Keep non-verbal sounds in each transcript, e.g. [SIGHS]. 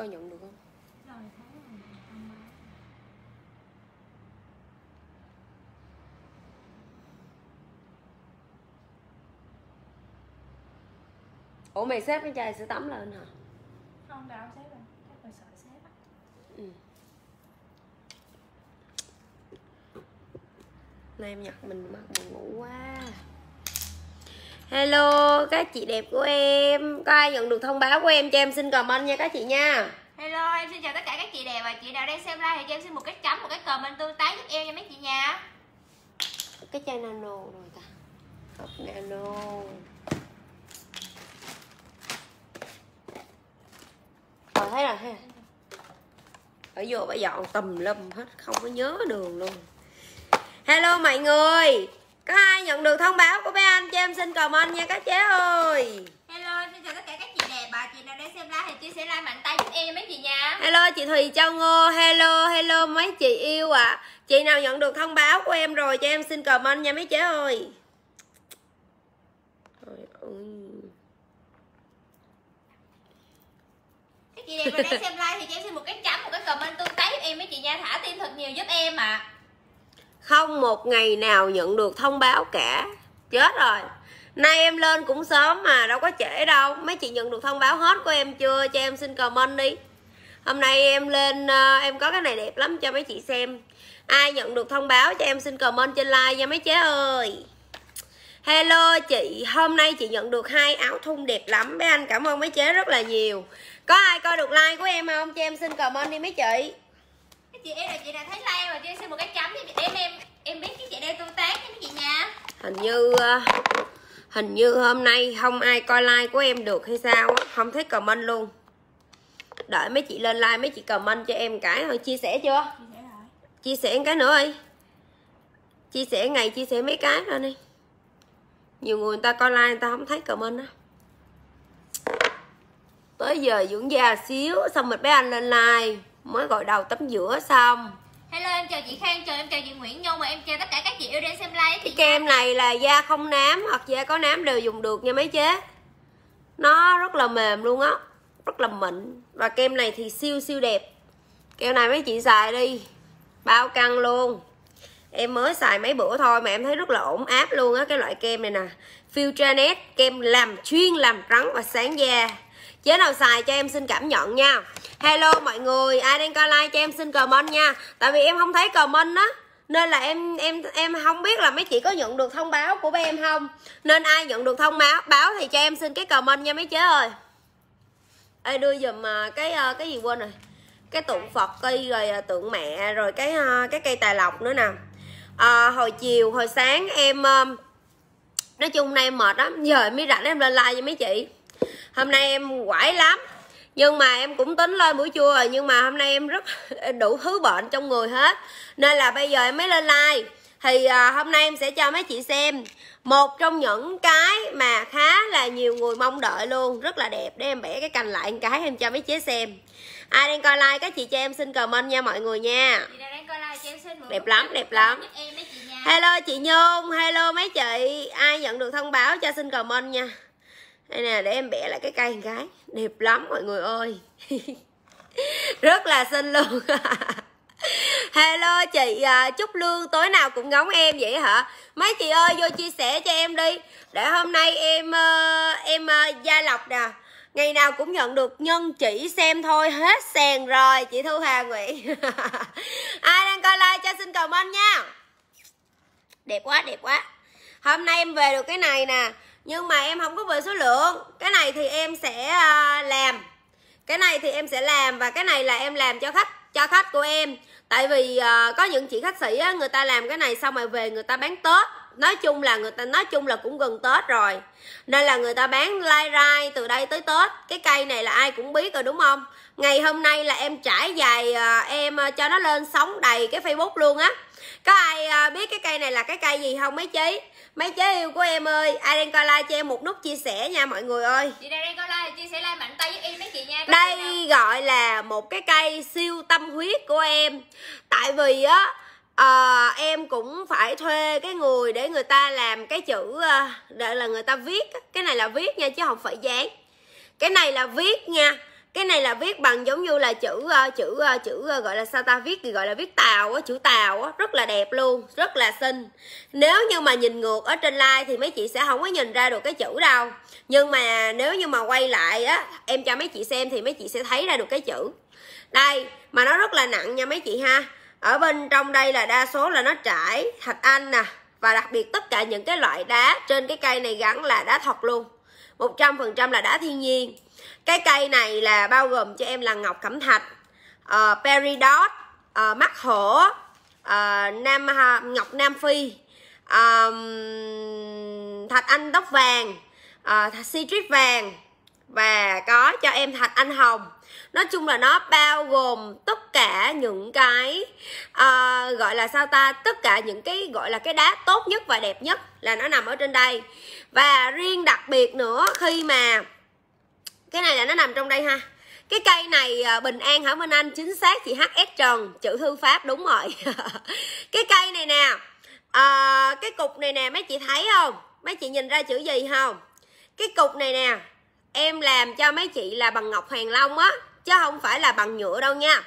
coi nhận được không Ủa mày xếp cái chai sữa tắm lên hả? Không đâu xếp rồi, chắc mày sợ xếp á ừ. Nay em nhặt mình mặc buồn ngủ quá Hello các chị đẹp của em Có ai nhận được thông báo của em cho em xin comment nha các chị nha Hello em xin chào tất cả các chị đẹp và chị nào đang xem live thì cho em xin một cái chấm một cái comment tương tác giúp em nha mấy chị nha Cái chai nano rồi ta Cốc nano Ờ thấy rồi thấy Ở vô phải dọn tùm lum hết không có nhớ đường luôn Hello mọi người có ai nhận được thông báo của bé anh cho em xin comment nha các chế ơi hello xin chào tất cả các chị đẹp bà chị nào đang xem live thì chị sẽ like mạnh tay giúp em mấy chị nha hello chị thùy châu ngô hello hello mấy chị yêu ạ à. chị nào nhận được thông báo của em rồi cho em xin comment nha mấy chế ơi ơi. chị đẹp đang xem like thì cho em xin một cái chấm một cái comment tương tác giúp em mấy chị nha thả tim thật nhiều giúp em ạ à không một ngày nào nhận được thông báo cả chết rồi nay em lên cũng sớm mà đâu có trễ đâu mấy chị nhận được thông báo hết của em chưa cho em xin comment đi hôm nay em lên ờ, em có cái này đẹp lắm cho mấy chị xem ai nhận được thông báo cho em xin comment trên like nha mấy chế ơi hello chị hôm nay chị nhận được hai áo thun đẹp lắm mấy anh cảm ơn mấy chế rất là nhiều có ai coi được like của em không cho em xin comment đi mấy chị chị em là chị nào thấy like mà cho em xin một cái chấm thì em em em biết cái chị đeo tương tác nha chị nha hình như ờ, hình như hôm nay không ai coi like của em được hay sao không thấy comment luôn đợi mấy chị lên like mấy chị comment cho em cái thôi chia sẻ chưa chia sẻ cái nữa đi chia sẻ ngày chia sẻ mấy cái ra đi nhiều người người ta coi like người ta không thấy comment á tới giờ dưỡng da xíu xong mình bé anh lên like mới gội đầu tắm rửa xong Hello em chào chị Khang, chào em chào chị Nguyễn Nhung và em chào tất cả các chị yêu đang xem like Cái kem này là da không nám hoặc da có nám đều dùng được nha mấy chế Nó rất là mềm luôn á Rất là mịn Và kem này thì siêu siêu đẹp Kem này mấy chị xài đi Bao căng luôn Em mới xài mấy bữa thôi mà em thấy rất là ổn áp luôn á Cái loại kem này nè Filtranet kem làm chuyên làm trắng và sáng da chế nào xài cho em xin cảm nhận nha hello mọi người ai đang coi like cho em xin comment nha tại vì em không thấy comment á nên là em em em không biết là mấy chị có nhận được thông báo của em không nên ai nhận được thông báo báo thì cho em xin cái comment nha mấy chế ơi ai đưa giùm à, cái à, cái gì quên rồi cái tượng phật cây rồi à, tượng mẹ rồi cái cái cây tài lộc nữa nè à, hồi chiều hồi sáng em nói chung nay em mệt lắm giờ mới rảnh em lên like cho mấy chị hôm nay em quải lắm nhưng mà em cũng tính lên buổi trưa rồi nhưng mà hôm nay em rất [LAUGHS] đủ thứ bệnh trong người hết nên là bây giờ em mới lên like thì à, hôm nay em sẽ cho mấy chị xem một trong những cái mà khá là nhiều người mong đợi luôn rất là đẹp để em bẻ cái cành lại một cái em cho mấy chế xem ai đang coi like các chị cho em xin comment nha mọi người nha đẹp lắm đẹp lắm hello chị nhung hello mấy chị ai nhận được thông báo cho xin comment nha đây nè để em bẻ lại cái cây một cái đẹp lắm mọi người ơi [LAUGHS] rất là xinh luôn [LAUGHS] hello chị chúc à, lương tối nào cũng ngóng em vậy hả mấy chị ơi vô chia sẻ cho em đi để hôm nay em ờ, em ờ, gia lộc nè ngày nào cũng nhận được nhân chỉ xem thôi hết sàn rồi chị thu hà nguyễn [LAUGHS] ai đang coi like cho xin comment nha đẹp quá đẹp quá hôm nay em về được cái này nè nhưng mà em không có về số lượng cái này thì em sẽ à, làm cái này thì em sẽ làm và cái này là em làm cho khách cho khách của em tại vì à, có những chị khách sĩ người ta làm cái này xong rồi về người ta bán tết nói chung là người ta nói chung là cũng gần tết rồi nên là người ta bán lai rai từ đây tới tết cái cây này là ai cũng biết rồi đúng không ngày hôm nay là em trải dài à, em cho nó lên sóng đầy cái facebook luôn á có ai biết cái cây này là cái cây gì không mấy chị mấy chế yêu của em ơi ai đang coi like cho em một nút chia sẻ nha mọi người ơi chị đang coi like chia sẻ like mạnh tay với em mấy chị nha đây gọi là một cái cây siêu tâm huyết của em tại vì á à, em cũng phải thuê cái người để người ta làm cái chữ ờ, để là người ta viết cái này là viết nha chứ không phải dán cái này là viết nha cái này là viết bằng giống như là chữ ờ, chữ ờ, chữ ờ, gọi là sao ta viết thì gọi là viết tàu á chữ tàu á rất là đẹp luôn rất là xinh nếu như mà nhìn ngược ở trên like thì mấy chị sẽ không có nhìn ra được cái chữ đâu nhưng mà nếu như mà quay lại á em cho mấy chị xem thì mấy chị sẽ thấy ra được cái chữ đây mà nó rất là nặng nha mấy chị ha ở bên trong đây là đa số là nó trải thạch anh nè và đặc biệt tất cả những cái loại đá trên cái cây này gắn là đá thật luôn 100% là đá thiên nhiên cái cây này là bao gồm cho em là ngọc cẩm thạch uh, peridot uh, mắt hổ uh, nam uh, ngọc nam phi um, thạch anh tóc vàng uh, citrus vàng và có cho em thạch anh hồng nói chung là nó bao gồm tất cả những cái uh, gọi là sao ta tất cả những cái gọi là cái đá tốt nhất và đẹp nhất là nó nằm ở trên đây và riêng đặc biệt nữa khi mà cái này là nó nằm trong đây ha cái cây này à, bình an hả minh anh chính xác chị hs tròn chữ thư pháp đúng rồi [LAUGHS] cái cây này nè à, cái cục này nè mấy chị thấy không mấy chị nhìn ra chữ gì không cái cục này nè em làm cho mấy chị là bằng ngọc hoàng long á chứ không phải là bằng nhựa đâu nha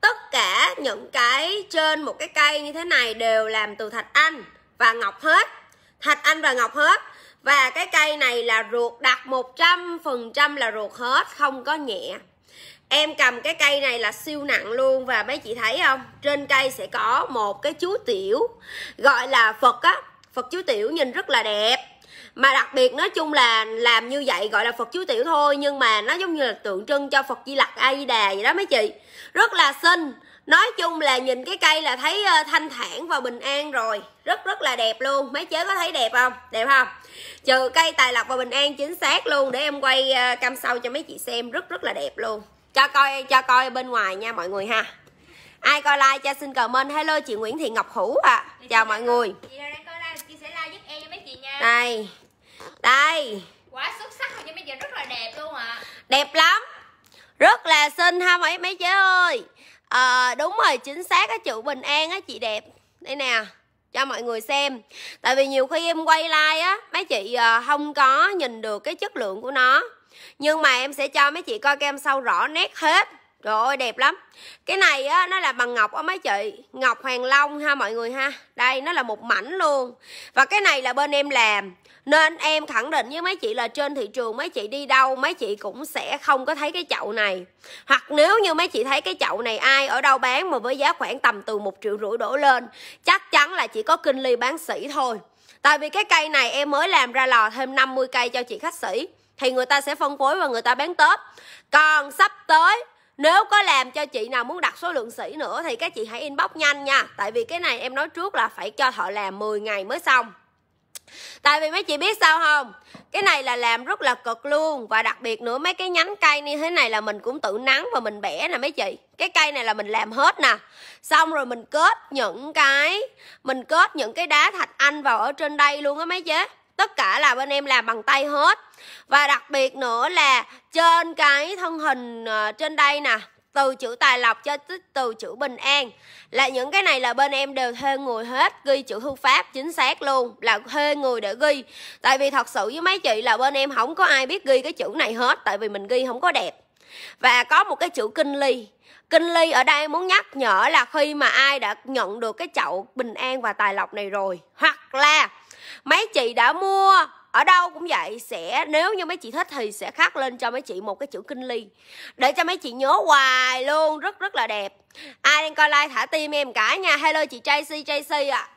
tất cả những cái trên một cái cây như thế này đều làm từ thạch anh và ngọc hết thạch anh và ngọc hết và cái cây này là ruột đặt 100% là ruột hết không có nhẹ em cầm cái cây này là siêu nặng luôn và mấy chị thấy không trên cây sẽ có một cái chú tiểu gọi là phật á phật chú tiểu nhìn rất là đẹp mà đặc biệt nói chung là làm như vậy gọi là phật chú tiểu thôi nhưng mà nó giống như là tượng trưng cho phật di lặc a di đà vậy đó mấy chị rất là xinh nói chung là nhìn cái cây là thấy ờ, thanh thản và bình an rồi rất rất là đẹp luôn mấy chế có thấy đẹp không đẹp không trừ cây tài lộc và bình an chính xác luôn để em quay ờ, cam sau cho mấy chị xem rất rất là đẹp luôn cho coi cho coi bên ngoài nha mọi người ha ai coi like cho xin comment hello chị Nguyễn Thị Ngọc Hữu ạ à. chào mọi người đây đây quá xuất sắc cho mấy chị rất là đẹp luôn ạ à. đẹp lắm rất là xinh ha mấy mấy chế ơi à, đúng rồi chính xác á chữ bình an á chị đẹp đây nè cho mọi người xem tại vì nhiều khi em quay like á mấy chị ờ, không có nhìn được cái chất lượng của nó nhưng mà em sẽ cho mấy chị coi kem sâu rõ nét hết Trời ơi đẹp lắm Cái này á, nó là bằng ngọc á mấy chị Ngọc Hoàng Long ha mọi người ha Đây nó là một mảnh luôn Và cái này là bên em làm nên em khẳng định với mấy chị là trên thị trường mấy chị đi đâu mấy chị cũng sẽ không có thấy cái chậu này hoặc nếu như mấy chị thấy cái chậu này ai ở đâu bán mà với giá khoảng tầm từ một triệu rưỡi đổ lên chắc chắn là chỉ có kinh ly bán sỉ thôi tại vì cái cây này em mới làm ra lò thêm 50 cây cho chị khách sĩ thì người ta sẽ phân phối và người ta bán tết còn sắp tới nếu có làm cho chị nào muốn đặt số lượng sỉ nữa thì các chị hãy inbox nhanh nha tại vì cái này em nói trước là phải cho thợ làm 10 ngày mới xong Tại vì mấy chị biết sao không? Cái này là làm rất là cực luôn Và đặc biệt nữa mấy cái nhánh cây như thế này là mình cũng tự nắng và mình bẻ nè mấy chị Cái cây này là mình làm hết nè Xong rồi mình kết những cái Mình kết những cái đá thạch anh vào ở trên đây luôn á mấy chế Tất cả là bên em làm bằng tay hết Và đặc biệt nữa là trên cái thân hình ờ, trên đây nè từ chữ tài lộc cho tới từ chữ bình an là những cái này là bên em đều thuê người hết ghi chữ thư pháp chính xác luôn là thuê người để ghi tại vì thật sự với mấy chị là bên em không có ai biết ghi cái chữ này hết tại vì mình ghi không có đẹp và có một cái chữ kinh ly kinh ly ở đây muốn nhắc nhở là khi mà ai đã nhận được cái chậu bình an và tài lộc này rồi hoặc là mấy chị đã mua ở đâu cũng vậy sẽ nếu như mấy chị thích thì sẽ khắc lên cho mấy chị một cái chữ kinh ly để cho mấy chị nhớ hoài luôn rất rất là đẹp ai đang coi like thả tim em cả nha hello chị Tracy Tracy ạ à.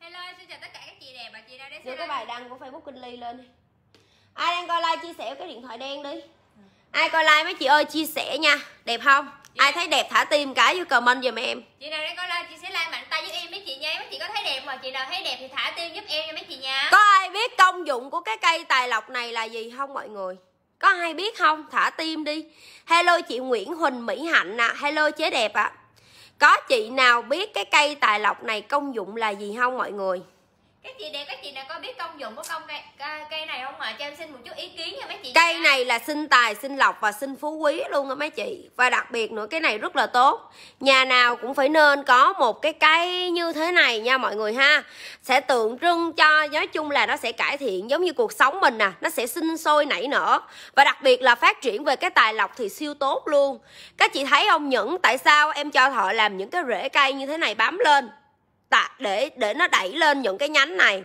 hello xin chào tất cả các chị đẹp và chị đang đưa cái bài đăng của Facebook kinh ly lên ai đang coi like chia sẻ cái điện thoại đen đi ai coi like mấy chị ơi chia sẻ nha đẹp không chị dạ. ai thấy đẹp thả tim cái vô comment giùm em chị nào đang coi like chị sẽ like mạnh tay giúp em mấy chị nha mấy chị có thấy đẹp mà chị nào thấy đẹp thì thả tim giúp em nha mấy chị nha có ai biết công dụng của cái cây tài lộc này là gì không mọi người có ai biết không thả tim đi hello chị nguyễn huỳnh mỹ hạnh nè à. hello chế đẹp ạ à. có chị nào biết cái cây tài lộc này công dụng là gì không mọi người các chị đẹp các chị nào có biết công dụng của công cây, cây này không ạ cho em xin một chút ý kiến nha mấy chị cây này là sinh tài sinh lộc và sinh phú quý luôn á mấy chị và đặc biệt nữa cái này rất là tốt nhà nào cũng phải nên có một cái cây như thế này nha mọi người ha sẽ tượng trưng cho nói chung là nó sẽ cải thiện giống như cuộc sống mình nè à. nó sẽ sinh sôi nảy nở và đặc biệt là phát triển về cái tài lộc thì siêu tốt luôn các chị thấy ông nhẫn tại sao em cho thợ làm những cái rễ cây như thế này bám lên tạ, để để nó đẩy lên những cái nhánh này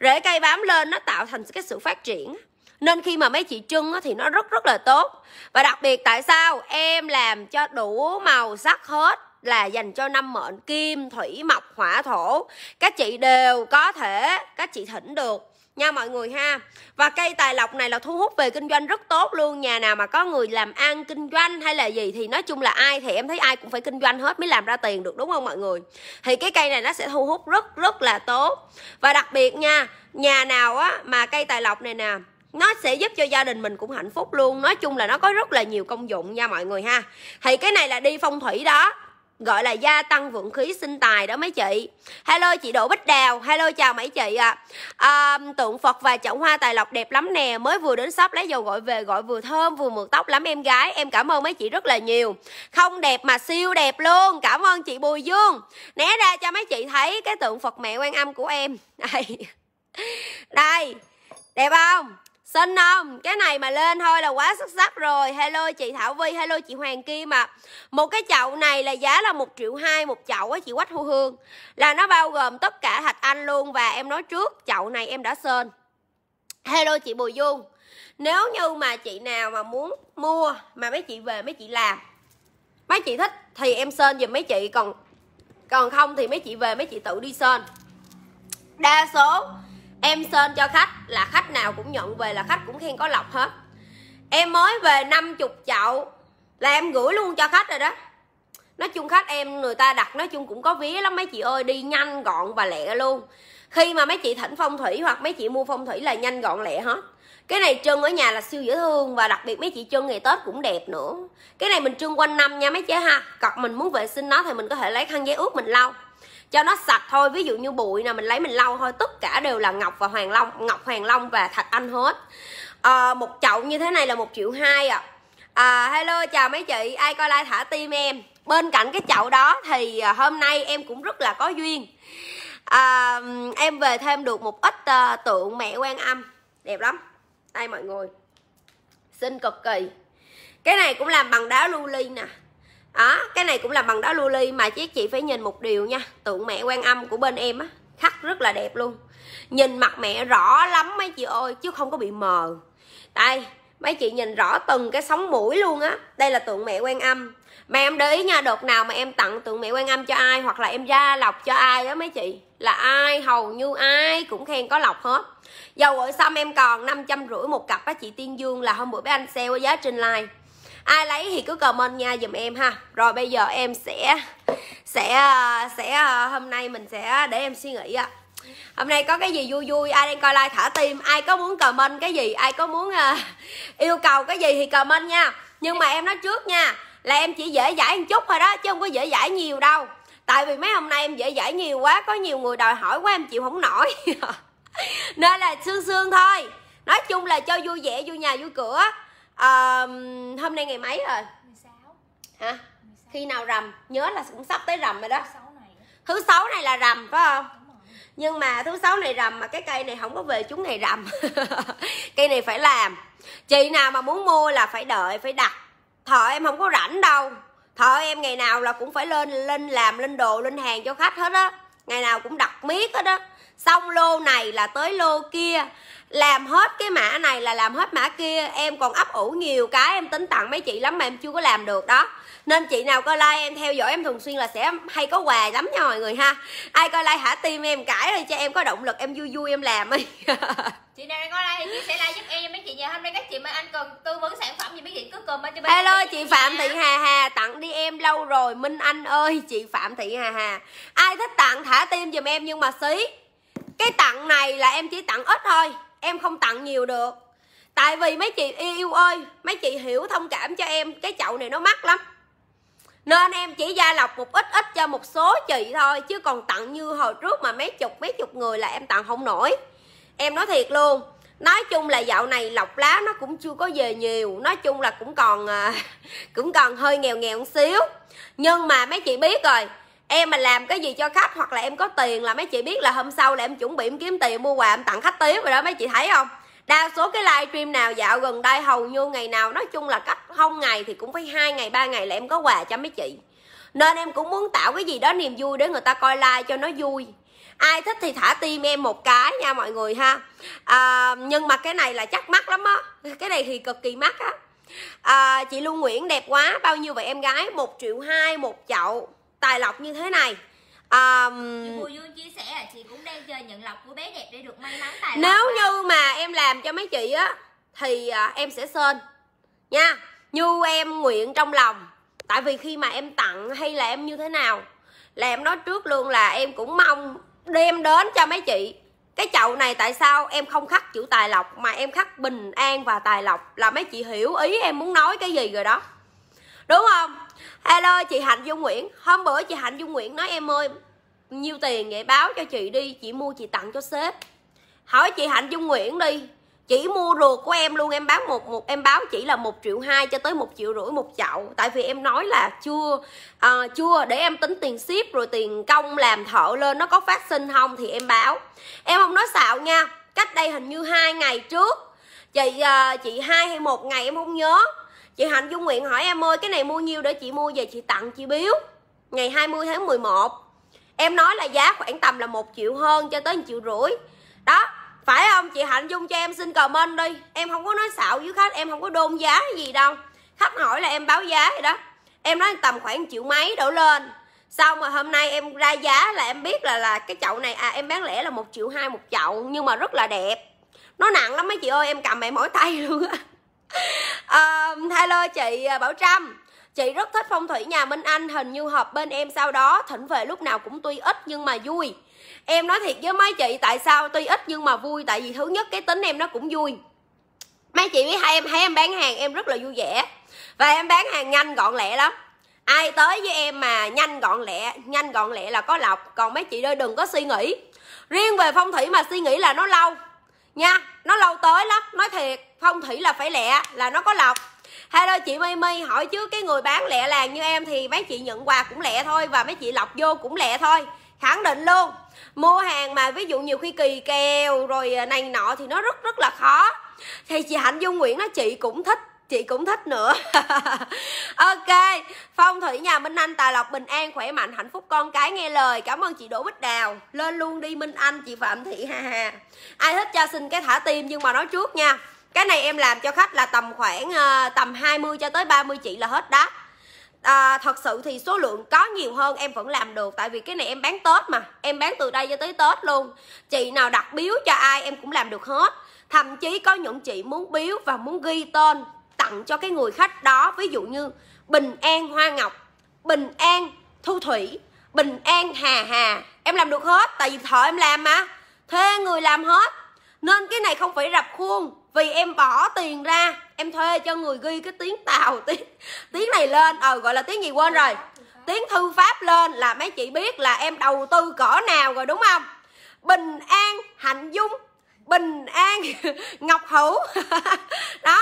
rễ cây bám lên nó tạo thành cái sự phát triển nên khi mà mấy chị trưng thì nó rất rất là tốt và đặc biệt tại sao em làm cho đủ màu sắc hết là dành cho năm mệnh kim thủy mộc hỏa thổ các chị đều có thể các chị thỉnh được nha mọi người ha và cây tài lộc này là thu hút về kinh doanh rất tốt luôn nhà nào mà có người làm ăn kinh doanh hay là gì thì nói chung là ai thì em thấy ai cũng phải kinh doanh hết mới làm ra tiền được đúng không mọi người thì cái cây này nó sẽ thu hút rất rất là tốt và đặc biệt nha nhà nào á mà cây tài lộc này nè nó sẽ giúp cho gia đình mình cũng hạnh phúc luôn nói chung là nó có rất là nhiều công dụng nha mọi người ha thì cái này là đi phong thủy đó gọi là gia tăng vượng khí sinh tài đó mấy chị hello chị đỗ bích đào hello chào mấy chị ạ à. à, tượng phật và chậu hoa tài lộc đẹp lắm nè mới vừa đến shop lấy dầu gọi về gọi vừa thơm vừa mượt tóc lắm em gái em cảm ơn mấy chị rất là nhiều không đẹp mà siêu đẹp luôn cảm ơn chị bùi dương né ra cho mấy chị thấy cái tượng phật mẹ quan âm của em đây đây đẹp không Xinh không? Cái này mà lên thôi là quá xuất sắc rồi Hello chị Thảo Vy, hello chị Hoàng Kim ạ à. Một cái chậu này là giá là 1 triệu 2 một chậu á chị Quách Thu Hương Là nó bao gồm tất cả thạch anh luôn Và em nói trước chậu này em đã sơn Hello chị Bùi Dung Nếu như mà chị nào mà muốn mua Mà mấy chị về mấy chị làm Mấy chị thích thì em sơn giùm mấy chị Còn còn không thì mấy chị về mấy chị tự đi sơn Đa số em sơn cho khách là khách nào cũng nhận về là khách cũng khen có lọc hết em mới về 50 chậu là em gửi luôn cho khách rồi đó nói chung khách em người ta đặt nói chung cũng có vía lắm mấy chị ơi đi nhanh gọn và lẹ luôn khi mà mấy chị thỉnh phong thủy hoặc mấy chị mua phong thủy là nhanh gọn lẹ hết cái này trưng ở nhà là siêu dễ thương và đặc biệt mấy chị trưng ngày tết cũng đẹp nữa cái này mình trưng quanh năm nha mấy chế ha cọc mình muốn vệ sinh nó thì mình có thể lấy khăn giấy ướt mình lau cho nó sạch thôi ví dụ như bụi nào mình lấy mình lau thôi tất cả đều là ngọc và hoàng long ngọc hoàng long và thạch anh hết à, một chậu như thế này là một triệu hai ạ à. à, hello chào mấy chị ai coi like thả tim em bên cạnh cái chậu đó thì à, hôm nay em cũng rất là có duyên à, em về thêm được một ít uh, tượng mẹ quan âm đẹp lắm đây mọi người xinh cực kỳ cái này cũng làm bằng đá lưu ly nè đó cái này cũng là bằng đá luli mà chứ chị phải nhìn một điều nha tượng mẹ quan âm của bên em á khắc rất là đẹp luôn nhìn mặt mẹ rõ lắm mấy chị ơi chứ không có bị mờ đây mấy chị nhìn rõ từng cái sóng mũi luôn á đây là tượng mẹ quan âm mà em để ý nha đợt nào mà em tặng tượng mẹ quan âm cho ai hoặc là em ra lọc cho ai đó mấy chị là ai hầu như ai cũng khen có lọc hết dầu gội xong em còn năm trăm rưỡi một cặp á chị tiên dương là hôm bữa với anh sale giá trên like ai lấy thì cứ comment nha dùm em ha rồi bây giờ em sẽ sẽ sẽ ờ, hôm nay mình sẽ để em suy nghĩ ạ hôm nay có cái gì vui vui ai đang coi like thả tim ai có muốn comment cái gì ai có muốn uh, yêu cầu cái gì thì comment nha nhưng mà em nói trước nha là em chỉ dễ giải một chút thôi đó chứ không có dễ giải nhiều đâu tại vì mấy hôm nay em dễ giải nhiều quá có nhiều người đòi hỏi quá em chịu không nổi [LAUGHS] nên là xương xương thôi nói chung là cho vui vẻ vui nhà vui cửa à, hôm nay ngày mấy rồi 16 hả 16. khi nào rằm nhớ là cũng sắp tới rằm rồi đó thứ sáu này là rằm phải không nhưng mà thứ sáu này rằm mà cái cây này không có về chúng ngày rằm [LAUGHS] cây này phải làm chị nào mà muốn mua là phải đợi phải đặt thợ em không có rảnh đâu thợ em ngày nào là cũng phải lên lên làm lên đồ lên hàng cho khách hết á ngày nào cũng đặt miết hết á xong lô này là tới lô kia làm hết cái mã này là làm hết mã kia em còn ấp ủ nhiều cái em tính tặng mấy chị lắm mà em chưa có làm được đó nên chị nào coi like em theo dõi em thường xuyên là sẽ hay có quà lắm nha mọi người ha ai coi like hả tim em cãi rồi cho em có động lực em vui vui em làm đi [LAUGHS] chị nào đang coi like thì chia sẽ like giúp em mấy chị nhà hôm nay các chị mà anh cần tư vấn sản phẩm gì mấy chị cứ comment cho bên hello chị phạm thị hà hà tặng đi em lâu rồi minh anh ơi chị phạm thị hà hà ai thích tặng thả tim giùm em nhưng mà xí cái tặng này là em chỉ tặng ít thôi em không tặng nhiều được tại vì mấy chị yêu ơi mấy chị hiểu thông cảm cho em cái chậu này nó mắc lắm nên em chỉ gia lọc một ít ít cho một số chị thôi chứ còn tặng như hồi trước mà mấy chục mấy chục người là em tặng không nổi em nói thiệt luôn nói chung là dạo này lọc lá nó cũng chưa có về nhiều nói chung là cũng còn à, [LAUGHS] cũng còn hơi nghèo nghèo một xíu nhưng mà mấy chị biết rồi em mà làm cái gì cho khách hoặc là em có tiền là mấy chị biết là hôm sau là em chuẩn bị em kiếm tiền mua quà em tặng khách tiếp rồi đó mấy chị thấy không đa số cái live stream nào dạo gần đây hầu như ngày nào nói chung là cách không ngày thì cũng phải hai ngày ba ngày là em có quà cho mấy chị nên em cũng muốn tạo cái gì đó niềm vui để người ta coi like cho nó vui ai thích thì thả tim em một cái nha mọi người ha à, nhưng mà cái này là chắc mắc lắm á cái này thì cực kỳ mắc á à, chị lưu nguyễn đẹp quá bao nhiêu vậy em gái một triệu hai một chậu tài lộc như thế này Um, Như vui chia sẻ là chị cũng đang chờ nhận lọc của bé đẹp để được may mắn tài Nếu lọc như mà em làm cho mấy chị á Thì à, em sẽ sơn Nha Như em nguyện trong lòng Tại vì khi mà em tặng hay là em như thế nào Là em nói trước luôn là em cũng mong Đem đến cho mấy chị Cái chậu này tại sao em không khắc chữ tài lộc Mà em khắc bình an và tài lộc Là mấy chị hiểu ý em muốn nói cái gì rồi đó Đúng không hello chị hạnh dung nguyễn hôm bữa chị hạnh dung nguyễn nói em ơi nhiều tiền vậy báo cho chị đi chị mua chị tặng cho sếp hỏi chị hạnh dung nguyễn đi chỉ mua ruột của em luôn em bán một một em báo chỉ là một triệu hai cho tới một triệu rưỡi một chậu tại vì em nói là chưa à, chưa để em tính tiền ship rồi tiền công làm thợ lên nó có phát sinh không thì em báo em không nói xạo nha cách đây hình như hai ngày trước chị à, chị hai hay một ngày em không nhớ Chị Hạnh Dung Nguyện hỏi em ơi cái này mua nhiêu để chị mua về chị tặng chị biếu Ngày 20 tháng 11 Em nói là giá khoảng tầm là một triệu hơn cho tới 1 triệu rưỡi Đó phải không chị Hạnh Dung cho em xin comment đi Em không có nói xạo với khách em không có đôn giá gì đâu Khách hỏi là em báo giá rồi đó Em nói tầm khoảng triệu mấy đổ lên Xong mà hôm nay em ra giá là em biết là là cái chậu này à em bán lẻ là một triệu hai một chậu nhưng mà rất là đẹp nó nặng lắm mấy chị ơi em cầm mẹ mỏi tay luôn á um, [LAUGHS] hello chị ờ, bảo trâm chị rất thích phong thủy nhà minh anh hình như hợp bên em sau đó thỉnh về lúc nào cũng tuy ít nhưng mà vui em nói thiệt với mấy chị tại sao tuy ít nhưng mà vui tại vì thứ nhất cái tính em nó cũng vui mấy chị biết hai em thấy em bán hàng em rất là vui vẻ và em bán hàng nhanh gọn lẹ lắm ai tới với em mà nhanh gọn lẹ nhanh gọn lẹ là có lọc còn mấy chị ơi đừng có suy nghĩ riêng về phong thủy mà suy nghĩ là nó lâu nha nó lâu tới lắm nói thiệt phong thủy là phải lẹ là nó có lọc hello chị Mimi hỏi chứ cái người bán lẹ làng như em thì mấy chị nhận quà cũng lẹ thôi và mấy chị lọc vô cũng lẹ thôi khẳng định luôn mua hàng mà ví dụ nhiều khi kỳ kèo rồi à, này nọ thì nó rất rất là khó thì chị hạnh dung nguyễn nói chị cũng thích chị cũng thích nữa [LAUGHS] ok phong thủy nhà minh anh tài lộc bình an khỏe mạnh hạnh phúc con cái nghe lời cảm ơn chị đỗ bích đào lên luôn đi minh anh chị phạm thị ha ha ai thích cho xin cái thả tim nhưng mà nói trước nha cái này em làm cho khách là tầm khoảng ờ, tầm 20 cho tới 30 chị là hết đó à, thật sự thì số lượng có nhiều hơn em vẫn làm được tại vì cái này em bán tết mà em bán từ đây cho tới tết luôn chị nào đặt biếu cho ai em cũng làm được hết thậm chí có những chị muốn biếu và muốn ghi tên tặng cho cái người khách đó ví dụ như bình an hoa ngọc bình an thu thủy bình an hà hà em làm được hết tại vì thợ em làm mà thuê người làm hết nên cái này không phải rập khuôn vì em bỏ tiền ra em thuê cho người ghi cái tiếng tàu [LAUGHS] tiếng tiếng này lên ờ gọi là tiếng gì quên rồi tiếng thư pháp lên là mấy chị biết là em đầu tư cỡ nào rồi đúng không bình an hạnh dung bình an [LAUGHS] ngọc hữu [LAUGHS] đó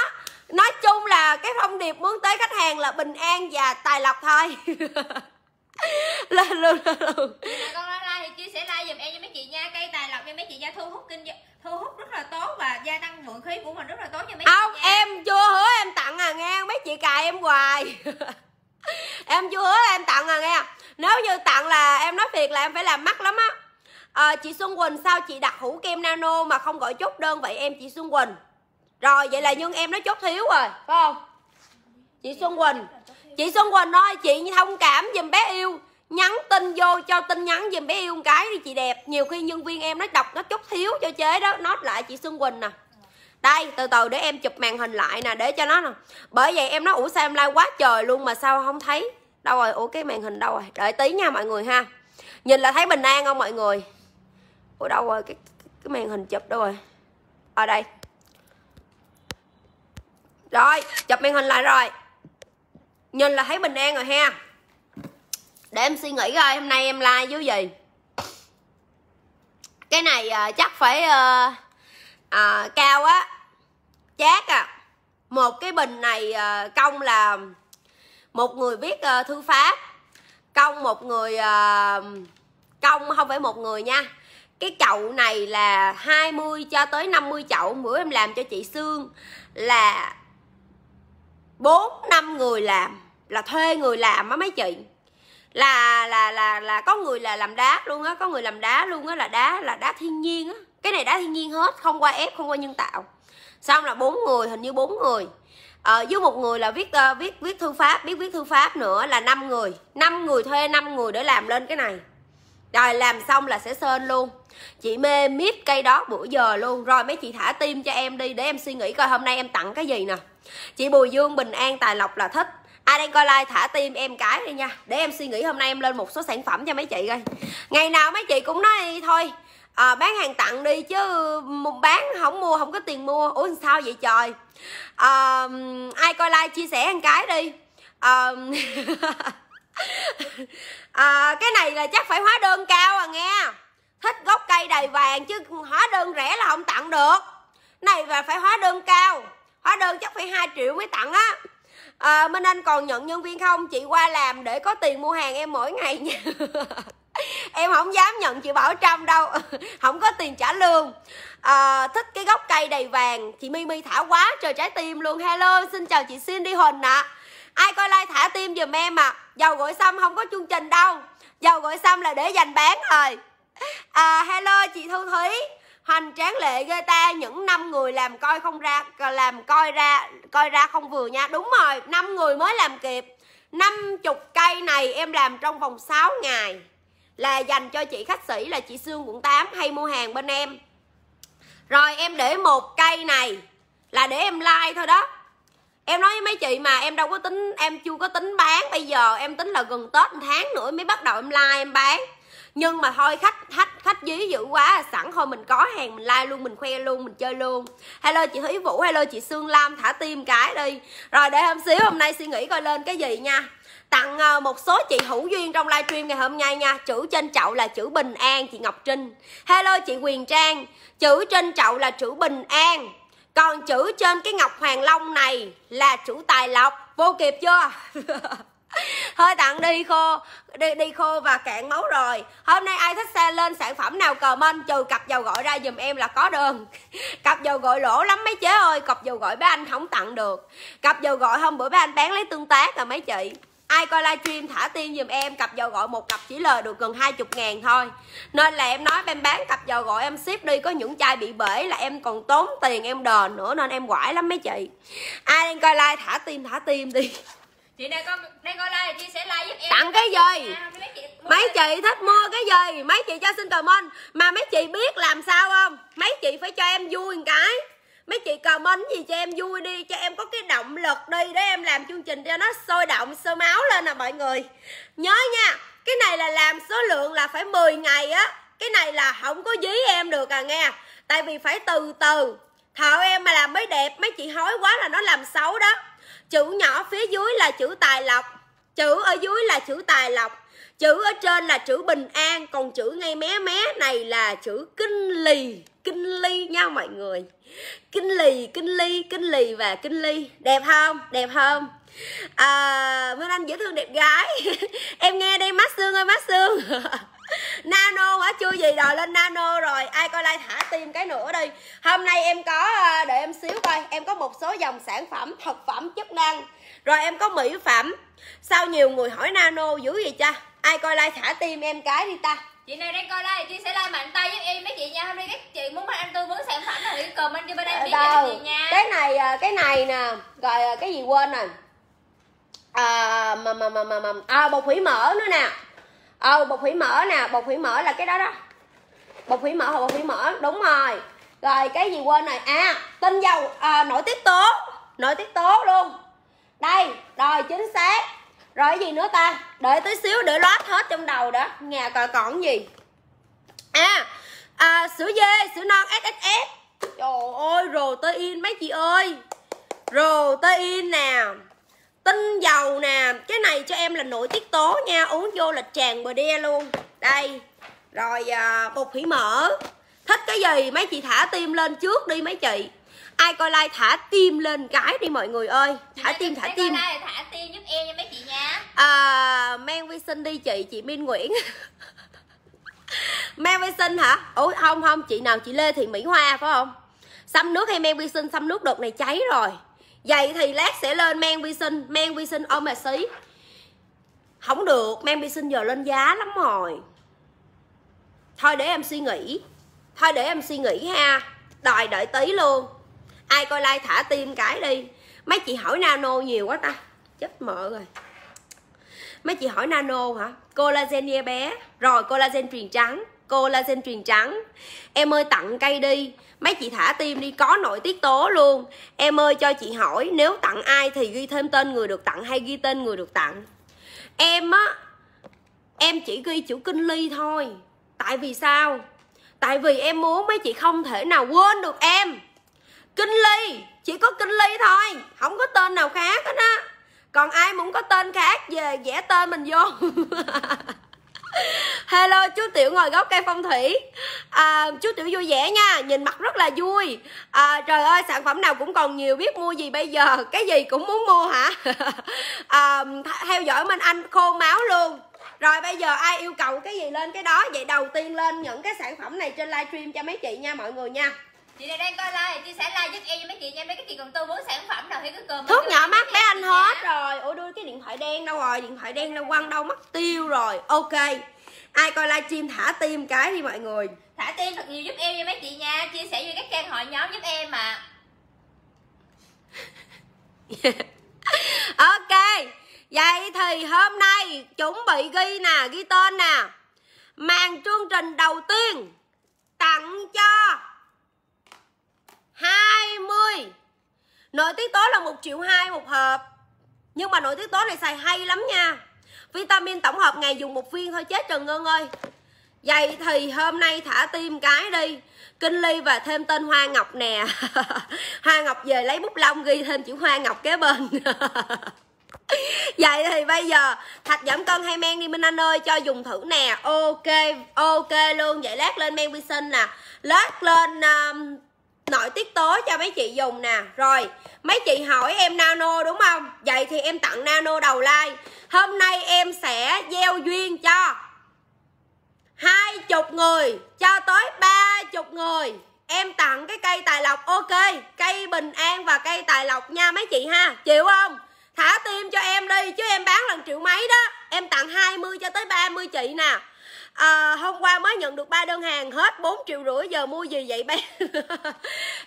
nói chung là cái thông điệp muốn tới khách hàng là bình an và tài lộc thôi [LAUGHS] lên luôn con nói ra thì chia sẻ like giùm em với mấy chị nha cây tài lộc cho mấy chị nha thu hút kinh thu hút rất là tốt và gia tăng vượng khí của mình rất là tốt cho mấy không chị nha. chưa hứa em tặng à nghe mấy chị cài em hoài [LAUGHS] em chưa hứa em tặng à nghe nếu như tặng là em nói thiệt là em phải làm mắc lắm á à, chị xuân quỳnh sao chị đặt hũ kem nano mà không gọi chốt đơn vậy em chị xuân quỳnh rồi vậy là nhưng em nó chốt thiếu rồi phải không chị xuân quỳnh chị xuân quỳnh ơi chị thông cảm giùm bé yêu nhắn tin vô cho tin nhắn giùm bé yêu một cái thì chị đẹp nhiều khi nhân viên em nó đọc nó chút thiếu cho chế đó nó lại chị xuân quỳnh nè đây từ từ để em chụp màn hình lại nè để cho nó nè bởi vậy em nó ủa sao em like quá trời luôn mà sao không thấy đâu rồi ủa cái màn hình đâu rồi đợi tí nha mọi người ha nhìn là thấy bình an không mọi người ủa đâu rồi cái, cái màn hình chụp đâu rồi ở đây rồi chụp màn hình lại rồi nhìn là thấy bình an rồi ha để em suy nghĩ coi hôm nay em like với gì cái này à, chắc phải à, à, cao á chát à một cái bình này à, công là một người viết à, thư pháp công một người à, công không phải một người nha cái chậu này là 20 cho tới 50 chậu bữa em làm cho chị Sương là 4 năm người làm là thuê người làm á mấy chị là là là là có người là làm đá luôn á có người làm đá luôn á là đá là đá thiên nhiên á cái này đá thiên nhiên hết không qua ép không qua nhân tạo xong là bốn người hình như bốn người ờ, với một người là viết uh, viết viết thư pháp biết viết thư pháp nữa là năm người năm người thuê năm người để làm lên cái này rồi làm xong là sẽ sơn luôn chị mê miết cây đó bữa giờ luôn rồi mấy chị thả tim cho em đi để em suy nghĩ coi hôm nay em tặng cái gì nè chị bùi dương bình an tài lộc là thích ai à, đang coi like thả tim em cái đi nha để em suy nghĩ hôm nay em lên một số sản phẩm cho mấy chị coi ngày nào mấy chị cũng nói thôi à, bán hàng tặng đi chứ bán không mua không có tiền mua ủa sao vậy trời à, ai coi like chia sẻ ăn cái đi à, à, [LAUGHS] cái này là chắc phải hóa đơn cao à nghe thích gốc cây đầy vàng chứ hóa đơn rẻ là không tặng được này và phải hóa đơn cao hóa đơn chắc phải 2 triệu mới tặng á à, minh anh còn nhận nhân viên không chị qua làm để có tiền mua hàng em mỗi ngày nha [LAUGHS] em không dám nhận chị bảo trăm đâu [LAUGHS] không có tiền trả lương à, thích cái gốc cây đầy vàng chị mi mi thả quá trời trái tim luôn hello xin chào chị cindy huỳnh ạ à. ai coi like thả tim giùm em ạ à. dầu gội xăm không có chương trình đâu dầu gội xăm là để dành bán rồi à, hello chị thu thúy hành tráng lệ ghê ta những năm người làm coi không ra làm coi ra coi ra không vừa nha đúng rồi năm người mới làm kịp năm chục cây này em làm trong vòng 6 ngày là dành cho chị khách sĩ là chị xương quận 8 hay mua hàng bên em rồi em để một cây này là để em like thôi đó em nói với mấy chị mà em đâu có tính em chưa có tính bán bây giờ em tính là gần tết một tháng nữa mới bắt đầu em like em bán nhưng mà thôi khách khách khách dí dữ quá sẵn thôi mình có hàng mình like luôn mình khoe luôn mình chơi luôn hello chị thúy vũ hello chị sương lam thả tim cái đi rồi để hôm xíu hôm nay suy nghĩ coi lên cái gì nha tặng ờ, một số chị hữu duyên trong livestream ngày hôm nay nha chữ trên chậu là chữ bình an chị ngọc trinh hello chị quyền trang chữ trên chậu là chữ bình an còn chữ trên cái ngọc hoàng long này là chữ tài lộc vô kịp chưa [LAUGHS] hơi [LAUGHS] tặng đi khô đi đi khô và cạn máu rồi hôm nay ai thích xe lên sản phẩm nào comment trừ cặp dầu gội ra giùm em là có đường [LAUGHS] cặp dầu gội lỗ lắm mấy chế ơi cặp dầu gội bé anh không tặng được cặp dầu gội hôm bữa bé anh bán lấy tương tác à mấy chị ai coi livestream thả tiên giùm em cặp dầu gội một cặp chỉ lời được gần 20 ngàn thôi nên là em nói em bán cặp dầu gội em ship đi có những chai bị bể là em còn tốn tiền em đền nữa nên em quải lắm mấy chị ai đang coi live thả tim thả tim đi [LAUGHS] chị này con đang coi like chia sẻ like giúp em tặng cái gì à, mấy chị thích mua cái gì mấy chị cho xin comment mà mấy chị biết làm sao không mấy chị phải cho em vui một cái mấy chị comment gì cho em vui đi cho em có cái động lực đi để em làm chương trình cho nó sôi động sôi máu lên nè mọi người nhớ nha cái này là làm số lượng là phải 10 ngày á cái này là không có dí em được à nghe tại vì phải từ từ thợ em mà làm mới đẹp mấy chị hói quá là nó làm xấu đó chữ nhỏ phía dưới là chữ tài lộc chữ ở dưới là chữ tài lộc chữ ở trên là chữ bình an còn chữ ngay mé mé này là chữ kinh lì kinh ly nha mọi người kinh lì kinh ly kinh lì và kinh ly đẹp không đẹp không à, minh anh dễ thương đẹp gái [LAUGHS] em nghe đây mát xương ơi mát xương [LAUGHS] [LAUGHS] nano hả chưa gì đòi lên nano rồi ai coi like thả tim cái nữa đi hôm nay em có ờ, để em xíu coi em có một số dòng sản phẩm thực phẩm chức năng rồi em có mỹ phẩm sao nhiều người hỏi nano dữ gì cha ai coi like thả tim em cái đi ta chị này đang coi like, chị sẽ like mạnh tay với em mấy chị nha hôm nay các chị muốn anh tư vấn sản phẩm nào thì comment ờ, cho bên em biết cho nha cái này ờ, cái này nè rồi cái gì quên nè. à, mà mà mà mà mà à, bột hủy mỡ nữa nè ờ bột hủy mỡ nè bột hủy mỡ là cái đó đó bột hủy mỡ hoặc bột hủy mỡ đúng rồi rồi cái gì quên rồi à tinh dầu à, nổi tiết tố nội tiết tố luôn đây rồi chính xác rồi cái gì nữa ta đợi tí xíu để lót hết trong đầu đó nhà còn còn gì à, à sữa dê sữa non ssf trời ơi rồi tới in mấy chị ơi rồi tới in nào tinh dầu nè cái này cho em là nội tiết tố nha uống vô là tràn bờ đe luôn đây rồi à, bột hỉ mỡ thích cái gì mấy chị thả tim lên trước đi mấy chị ai coi like thả tim lên cái đi mọi người ơi thả tim thả tim like thả tim giúp em nha mấy chị nha à, men vi sinh đi chị chị minh nguyễn [LAUGHS] men vi sinh hả ủa không không chị nào chị lê thì mỹ hoa phải không xăm nước hay men vi sinh xăm nước đợt này cháy rồi vậy thì lát sẽ lên men vi sinh men vi sinh ôm mà xí không được men vi sinh giờ lên giá lắm rồi thôi để em suy nghĩ thôi để em suy nghĩ ha đòi đợi tí luôn ai coi like thả tim cái đi mấy chị hỏi nano nhiều quá ta chết mợ rồi mấy chị hỏi nano hả collagen ye bé rồi collagen truyền trắng collagen truyền trắng em ơi tặng cây đi mấy chị thả tim đi có nội tiết tố luôn em ơi cho chị hỏi nếu tặng ai thì ghi thêm tên người được tặng hay ghi tên người được tặng em á em chỉ ghi chữ kinh ly thôi tại vì sao tại vì em muốn mấy chị không thể nào quên được em kinh ly chỉ có kinh ly thôi không có tên nào khác hết á còn ai muốn có tên khác về vẽ tên mình vô [LAUGHS] [LAUGHS] Hello chú Tiểu ngồi góc cây phong thủy à, Chú Tiểu vui vẻ nha Nhìn mặt rất là vui à, Trời ơi sản phẩm nào cũng còn nhiều Biết mua gì bây giờ Cái gì cũng muốn mua hả [LAUGHS] à, Theo dõi mình Anh khô máu luôn rồi bây giờ ai yêu cầu cái gì lên cái đó Vậy đầu tiên lên những cái sản phẩm này trên livestream cho mấy chị nha mọi người nha chị này đang coi like chia sẻ like giúp em với mấy chị nha mấy cái chị còn tư vấn sản phẩm nào thì cứ cầm thuốc nhỏ mắt bé anh hết nha. rồi ủa đưa cái điện thoại đen đâu rồi điện thoại đen đâu quăng đâu mất tiêu rồi ok ai coi livestream thả tim cái đi mọi người thả tim thật nhiều giúp em nha mấy chị nha chia sẻ với các trang hội nhóm giúp em mà [LAUGHS] ok vậy thì hôm nay chuẩn bị ghi nè ghi tên nè màn chương trình đầu tiên tặng cho 20 Nội tiết tố là 1 triệu 2 một hộp Nhưng mà nội tiết tố này xài hay lắm nha Vitamin tổng hợp ngày dùng một viên thôi chết Trần Ngân ơi Vậy thì hôm nay thả tim cái đi Kinh Ly và thêm tên Hoa Ngọc nè [LAUGHS] Hoa Ngọc về lấy bút lông ghi thêm chữ Hoa Ngọc kế bên [LAUGHS] Vậy thì bây giờ thạch giảm cân hay men đi Minh Anh ơi cho dùng thử nè Ok ok luôn Vậy lát lên men vi sinh nè Lát lên um, nội tiết tố cho mấy chị dùng nè rồi mấy chị hỏi em nano đúng không vậy thì em tặng nano đầu lai hôm nay em sẽ gieo duyên cho hai chục người cho tới ba chục người em tặng cái cây tài lộc ok cây bình an và cây tài lộc nha mấy chị ha chịu không thả tim cho em đi chứ em bán lần triệu mấy đó em tặng 20 cho tới 30 chị nè à, hôm qua mới nhận được ba đơn hàng hết 4 triệu rưỡi giờ mua gì vậy bé [LAUGHS]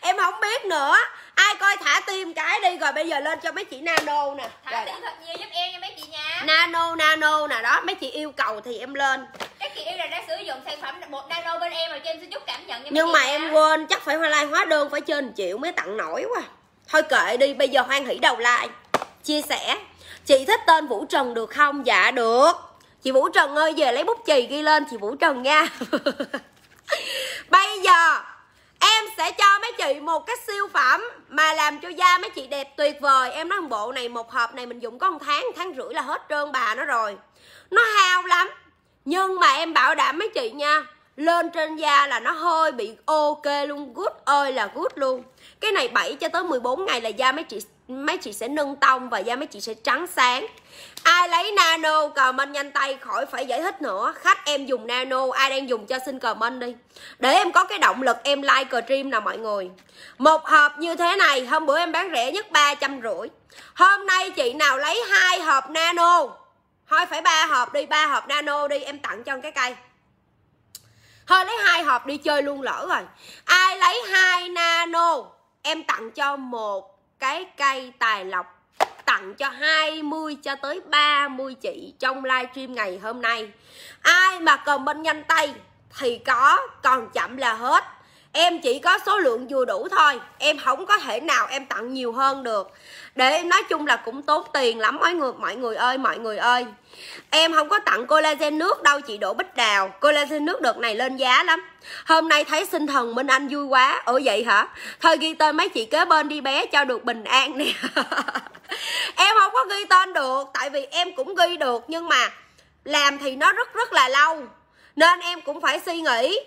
em không biết nữa ai coi thả tim cái đi rồi bây giờ lên cho mấy chị nano nè thả rồi. tim thật nhiều giúp em nha mấy chị nha nano nano nè đó mấy chị yêu cầu thì em lên các chị yêu là đã sử dụng sản phẩm bột nano bên em rồi cho em sẽ chút cảm nhận nha nhưng mà nha. em quên chắc phải hoa lai hóa đơn phải trên triệu mới tặng nổi quá thôi kệ đi bây giờ hoan hỷ đầu like chia sẻ chị thích tên vũ trần được không dạ được chị vũ trần ơi về lấy bút chì ghi lên chị vũ trần nha [LAUGHS] bây giờ em sẽ cho mấy chị một cái siêu phẩm mà làm cho da mấy chị đẹp tuyệt vời em nói bộ này một hộp này mình dùng có một tháng một tháng rưỡi là hết trơn bà nó rồi nó hao lắm nhưng mà em bảo đảm mấy chị nha lên trên da là nó hơi bị ok luôn good ơi là good luôn cái này 7 cho tới 14 ngày là da mấy chị mấy chị sẽ nâng tông và da mấy chị sẽ trắng sáng ai lấy nano comment nhanh tay khỏi phải giải thích nữa khách em dùng nano ai đang dùng cho xin comment đi để em có cái động lực em like stream nào mọi người một hộp như thế này hôm bữa em bán rẻ nhất ba trăm rưỡi hôm nay chị nào lấy hai hộp nano thôi phải ba hộp đi ba hộp nano đi em tặng cho cái cây thôi lấy hai hộp đi chơi luôn lỡ rồi ai lấy hai nano em tặng cho một cái cây tài lộc tặng cho 20 cho tới 30 chị trong livestream ngày hôm nay ai mà cần bên nhanh tay thì có còn chậm là hết em chỉ có số lượng vừa đủ thôi em không có thể nào em tặng nhiều hơn được để nói chung là cũng tốn tiền lắm mọi người mọi người ơi mọi người ơi em không có tặng collagen nước đâu chị đổ bích đào collagen nước đợt này lên giá lắm hôm nay thấy sinh thần minh anh vui quá ủa vậy hả thôi ghi tên mấy chị kế bên đi bé cho được bình an nè [LAUGHS] em không có ghi tên được tại vì em cũng ghi được nhưng mà làm thì nó rất rất là lâu nên em cũng phải suy nghĩ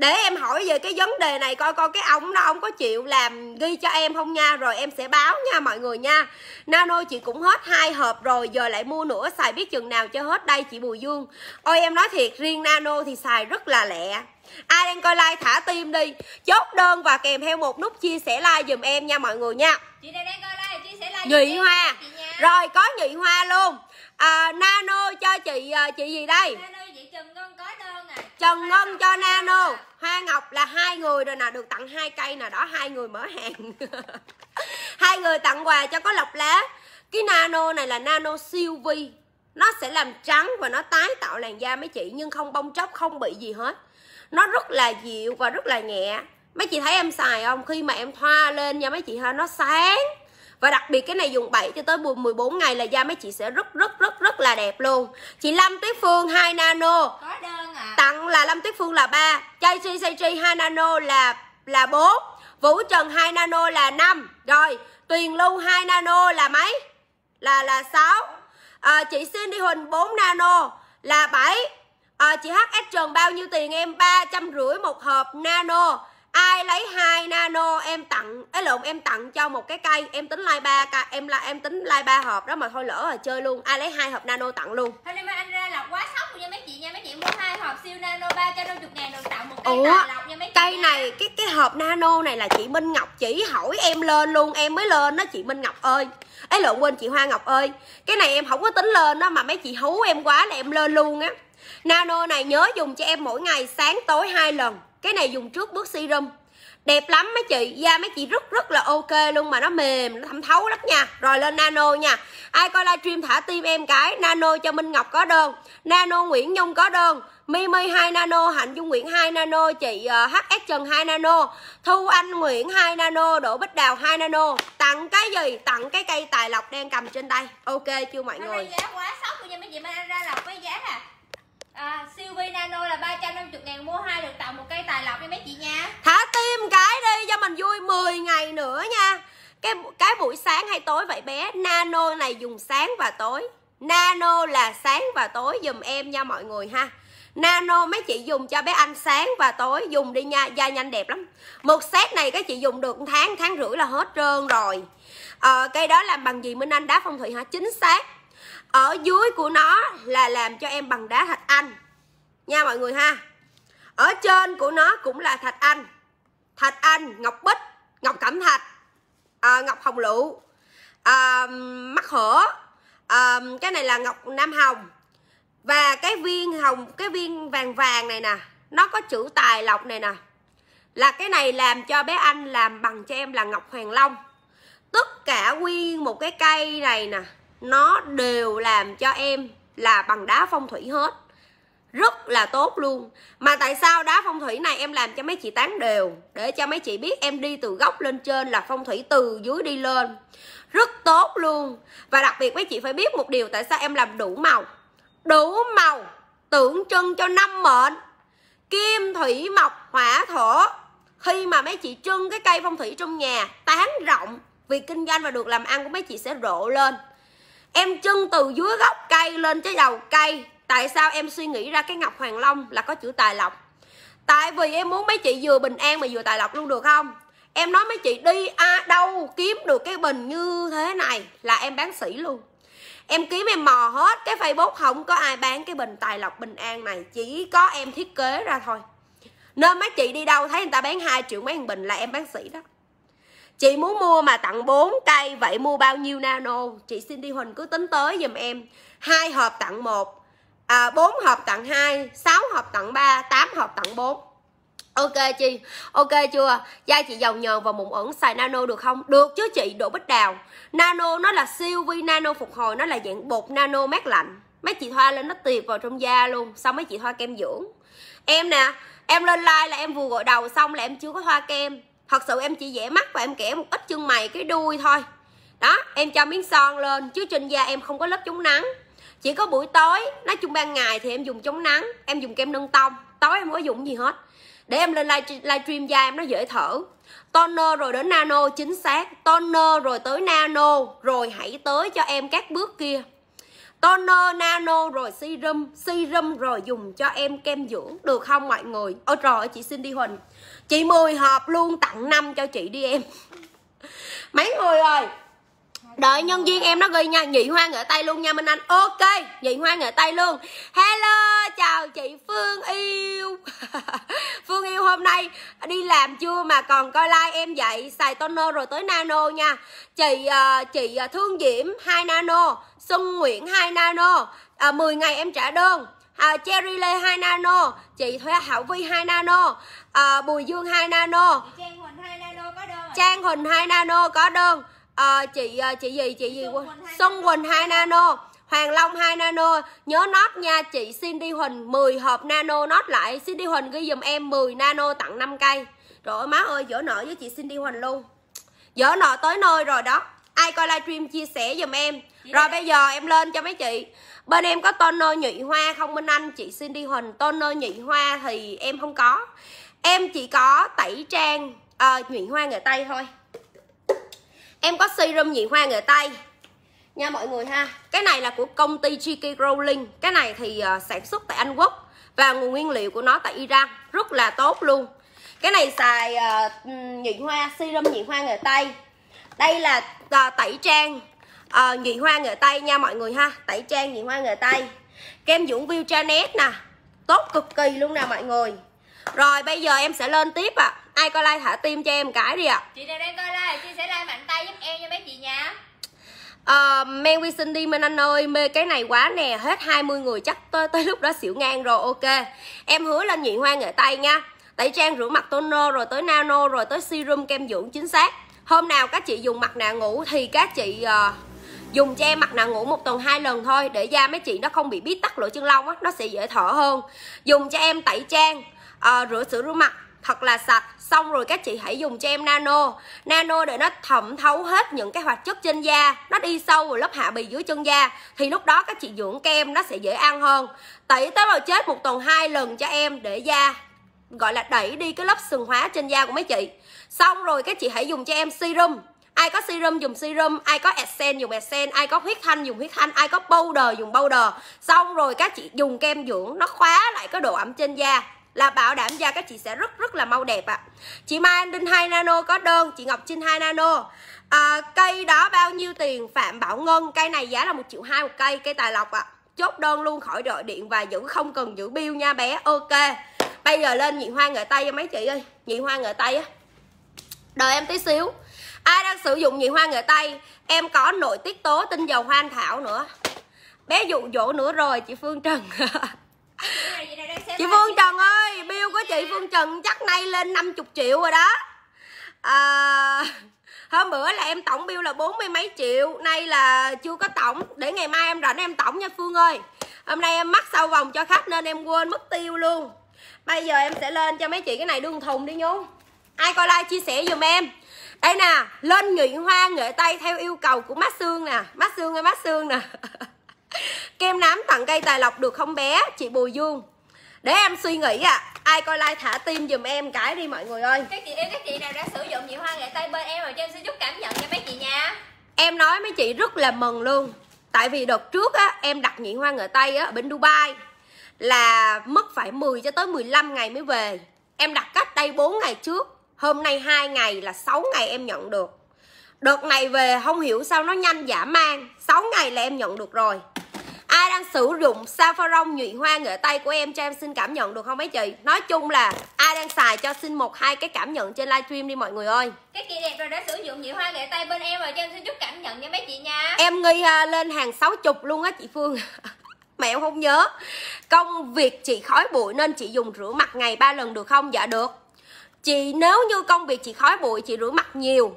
để em hỏi về cái vấn đề này coi coi cái ông đó ông có chịu làm ghi cho em không nha rồi em sẽ báo nha mọi người nha nano chị cũng hết hai hộp rồi giờ lại mua nữa xài biết chừng nào cho hết đây chị bùi dương ôi em nói thiệt riêng nano thì xài rất là lẹ ai đang coi like thả tim đi chốt đơn và kèm theo một nút chia sẻ like dùm em nha mọi người nha chị đang coi like chia sẻ like nhị hoa rồi có nhị hoa luôn à, nano cho chị à, chị gì đây trần ngân có đơn à. trần ngân cho nano à. hoa ngọc là hai người rồi nè được tặng hai cây nè đó hai người mở hàng [LAUGHS] hai người tặng quà cho có lọc lá cái nano này là nano siêu vi nó sẽ làm trắng và nó tái tạo làn da mấy chị nhưng không bong chóc không bị gì hết nó rất là dịu và rất là nhẹ mấy chị thấy em xài không khi mà em thoa lên nha mấy chị ha nó sáng và đặc biệt cái này dùng 7 cho tới 14 ngày là da mấy chị sẽ rất rất rất rất là đẹp luôn chị Lâm Tuyết Phương 2 nano có đơn à. tặng là Lâm Tuyết Phương là 3 Chelsea Saichi 2 nano là là 4 Vũ Trần 2 nano là 5 rồi Tuyền Lưu 2 nano là mấy là là 6 à, chị Cindy Huỳnh 4 nano là 7 à, chị HS Trần bao nhiêu tiền em ba trăm rưỡi một hộp nano ai lấy 2 nano em tặng cái lộn em tặng cho một cái cây em tính like ba em là em tính like ba hộp đó mà thôi lỡ rồi chơi luôn ai lấy hai hộp nano tặng luôn thôi nên anh ra là quá sốc nha mấy chị nha mấy chị mua hai hộp siêu nano ba cho năm chục ngàn đồng tặng một cây Ủa, lọc nha mấy chị cây nha. này cái cái hộp nano này là chị Minh Ngọc chỉ hỏi em lên luôn em mới lên đó chị Minh Ngọc ơi ấy lộn quên chị Hoa Ngọc ơi cái này em không có tính lên đó mà mấy chị hú em quá là em lên luôn á nano này nhớ dùng cho em mỗi ngày sáng tối hai lần cái này dùng trước bước serum đẹp lắm mấy chị da mấy chị rất rất là ok luôn mà nó mềm nó thẩm thấu lắm nha rồi lên nano nha ai coi livestream thả tim em cái nano cho minh ngọc có đơn nano nguyễn nhung có đơn mi mi hai nano, Hạnh Dung Nguyễn 2 nano, chị ờ, HS Trần 2 nano, Thu Anh Nguyễn 2 nano, Đỗ Bích Đào 2 nano. Tặng cái gì? Tặng cái cây tài lộc đang cầm trên tay. Ok chưa mọi người? giá quá sốc luôn nha mấy chị, mang ra là với giá à à, vi Nano là 350 ngàn mua hai được tặng một cây tài lộc cho mấy chị nha Thả tim cái đi cho mình vui 10 ngày nữa nha cái cái buổi sáng hay tối vậy bé Nano này dùng sáng và tối Nano là sáng và tối dùm em nha mọi người ha Nano mấy chị dùng cho bé anh sáng và tối Dùng đi nha, da nhanh đẹp lắm Một set này các chị dùng được tháng, tháng rưỡi là hết trơn rồi à, Cây đó làm bằng gì Minh Anh đá phong thủy hả? Chính xác ở dưới của nó là làm cho em bằng đá thạch anh nha mọi người ha ở trên của nó cũng là thạch anh thạch anh ngọc bích ngọc cẩm thạch à, ngọc hồng lựu à, mắt hở à, cái này là ngọc nam hồng và cái viên hồng cái viên vàng vàng này nè nó có chữ tài lộc này nè là cái này làm cho bé anh làm bằng cho em là ngọc hoàng long tất cả nguyên một cái cây này nè nó đều làm cho em là bằng đá phong thủy hết rất là tốt luôn mà tại sao đá phong thủy này em làm cho mấy chị tán đều để cho mấy chị biết em đi từ góc lên trên là phong thủy từ dưới đi lên rất tốt luôn và đặc biệt mấy chị phải biết một điều tại sao em làm đủ màu đủ màu tượng trưng cho năm mệnh kim thủy mộc hỏa thổ khi mà mấy chị trưng cái cây phong thủy trong nhà tán rộng vì kinh doanh và được làm ăn của mấy chị sẽ rộ lên em chân từ dưới gốc cây lên tới đầu cây tại sao em suy nghĩ ra cái ngọc hoàng long là có chữ tài lộc tại vì em muốn mấy chị vừa bình an mà vừa tài lộc luôn được không em nói mấy chị đi à, đâu kiếm được cái bình như thế này là em bán sĩ luôn em kiếm em mò hết cái facebook không có ai bán cái bình tài lộc bình an này chỉ có em thiết kế ra thôi nên mấy chị đi đâu thấy người ta bán hai triệu mấy bình là em bán sĩ đó Chị muốn mua mà tặng 4 cây Vậy mua bao nhiêu nano Chị xin đi Huỳnh cứ tính tới dùm em hai hộp tặng một à, 4 hộp tặng 2 6 hộp tặng 3 8 hộp tặng 4 Ok chị, ok chưa? Da chị dầu nhờn và mụn ẩn xài nano được không? Được chứ chị, đổ bích đào Nano nó là siêu vi nano phục hồi Nó là dạng bột nano mát lạnh Mấy chị thoa lên nó tiệp vào trong da luôn Xong mấy chị thoa kem dưỡng Em nè, em lên like là em vừa gội đầu xong là em chưa có thoa kem thật sự em chỉ vẽ mắt và em kẻ một ít chân mày cái đuôi thôi đó em cho miếng son lên chứ trên da em không có lớp chống nắng chỉ có buổi tối nói chung ban ngày thì em dùng chống nắng em dùng kem nâng tông tối em không có dùng gì hết để em lên live, live stream da em nó dễ thở toner rồi đến nano chính xác toner rồi tới nano rồi hãy tới cho em các bước kia toner nano rồi serum serum rồi dùng cho em kem dưỡng được không mọi người ôi trời ơi chị xin đi huỳnh chị 10 hộp luôn tặng năm cho chị đi em mấy người ơi đợi nhân viên em nó ghi nha nhị hoa ngửa tay luôn nha minh anh ok nhị hoa ngửa tay luôn hello chào chị phương yêu [LAUGHS] phương yêu hôm nay đi làm chưa mà còn coi like em dạy xài toner rồi tới nano nha chị ờ, chị ờ, thương diễm 2 nano xuân nguyễn 2 nano à, 10 ngày em trả đơn à, Cherry Lê 2 nano chị Thuê Hảo Vi 2 nano à, Bùi Dương 2 nano Trang Huỳnh 2 nano có đơn à, chị chị gì chị gì Xuân Huỳnh 2 nano Hoàng Long 2 nano Nhớ nốt nha chị Cindy Huỳnh 10 hộp nano nốt lại Cindy Huỳnh ghi dùm em 10 nano tặng 5 cây Rồi má ơi dỡ nợ với chị Cindy Huỳnh luôn Dỡ nợ tới nơi rồi đó Ai coi livestream chia sẻ dùm em Rồi bây giờ em lên cho mấy chị bên em có toner nhụy hoa không minh anh chị xin đi huỳnh toner nhụy hoa thì em không có em chỉ có tẩy trang à, nhụy hoa nghệ tây thôi em có serum nhụy hoa nghệ tây nha mọi người ha cái này là của công ty GK Rowling cái này thì uh, sản xuất tại Anh Quốc và nguồn nguyên liệu của nó tại Iran rất là tốt luôn cái này xài uh, nhụy hoa serum nhụy hoa nghệ tây đây là uh, tẩy trang à, ờ, nhị hoa nghệ tây nha mọi người ha tẩy trang nhị hoa nghệ tây kem dưỡng view chanet nè tốt cực kỳ luôn nè mọi người rồi bây giờ em sẽ lên tiếp ạ à. ai coi like thả tim cho em cái đi ạ à. chị nào đang coi like chia sẽ like mạnh tay giúp em nha mấy chị nha Uh, men vi sinh đi Minh Anh ơi Mê cái này quá nè Hết 20 người chắc tới, tới lúc đó xỉu ngang rồi Ok Em hứa lên nhị hoa nghệ tay nha Tẩy trang rửa mặt toner rồi tới nano Rồi tới serum kem dưỡng chính xác Hôm nào các chị dùng mặt nạ ngủ Thì các chị uh, dùng cho em mặt nạ ngủ một tuần hai lần thôi để da mấy chị nó không bị bí tắc lỗ chân lông á nó sẽ dễ thở hơn dùng cho em tẩy trang à, rửa sữa rửa mặt thật là sạch xong rồi các chị hãy dùng cho em nano nano để nó thẩm thấu hết những cái hoạt chất trên da nó đi sâu vào lớp hạ bì dưới chân da thì lúc đó các chị dưỡng kem nó sẽ dễ ăn hơn tẩy tế bào chết một tuần hai lần cho em để da gọi là đẩy đi cái lớp sừng hóa trên da của mấy chị xong rồi các chị hãy dùng cho em serum ai có serum dùng serum ai có essence dùng essence ai có huyết thanh dùng huyết thanh ai có powder dùng powder xong rồi các chị dùng kem dưỡng nó khóa lại cái độ ẩm trên da là bảo đảm da các chị sẽ rất rất là mau đẹp ạ à. chị mai anh đinh 2 nano có đơn chị ngọc trinh 2 nano à, cây đó bao nhiêu tiền phạm bảo ngân cây này giá là một triệu hai một cây cây tài lộc ạ à. chốt đơn luôn khỏi đợi điện và giữ không cần giữ bill nha bé ok bây giờ lên nhị hoa ngợi tay cho mấy chị ơi nhị hoa ngợi tay á đợi em tí xíu ai đang sử dụng nhị hoa nghệ tây em có nội tiết tố tinh dầu hoa anh thảo nữa bé dụ dỗ nữa rồi chị phương trần [LAUGHS] chị phương trần ơi bill của chị phương trần chắc nay lên 50 triệu rồi đó à, hôm bữa là em tổng bill là bốn mươi mấy triệu nay là chưa có tổng để ngày mai em rảnh em tổng nha phương ơi hôm nay em mắc sau vòng cho khách nên em quên mất tiêu luôn bây giờ em sẽ lên cho mấy chị cái này đương thùng đi nhung ai coi like chia sẻ giùm em đây nè lên nhụy hoa nghệ tay theo yêu cầu của má xương nè má xương ơi má xương nè [LAUGHS] kem nám tặng cây tài lộc được không bé chị bùi dương để em suy nghĩ à. ai coi like thả tim giùm em cái đi mọi người ơi các chị yêu các chị nào đã sử dụng nhụy hoa nghệ tay bên em rồi cho em xin chúc cảm nhận cho mấy chị nha em nói mấy chị rất là mừng luôn tại vì đợt trước á em đặt nhụy hoa nghệ tay á ở bên dubai là mất phải 10 cho tới 15 ngày mới về em đặt cách đây 4 ngày trước hôm nay hai ngày là 6 ngày em nhận được đợt này về không hiểu sao nó nhanh giả mang 6 ngày là em nhận được rồi ai đang sử dụng saffron nhụy hoa nghệ tay của em cho em xin cảm nhận được không mấy chị nói chung là ai đang xài cho xin một hai cái cảm nhận trên livestream đi mọi người ơi cái kỳ đẹp rồi đã sử dụng nhụy hoa nghệ tay bên em rồi cho em xin chút cảm nhận nha mấy chị nha em nghi à, lên hàng sáu chục luôn á chị phương [LAUGHS] mẹ em không nhớ công việc chị khói bụi nên chị dùng rửa mặt ngày ba lần được không dạ được chị nếu như công việc chị khói bụi chị rửa mặt nhiều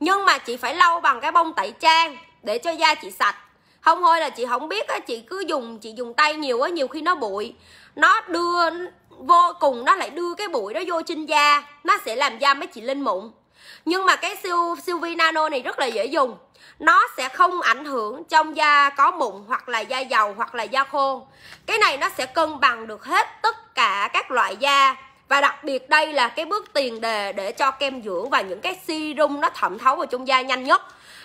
nhưng mà chị phải lau bằng cái bông tẩy trang để cho da chị sạch không thôi là chị không biết á chị cứ dùng chị dùng tay nhiều quá nhiều khi nó bụi nó đưa vô cùng nó lại đưa cái bụi đó vô trên da nó sẽ làm da mấy chị lên mụn nhưng mà cái siêu siêu vi nano này rất là dễ dùng nó sẽ không ảnh hưởng trong da có mụn hoặc là da dầu hoặc là da khô cái này nó sẽ cân bằng được hết tất cả các loại da và đặc biệt đây là cái bước tiền đề để cho kem dưỡng và những cái serum nó thẩm thấu vào trong da nhanh nhất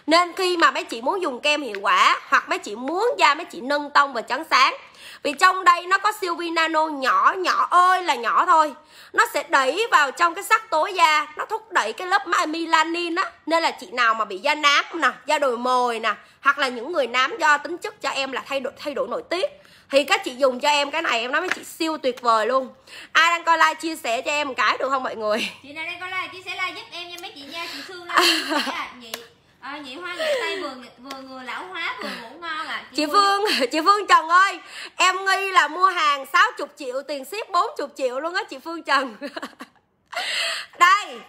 nên khi mà mấy chị muốn dùng kem hiệu quả hoặc mấy chị muốn da mấy chị nâng tông và trắng sáng vì trong đây nó có siêu vi nano nhỏ nhỏ ơi là nhỏ thôi nó sẽ đẩy vào trong cái sắc tối da nó thúc đẩy cái lớp melanin á nên là chị nào mà bị da nám nè da đồi mồi nè hoặc là những người nám do tính chất cho em là thay đổi thay đổi nội tiết thì các chị dùng cho em cái này em nói với chị siêu tuyệt vời luôn ai đang coi like chia sẻ cho em một cái được không mọi người chị nào đang coi like chia sẻ like giúp em nha mấy chị nha chị thương like à, ờ, nhị hoa nghệ tây vừa vừa người lão hóa vừa ngủ ngon à chị, chị Phương [LAUGHS] chị Phương Trần ơi em nghi là mua hàng 60 triệu tiền ship 40 triệu luôn á chị Phương Trần [LAUGHS] đây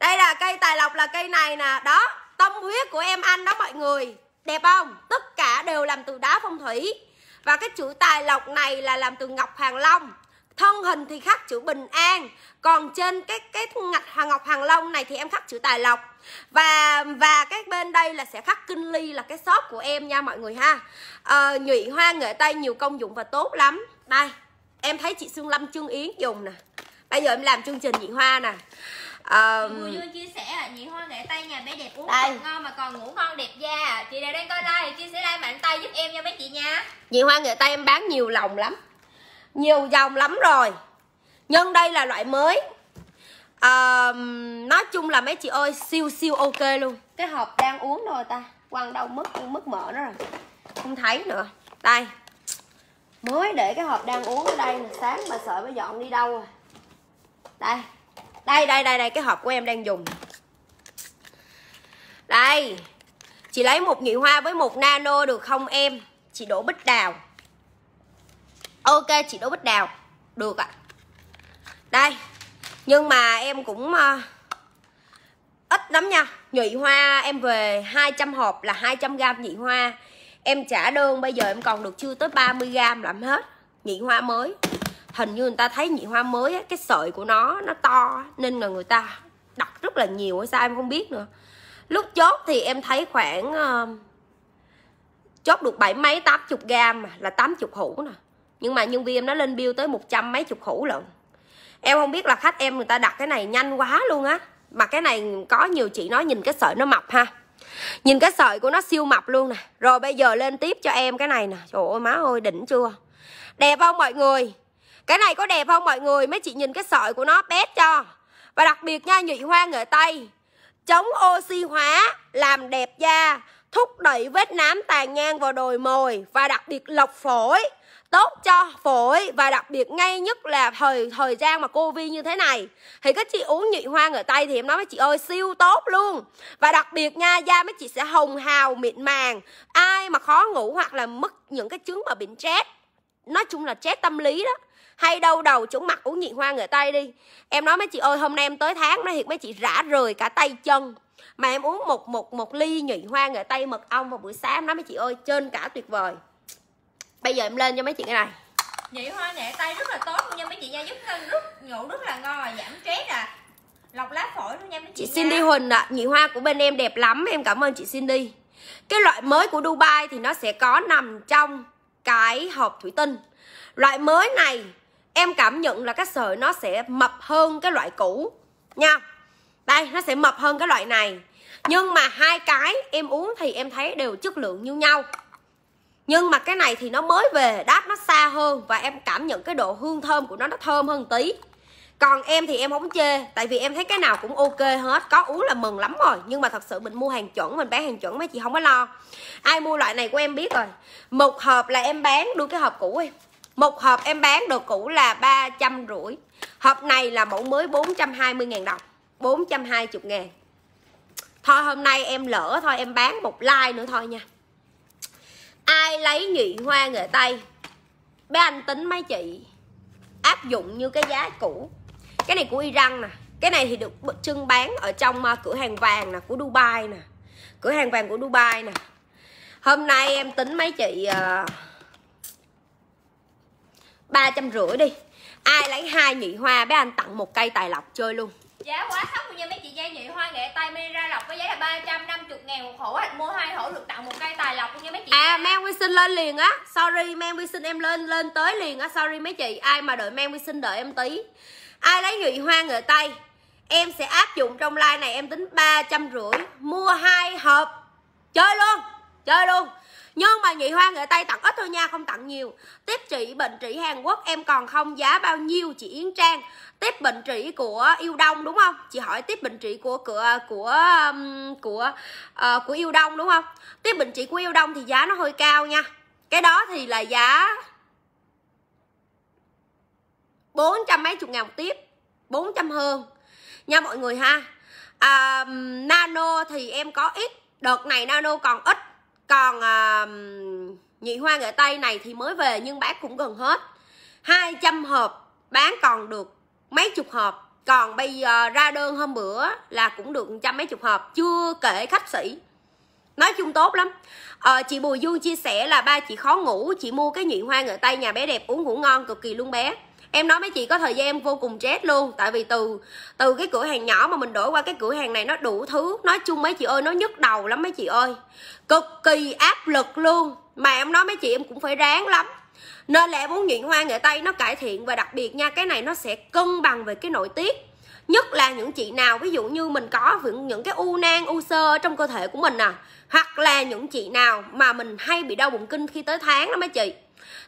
đây là cây tài lộc là cây này nè đó tâm huyết của em anh đó mọi người đẹp không tất cả đều làm từ đá phong thủy và cái chữ tài lộc này là làm từ ngọc hoàng long thân hình thì khắc chữ bình an còn trên cái cái ngạch hoàng ngọc hoàng long này thì em khắc chữ tài lộc và và cái bên đây là sẽ khắc kinh ly là cái shop của em nha mọi người ha à, nhụy hoa nghệ tay nhiều công dụng và tốt lắm đây em thấy chị xuân lâm trương yến dùng nè bây giờ em làm chương trình nhụy hoa nè um... Người chia sẻ là nhị hoa nghệ tây nhà bé đẹp uống đây. ngon mà còn ngủ ngon đẹp da à. Chị nào đang coi đây chia sẻ like mạnh tay giúp em nha mấy chị nha chị hoa nghệ tây em bán nhiều lòng lắm Nhiều dòng lắm rồi nhưng đây là loại mới um, Nói chung là mấy chị ơi siêu siêu ok luôn Cái hộp đang uống rồi ta Quăng đâu mất mất mở nó rồi Không thấy nữa Đây Mới để cái hộp đang uống ở đây Sáng mà sợ mới dọn đi đâu rồi à. Đây đây đây đây đây cái hộp của em đang dùng đây chị lấy một nhị hoa với một nano được không em chị đổ bích đào ok chị đổ bích đào được ạ à. đây nhưng mà em cũng uh, ít lắm nha nhị hoa em về 200 hộp là 200 gram nhị hoa em trả đơn bây giờ em còn được chưa tới 30 gram làm hết nhị hoa mới hình như người ta thấy nhị hoa mới á, cái sợi của nó nó to nên là người ta đặt rất là nhiều hay sao em không biết nữa lúc chốt thì em thấy khoảng uh, chốt được bảy mấy tám chục gam là tám chục hũ nè nhưng mà nhân viên em nó lên bill tới một trăm mấy chục hũ lận em không biết là khách em người ta đặt cái này nhanh quá luôn á mà cái này có nhiều chị nói nhìn cái sợi nó mập ha nhìn cái sợi của nó siêu mập luôn nè rồi bây giờ lên tiếp cho em cái này nè trời ơi má ơi đỉnh chưa đẹp không mọi người cái này có đẹp không mọi người mấy chị nhìn cái sợi của nó bét cho và đặc biệt nha nhụy hoa nghệ tây chống oxy hóa làm đẹp da thúc đẩy vết nám tàn nhang vào đồi mồi và đặc biệt lọc phổi tốt cho phổi và đặc biệt ngay nhất là thời thời gian mà covid như thế này thì các chị uống nhụy hoa ở tay thì em nói với chị ơi siêu tốt luôn và đặc biệt nha da mấy chị sẽ hồng hào mịn màng ai mà khó ngủ hoặc là mất những cái chứng mà bệnh stress nói chung là stress tâm lý đó hay đâu đầu chúng mặt uống nhị hoa người tây đi em nói mấy chị ơi hôm nay em tới tháng nói thiệt mấy chị rã rời cả tay chân mà em uống một một một ly nhị hoa người tây mật ong vào buổi sáng nói mấy chị ơi trên cả tuyệt vời bây giờ em lên cho mấy chị cái này nhị hoa nghệ tay rất là tốt nha mấy chị nha giúp ngân rất ngủ rất là ngon và giảm stress à lọc lá phổi luôn nha mấy chị, chị Cindy Huỳnh ạ à, nhị hoa của bên em đẹp lắm em cảm ơn chị Cindy cái loại mới của Dubai thì nó sẽ có nằm trong cái hộp thủy tinh loại mới này em cảm nhận là cái sợi nó sẽ mập hơn cái loại cũ nha đây nó sẽ mập hơn cái loại này nhưng mà hai cái em uống thì em thấy đều chất lượng như nhau nhưng mà cái này thì nó mới về đáp nó xa hơn và em cảm nhận cái độ hương thơm của nó nó thơm hơn tí còn em thì em không chê tại vì em thấy cái nào cũng ok hết có uống là mừng lắm rồi nhưng mà thật sự mình mua hàng chuẩn mình bán hàng chuẩn mấy chị không có lo ai mua loại này của em biết rồi một hộp là em bán đưa cái hộp cũ em một hộp em bán đồ cũ là ba trăm rưỡi hộp này là mẫu mới 420.000 đồng 420 ngàn thôi hôm nay em lỡ thôi em bán một like nữa thôi nha ai lấy nhị hoa nghệ tây bé anh tính mấy chị áp dụng như cái giá cũ cái này của Iran nè cái này thì được trưng bán ở trong ờ, cửa hàng vàng nè của Dubai nè cửa hàng vàng của Dubai nè hôm nay em tính mấy chị uh, ba trăm rưỡi đi ai lấy hai nhụy hoa bé anh tặng một cây tài lộc chơi luôn giá quá thấp như mấy chị dây nhụy hoa nghệ tay mini ra lọc với giá là 350 ngàn một hũ mua hai hũ được tặng một cây tài lộc như mấy chị à mang quy sinh lên liền á sorry mang quy sinh em lên lên tới liền á sorry mấy chị ai mà đợi mang quy sinh đợi em tí ai lấy nhụy hoa nghệ tay em sẽ áp dụng trong like này em tính ba trăm rưỡi mua hai hộp chơi luôn chơi luôn nhưng mà nhị hoa nghệ tây tặng ít thôi nha không tặng nhiều tiếp trị bệnh trị hàn quốc em còn không giá bao nhiêu chị yến trang tiếp bệnh trị của yêu đông đúng không chị hỏi tiếp bệnh trị của của của um, của uh, của yêu đông đúng không tiếp bệnh trị của yêu đông thì giá nó hơi cao nha cái đó thì là giá bốn trăm mấy chục ngàn một tiếp bốn trăm hơn nha mọi người ha à, um, nano thì em có ít đợt này nano còn ít còn à, nhị hoa nghệ tây này thì mới về nhưng bán cũng gần hết 200 hộp bán còn được mấy chục hộp còn bây giờ ra đơn hôm bữa là cũng được trăm mấy chục hộp chưa kể khách sĩ nói chung tốt lắm à, chị bùi dương chia sẻ là ba chị khó ngủ chị mua cái nhị hoa nghệ tây nhà bé đẹp uống ngủ ngon cực kỳ luôn bé em nói mấy chị có thời gian em vô cùng chết luôn tại vì từ từ cái cửa hàng nhỏ mà mình đổi qua cái cửa hàng này nó đủ thứ nói chung mấy chị ơi nó nhức đầu lắm mấy chị ơi cực kỳ áp lực luôn mà em nói mấy chị em cũng phải ráng lắm nên là em muốn nhuyễn hoa nghệ tây nó cải thiện và đặc biệt nha cái này nó sẽ cân bằng về cái nội tiết nhất là những chị nào ví dụ như mình có những cái u nang u sơ trong cơ thể của mình à hoặc là những chị nào mà mình hay bị đau bụng kinh khi tới tháng đó mấy chị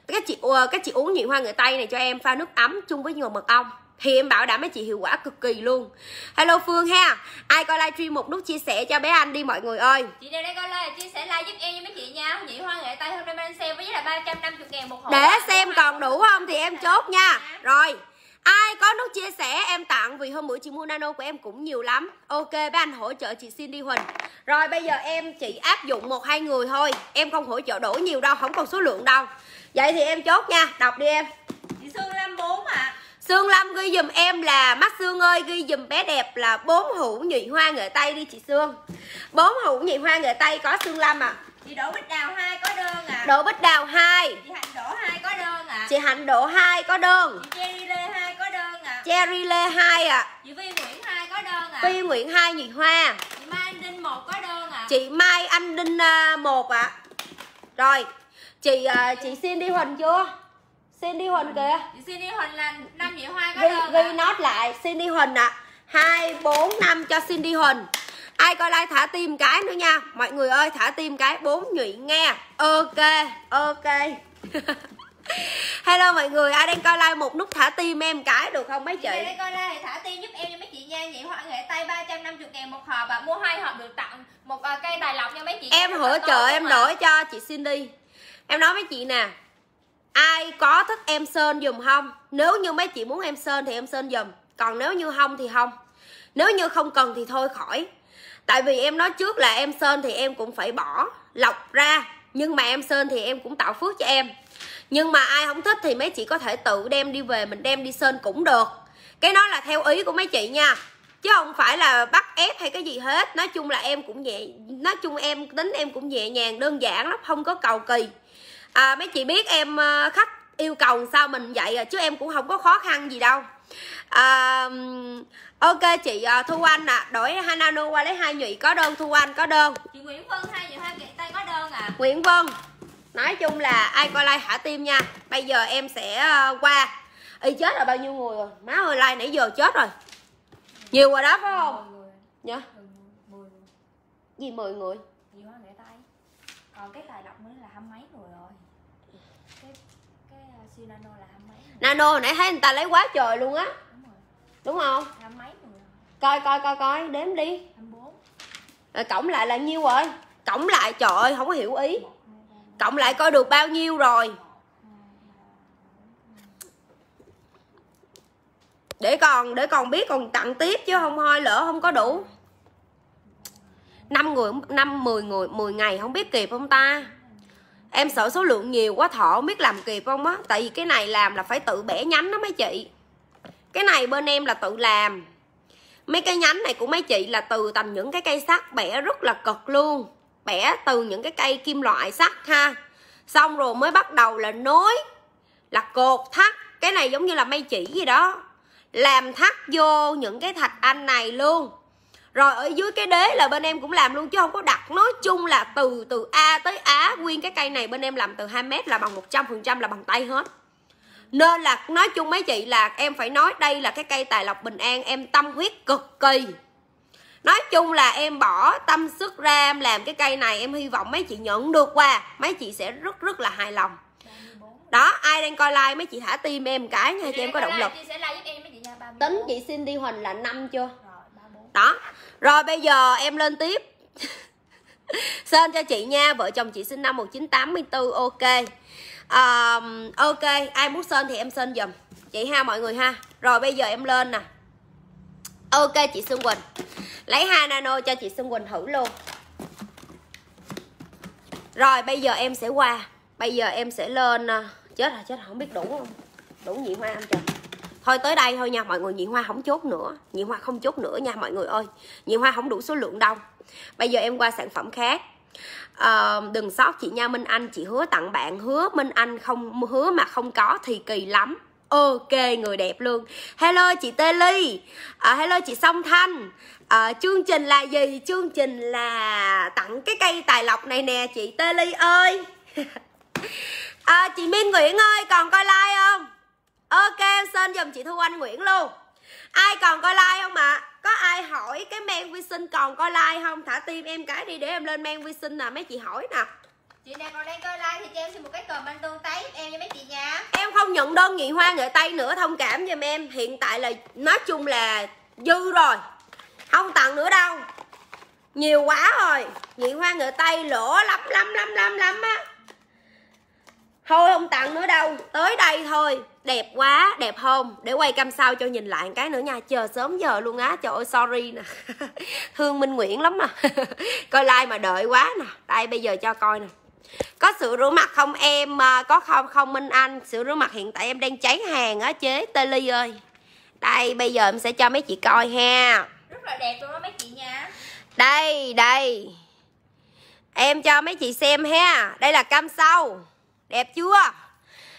các chị ờ, các chị uống nhị hoa người tây này cho em pha nước ấm chung với nhiều mật ong thì em bảo đảm mấy chị hiệu quả cực kỳ luôn hello phương ha ai coi livestream một nút chia sẻ cho bé anh đi mọi người ơi chị đều đang coi live chia sẻ like giúp em với mấy chị nha nhị hoa nghệ tây hôm nay đang xem với giá là 350 ngàn một hộp để xem còn đủ không thì em chốt nha rồi Ai có nút chia sẻ em tặng vì hôm bữa chị mua nano của em cũng nhiều lắm. Ok bé anh hỗ trợ chị xin đi Huỳnh. Rồi bây giờ em chỉ áp dụng một hai người thôi. Em không hỗ trợ đổi nhiều đâu, không còn số lượng đâu vậy thì em chốt nha đọc đi em chị Sương Lâm 4 ạ à. Sương Lâm ghi dùm em là mắt Sương ơi ghi dùm bé đẹp là bốn hũ nhị hoa nghệ tây đi chị Sương bốn hũ nhị hoa nghệ tây có Sương Lâm ạ à. Chị Đỗ Bích Đào 2 có đơn ạ à. Đỗ Bích Đào 2 Chị Hạnh Đỗ 2 có đơn ạ à. Chị Hạnh Đỗ 2 có đơn Chị Cherry Lê 2 có đơn ạ à. Cherry Lê 2 ạ à. Chị Vi Nguyễn 2 có đơn ạ à. Vi Nguyễn 2 nhị hoa Chị Mai Anh Đinh 1 có đơn ạ à. Chị Mai Anh Đinh 1 à, ạ à. Rồi chị à, chị xin đi huỳnh chưa xin đi huỳnh kìa chị xin đi huỳnh là năm nhị hoa có đơn ghi à? nốt lại xin đi huỳnh ạ hai bốn năm cho xin đi huỳnh ai coi like thả tim cái nữa nha mọi người ơi thả tim cái bốn nhụy nghe ok ok [LAUGHS] hello mọi người ai đang coi like một nút thả tim em cái được không mấy chị đang coi like thả tim giúp em cho mấy chị nha nhị hoa nghệ tây 350 ngàn một hộp và mua hai hộp được tặng một à, cây tài lộc nha mấy chị em hỗ trợ em đổi cho chị xin đi em nói với chị nè ai có thích em sơn dùm không nếu như mấy chị muốn em sơn thì em sơn dùm còn nếu như không thì không nếu như không cần thì thôi khỏi tại vì em nói trước là em sơn thì em cũng phải bỏ lọc ra nhưng mà em sơn thì em cũng tạo phước cho em nhưng mà ai không thích thì mấy chị có thể tự đem đi về mình đem đi sơn cũng được cái đó là theo ý của mấy chị nha chứ không phải là bắt ép hay cái gì hết nói chung là em cũng nhẹ nói chung em tính em cũng nhẹ nhàng đơn giản lắm không có cầu kỳ à, mấy chị biết em ờ, khách yêu cầu sao mình vậy à, chứ em cũng không có khó khăn gì đâu à, ok chị ờ, thu anh ạ à, đổi hanano qua lấy hai nhụy có đơn thu anh có đơn chị nguyễn vân hai nhụy hai tay có đơn à nguyễn vân nói chung là ai coi like hả tim nha bây giờ em sẽ ờ, qua y chết rồi bao nhiêu người rồi má ơi like nãy giờ chết rồi nhiều rồi đó phải không dạ ừ, gì mười người còn cái tài đó nano nãy thấy người ta lấy quá trời luôn á đúng, không coi coi coi coi đếm đi rồi, cộng lại là nhiêu rồi cộng lại trời ơi không có hiểu ý cộng lại coi được bao nhiêu rồi để còn để còn biết còn tặng tiếp chứ không thôi lỡ không có đủ năm người năm mười người mười ngày không biết kịp không ta em sợ số lượng nhiều quá thọ không biết làm kịp không á tại vì cái này làm là phải tự bẻ nhánh đó mấy chị cái này bên em là tự làm mấy cái nhánh này của mấy chị là từ tầm những cái cây sắt bẻ rất là cực luôn bẻ từ những cái cây kim loại sắt ha xong rồi mới bắt đầu là nối là cột thắt cái này giống như là mây chỉ gì đó làm thắt vô những cái thạch anh này luôn rồi ở dưới cái đế là bên em cũng làm luôn chứ không có đặt nói chung là từ từ a tới á nguyên cái cây này bên em làm từ 2 mét là bằng 100 phần trăm là bằng tay hết nên là nói chung mấy chị là em phải nói đây là cái cây tài lộc bình an em tâm huyết cực kỳ Nói chung là em bỏ tâm sức ra em làm cái cây này Em hy vọng mấy chị nhận được qua Mấy chị sẽ rất rất là hài lòng Đó ai đang coi like mấy chị thả tim em cái nha Cho em có động lực Tính chị xin đi Huỳnh là năm chưa đó rồi bây giờ em lên tiếp Sơn [LAUGHS] cho chị nha Vợ chồng chị sinh năm 1984 Ok um, Ok Ai muốn sơn thì em sơn dùm Chị ha mọi người ha Rồi bây giờ em lên nè Ok chị Xuân Quỳnh Lấy hai nano cho chị Xuân Quỳnh thử luôn Rồi bây giờ em sẽ qua Bây giờ em sẽ lên ờ, Chết rồi chết rồi không biết đủ không Đủ nhị hoa không trời thôi tới đây thôi nha mọi người nhị hoa không chốt nữa nhị hoa không chốt nữa nha mọi người ơi nhị hoa không đủ số lượng đâu bây giờ em qua sản phẩm khác à, đừng sót chị nha minh anh chị hứa tặng bạn hứa minh anh không hứa mà không có thì kỳ lắm ok người đẹp luôn hello chị tê ly à, hello chị song thanh à, chương trình là gì chương trình là tặng cái cây tài lộc này nè chị tê ly ơi à, [LAUGHS] chị minh nguyễn ơi còn coi like không ok em xin dùm chị thu anh nguyễn luôn ai còn coi like không ạ à? có ai hỏi cái men vi sinh còn coi like không thả tim em cái đi để em lên men vi sinh nè mấy chị hỏi nè chị nào còn đang coi like thì cho em xin một cái comment tương tác giúp em với mấy chị nha em không nhận đơn nhị hoa nghệ tây nữa thông cảm giùm em hiện tại là nói chung là dư rồi không tặng nữa đâu nhiều quá rồi nhị hoa nghệ tây lỗ lắm lắm lắm lắm lắm á thôi không tặng nữa đâu tới đây thôi đẹp quá đẹp không để quay cam sau cho nhìn lại cái nữa nha chờ sớm giờ luôn á trời ơi sorry nè [LAUGHS] thương minh nguyễn lắm nè [LAUGHS] coi like mà đợi quá nè đây bây giờ cho coi nè có sữa rửa mặt không em à, có không không minh anh sữa rửa mặt hiện tại em đang cháy hàng á chế tê ly ơi đây bây giờ em sẽ cho mấy chị coi ha rất là đẹp luôn á mấy chị nha đây đây em cho mấy chị xem ha đây là cam sau đẹp chưa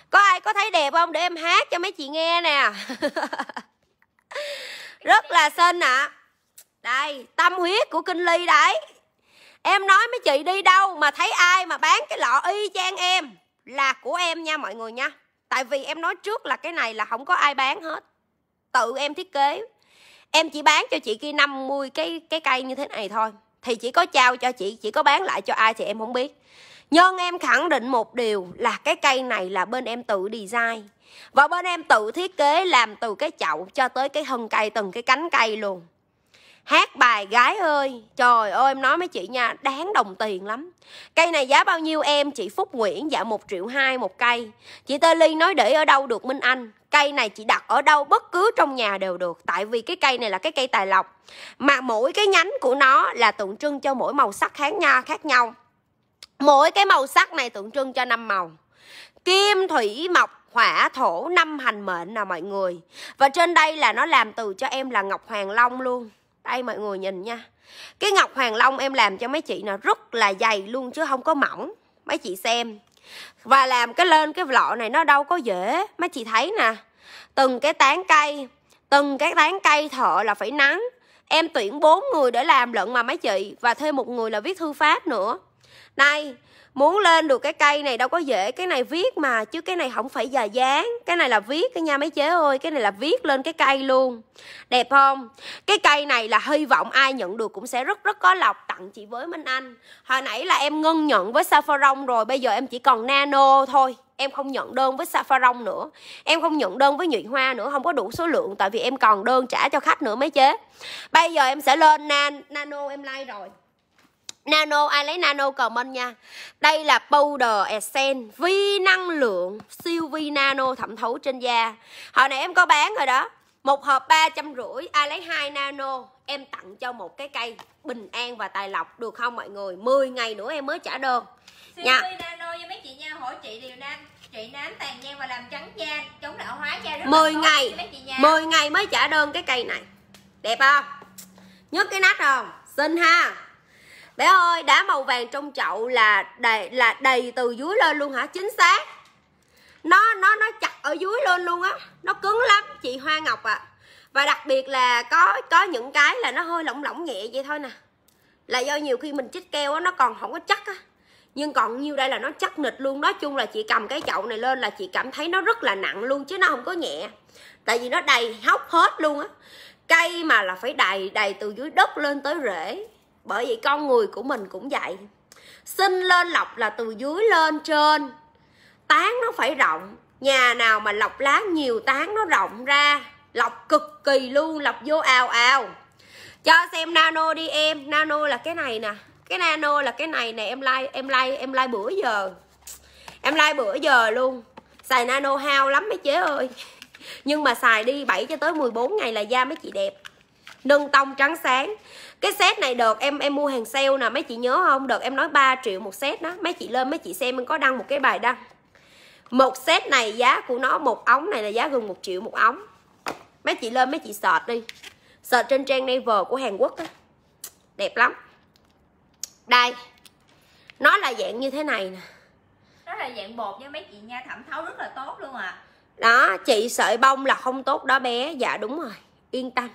có ai có thấy đẹp không để em hát cho mấy chị nghe nè [LAUGHS] rất là xinh ạ à. đây tâm huyết của kinh ly đấy em nói mấy chị đi đâu mà thấy ai mà bán cái lọ y chang em là của em nha mọi người nha tại vì em nói trước là cái này là không có ai bán hết tự em thiết kế em chỉ bán cho chị kia 50 cái cái cây như thế này thôi thì chỉ có trao cho chị chỉ có bán lại cho ai thì em không biết nhưng em khẳng định một điều là cái cây này là bên em tự design Và bên em tự thiết kế làm từ cái chậu cho tới cái thân cây, từng cái cánh cây luôn Hát bài gái ơi Trời ơi em nói mấy chị nha Đáng đồng tiền lắm Cây này giá bao nhiêu em Chị Phúc Nguyễn dạ 1 triệu 2 một cây Chị Tê Ly nói để ở đâu được Minh Anh Cây này chị đặt ở đâu bất cứ trong nhà đều được Tại vì cái cây này là cái cây tài lộc Mà mỗi cái nhánh của nó là tượng trưng cho mỗi màu sắc khác nhau khác nhau mỗi cái màu sắc này tượng trưng cho năm màu kim thủy mộc hỏa thổ năm hành mệnh nào mọi người và trên đây là nó làm từ cho em là ngọc hoàng long luôn đây mọi người nhìn nha cái ngọc hoàng long em làm cho mấy chị nè rất là dày luôn chứ không có mỏng mấy chị xem và làm cái lên cái lọ này nó đâu có dễ mấy chị thấy nè từng cái tán cây từng cái tán cây thợ là phải nắng em tuyển bốn người để làm lận mà mấy chị và thêm một người là viết thư pháp nữa này muốn lên được cái cây này đâu có dễ cái này viết mà chứ cái này không phải già dán cái này là viết cái nha mấy chế ơi cái này là viết lên cái cây luôn đẹp không cái cây này là hy vọng ai nhận được cũng sẽ rất rất có lọc tặng chị với minh anh hồi nãy là em ngân nhận với saffron rồi bây giờ em chỉ còn nano thôi em không nhận đơn với saffron nữa em không nhận đơn với nhụy hoa nữa không có đủ số lượng tại vì em còn đơn trả cho khách nữa mấy chế bây giờ em sẽ lên nan, nano em like rồi Nano, ai lấy nano comment nha Đây là powder essence Vi năng lượng siêu vi nano thẩm thấu trên da Hồi nãy em có bán rồi đó Một hộp 350 Ai lấy 2 nano Em tặng cho một cái cây bình an và tài lộc Được không mọi người 10 ngày nữa em mới trả đơn Siêu nha. vi nano cho mấy chị nha Hỏi chị điều nam trị nám tàn nhang và làm trắng da chống lão hóa da rất 10 ngày 10 ngày mới trả đơn cái cây này đẹp không Nhớ cái nát không xinh ha bé ơi đá màu vàng trong chậu là đầy là đầy từ dưới lên luôn hả chính xác nó nó nó chặt ở dưới lên luôn á nó cứng lắm chị hoa ngọc ạ à. và đặc biệt là có có những cái là nó hơi lỏng lỏng nhẹ vậy thôi nè là do nhiều khi mình chích keo á nó còn không có chắc á nhưng còn nhiêu đây là nó chắc nịch luôn nói chung là chị cầm cái chậu này lên là chị cảm thấy nó rất là nặng luôn chứ nó không có nhẹ tại vì nó đầy hóc hết luôn á cây mà là phải đầy đầy từ dưới đất lên tới rễ bởi vậy con người của mình cũng vậy sinh lên lọc là từ dưới lên trên tán nó phải rộng nhà nào mà lọc lá nhiều tán nó rộng ra lọc cực kỳ luôn lọc vô ào ào cho xem nano đi em nano là cái này nè cái nano là cái này nè em like em like em like bữa giờ em like bữa giờ luôn xài nano hao lắm mấy chế ơi nhưng mà xài đi 7 cho tới 14 ngày là da mấy chị đẹp nâng tông trắng sáng cái set này đợt em em mua hàng sale nè mấy chị nhớ không đợt em nói 3 triệu một set đó mấy chị lên mấy chị xem em có đăng một cái bài đăng một set này giá của nó một ống này là giá gần một triệu một ống mấy chị lên mấy chị search đi search trên trang Naver của Hàn Quốc á đẹp lắm đây nó là dạng như thế này nè nó là dạng bột nha mấy chị nha thẩm thấu rất là tốt luôn ạ à. đó chị sợi bông là không tốt đó bé dạ đúng rồi yên tâm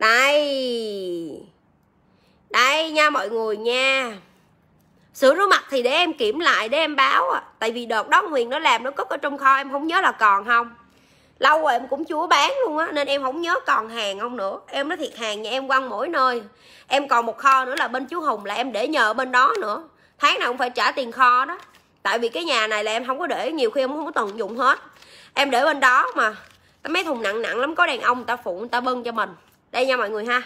đây đây nha mọi người nha sữa rửa mặt thì để em kiểm lại để em báo à. tại vì đợt đó huyền nó làm nó cất ở trong kho em không nhớ là còn không lâu rồi em cũng chưa bán luôn á nên em không nhớ còn hàng không nữa em nói thiệt hàng nhà em quăng mỗi nơi em còn một kho nữa là bên chú hùng là em để nhờ bên đó nữa tháng nào cũng phải trả tiền kho đó tại vì cái nhà này là em không có để nhiều khi em không có tận dụng hết em để bên đó mà mấy thùng nặng nặng lắm có đàn ông người ta phụ người ta bưng cho mình đây nha mọi người ha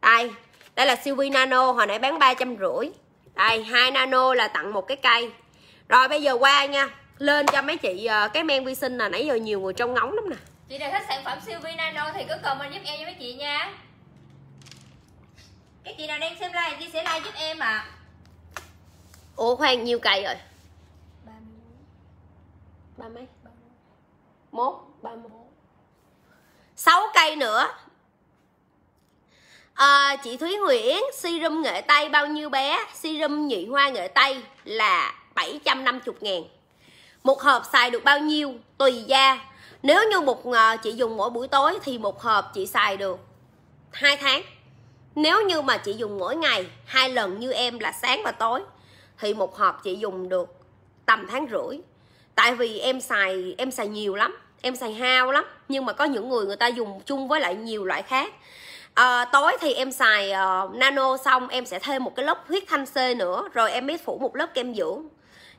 đây đây là siêu vi nano hồi nãy bán ba trăm rưỡi đây hai nano là tặng một cái cây rồi bây giờ qua nha lên cho mấy chị ờ, cái men vi sinh là nãy giờ nhiều người trông ngóng lắm nè chị nào thích sản phẩm siêu vi nano thì cứ comment giúp em với mấy chị nha các chị nào đang xem like chia sẻ like giúp em à ủa khoan nhiêu cây rồi ba ba mấy mốt ba mốt sáu cây nữa à, chị Thúy Nguyễn serum nghệ tây bao nhiêu bé serum nhị hoa nghệ tây là 750 ngàn một hộp xài được bao nhiêu tùy da nếu như một ờ, chị dùng mỗi buổi tối thì một hộp chị xài được hai tháng nếu như mà chị dùng mỗi ngày hai lần như em là sáng và tối thì một hộp chị dùng được tầm tháng rưỡi tại vì em xài em xài nhiều lắm em xài hao lắm nhưng mà có những người người ta dùng chung với lại nhiều loại khác à, tối thì em xài uh, nano xong em sẽ thêm một cái lớp huyết thanh c nữa rồi em mới phủ một lớp kem dưỡng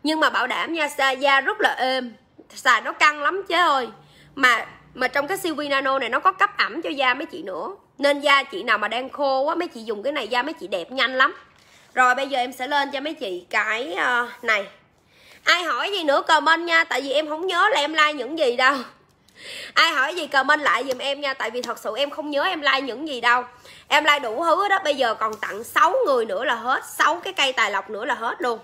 nhưng mà bảo đảm nha da rất là êm xài nó căng lắm chứ ơi mà mà trong cái CV Nano này nó có cấp ẩm cho da mấy chị nữa nên da chị nào mà đang khô quá mấy chị dùng cái này da mấy chị đẹp nhanh lắm rồi bây giờ em sẽ lên cho mấy chị cái uh, này ai hỏi gì nữa comment nha tại vì em không nhớ là em like những gì đâu ai hỏi gì comment lại giùm em nha tại vì thật sự em không nhớ em like những gì đâu em like đủ thứ đó bây giờ còn tặng 6 người nữa là hết 6 cái cây tài lộc nữa là hết luôn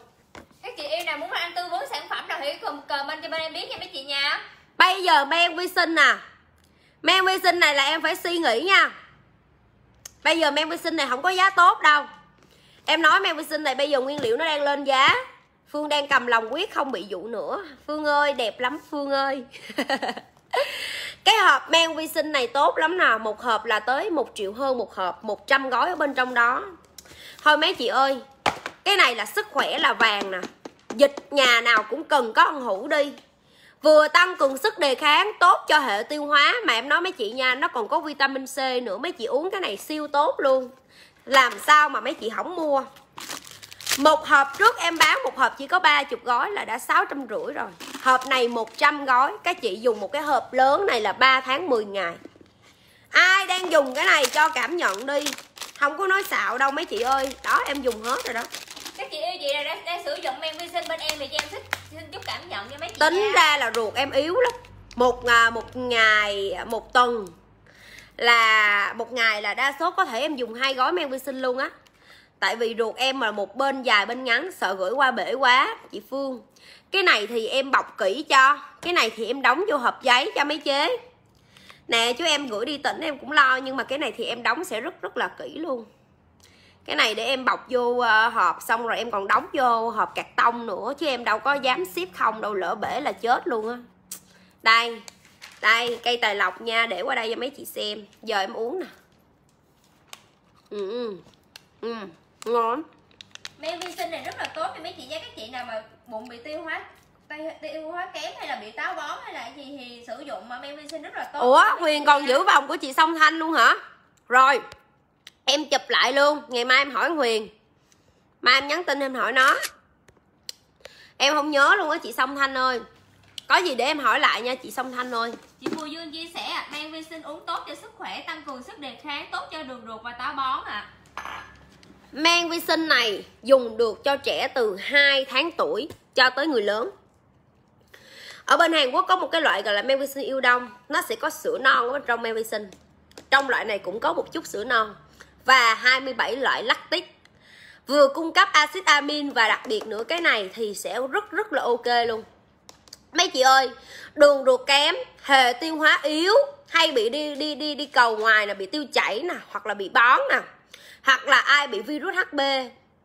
các chị em nào muốn ăn tư vấn sản phẩm nào thì cùng comment cho bên em biết nha mấy chị nha bây giờ men vi sinh nè men vi sinh này là em phải suy nghĩ nha bây giờ men vi sinh này không có giá tốt đâu em nói men vi sinh này bây giờ nguyên liệu nó đang lên giá Phương đang cầm lòng quyết không bị dụ nữa Phương ơi đẹp lắm Phương ơi [LAUGHS] cái hộp men vi sinh này tốt lắm nè một hộp là tới một triệu hơn một hộp 100 gói ở bên trong đó thôi mấy chị ơi cái này là sức khỏe là vàng nè dịch nhà nào cũng cần có ăn hủ đi vừa tăng cường sức đề kháng tốt cho hệ tiêu hóa mà em nói mấy chị nha nó còn có vitamin C nữa mấy chị uống cái này siêu tốt luôn làm sao mà mấy chị không mua một hộp trước em bán một hộp chỉ có 30 gói là đã sáu trăm rưỡi rồi hộp này 100 gói các chị dùng một cái hộp lớn này là 3 tháng 10 ngày ai đang dùng cái này cho cảm nhận đi không có nói xạo đâu mấy chị ơi đó em dùng hết rồi đó các chị yêu chị là đang, đang sử dụng men vi sinh bên em thì chị em thích xin chút cảm nhận cho mấy chị tính ra. ra là ruột em yếu lắm một à, một ngày à, một tuần là một ngày là đa số có thể em dùng hai gói men vi sinh luôn á tại vì ruột em mà một bên dài bên ngắn sợ gửi qua bể quá chị phương cái này thì em bọc kỹ cho cái này thì em đóng vô hộp giấy cho mấy chế nè chú em gửi đi tỉnh em cũng lo nhưng mà cái này thì em đóng sẽ rất rất là kỹ luôn cái này để em bọc vô ờ, hộp xong rồi em còn đóng vô hộp cạc tông nữa chứ em đâu có dám ship không đâu lỡ bể là chết luôn á đây đây cây tài lộc nha để qua đây cho mấy chị xem giờ em uống nè ừ ừ, ừ ngon men vi sinh này rất là tốt cho mấy chị nha các chị nào mà bụng bị tiêu hóa tiêu hóa kém hay là bị táo bón hay là gì thì sử dụng mà men vi sinh rất là tốt ủa huyền còn giữ vòng của chị song thanh luôn hả rồi em chụp lại luôn ngày mai em hỏi huyền mai em nhắn tin em hỏi nó em không nhớ luôn á chị song thanh ơi có gì để em hỏi lại nha chị song thanh ơi chị Bùi Dương chia sẻ men vi sinh uống tốt cho sức khỏe tăng cường sức đề kháng tốt cho đường ruột và táo bón ạ à men vi sinh này dùng được cho trẻ từ 2 tháng tuổi cho tới người lớn ở bên Hàn Quốc có một cái loại gọi là men vi sinh yêu đông nó sẽ có sữa non ở trong men vi sinh trong loại này cũng có một chút sữa non và 27 loại lactic vừa cung cấp axit amin và đặc biệt nữa cái này thì sẽ rất rất là ok luôn mấy chị ơi đường ruột kém hệ tiêu hóa yếu hay bị đi đi đi đi cầu ngoài là bị tiêu chảy nè hoặc là bị bón nè hoặc là ai bị virus hb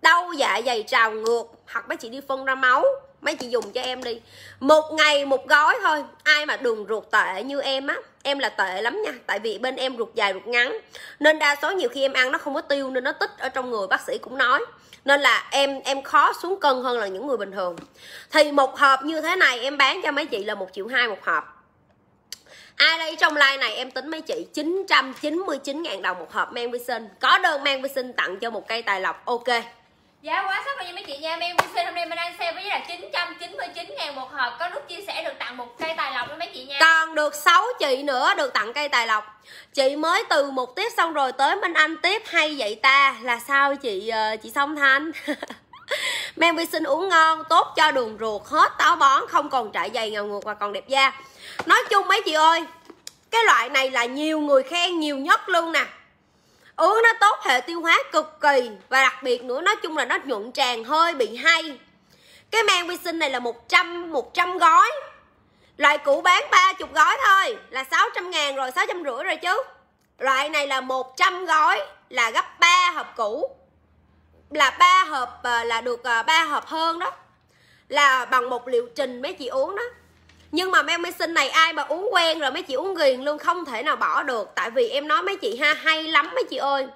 đau dạ dày trào ngược hoặc mấy chị đi phân ra máu mấy chị dùng cho em đi một ngày một gói thôi ai mà đường ruột tệ như em á em là tệ lắm nha tại vì bên em ruột dài ruột ngắn nên đa số nhiều khi em ăn nó không có tiêu nên nó tích ở trong người bác sĩ cũng nói nên là em em khó xuống cân hơn là những người bình thường thì một hộp như thế này em bán cho mấy chị là một triệu hai một hộp ai à, đây trong like này em tính mấy chị 999 000 đồng một hộp men vi sinh có đơn men vi sinh tặng cho một cây tài lộc ok giá dạ, quá sắp rồi nha mấy chị nha men vi sinh hôm nay mình đang sale với giá là 999 000 một hộp có nút chia sẻ được tặng một cây tài lộc nha mấy chị nha còn được 6 chị nữa được tặng cây tài lộc chị mới từ một tiếp xong rồi tới Minh Anh tiếp hay vậy ta là sao chị ờ, chị xong Thanh [LAUGHS] men vi sinh uống ngon tốt cho đường ruột hết táo bón không còn trại dày ngầu ngược và còn đẹp da nói chung mấy chị ơi cái loại này là nhiều người khen nhiều nhất luôn nè uống ừ, nó tốt hệ tiêu hóa cực kỳ và đặc biệt nữa nói chung là nó nhuận tràng hơi bị hay cái men vi sinh này là 100 100 gói loại cũ bán 30 gói thôi là 600 ngàn rồi 600 rưỡi rồi chứ loại này là 100 gói là gấp 3 hộp cũ là ba hộp à, là được à, ba hộp hơn đó là bằng một liệu trình mấy chị uống đó nhưng mà men medicine này ai mà uống quen rồi mấy chị uống ghiền luôn không thể nào bỏ được tại vì em nói mấy chị ha hay lắm mấy chị ơi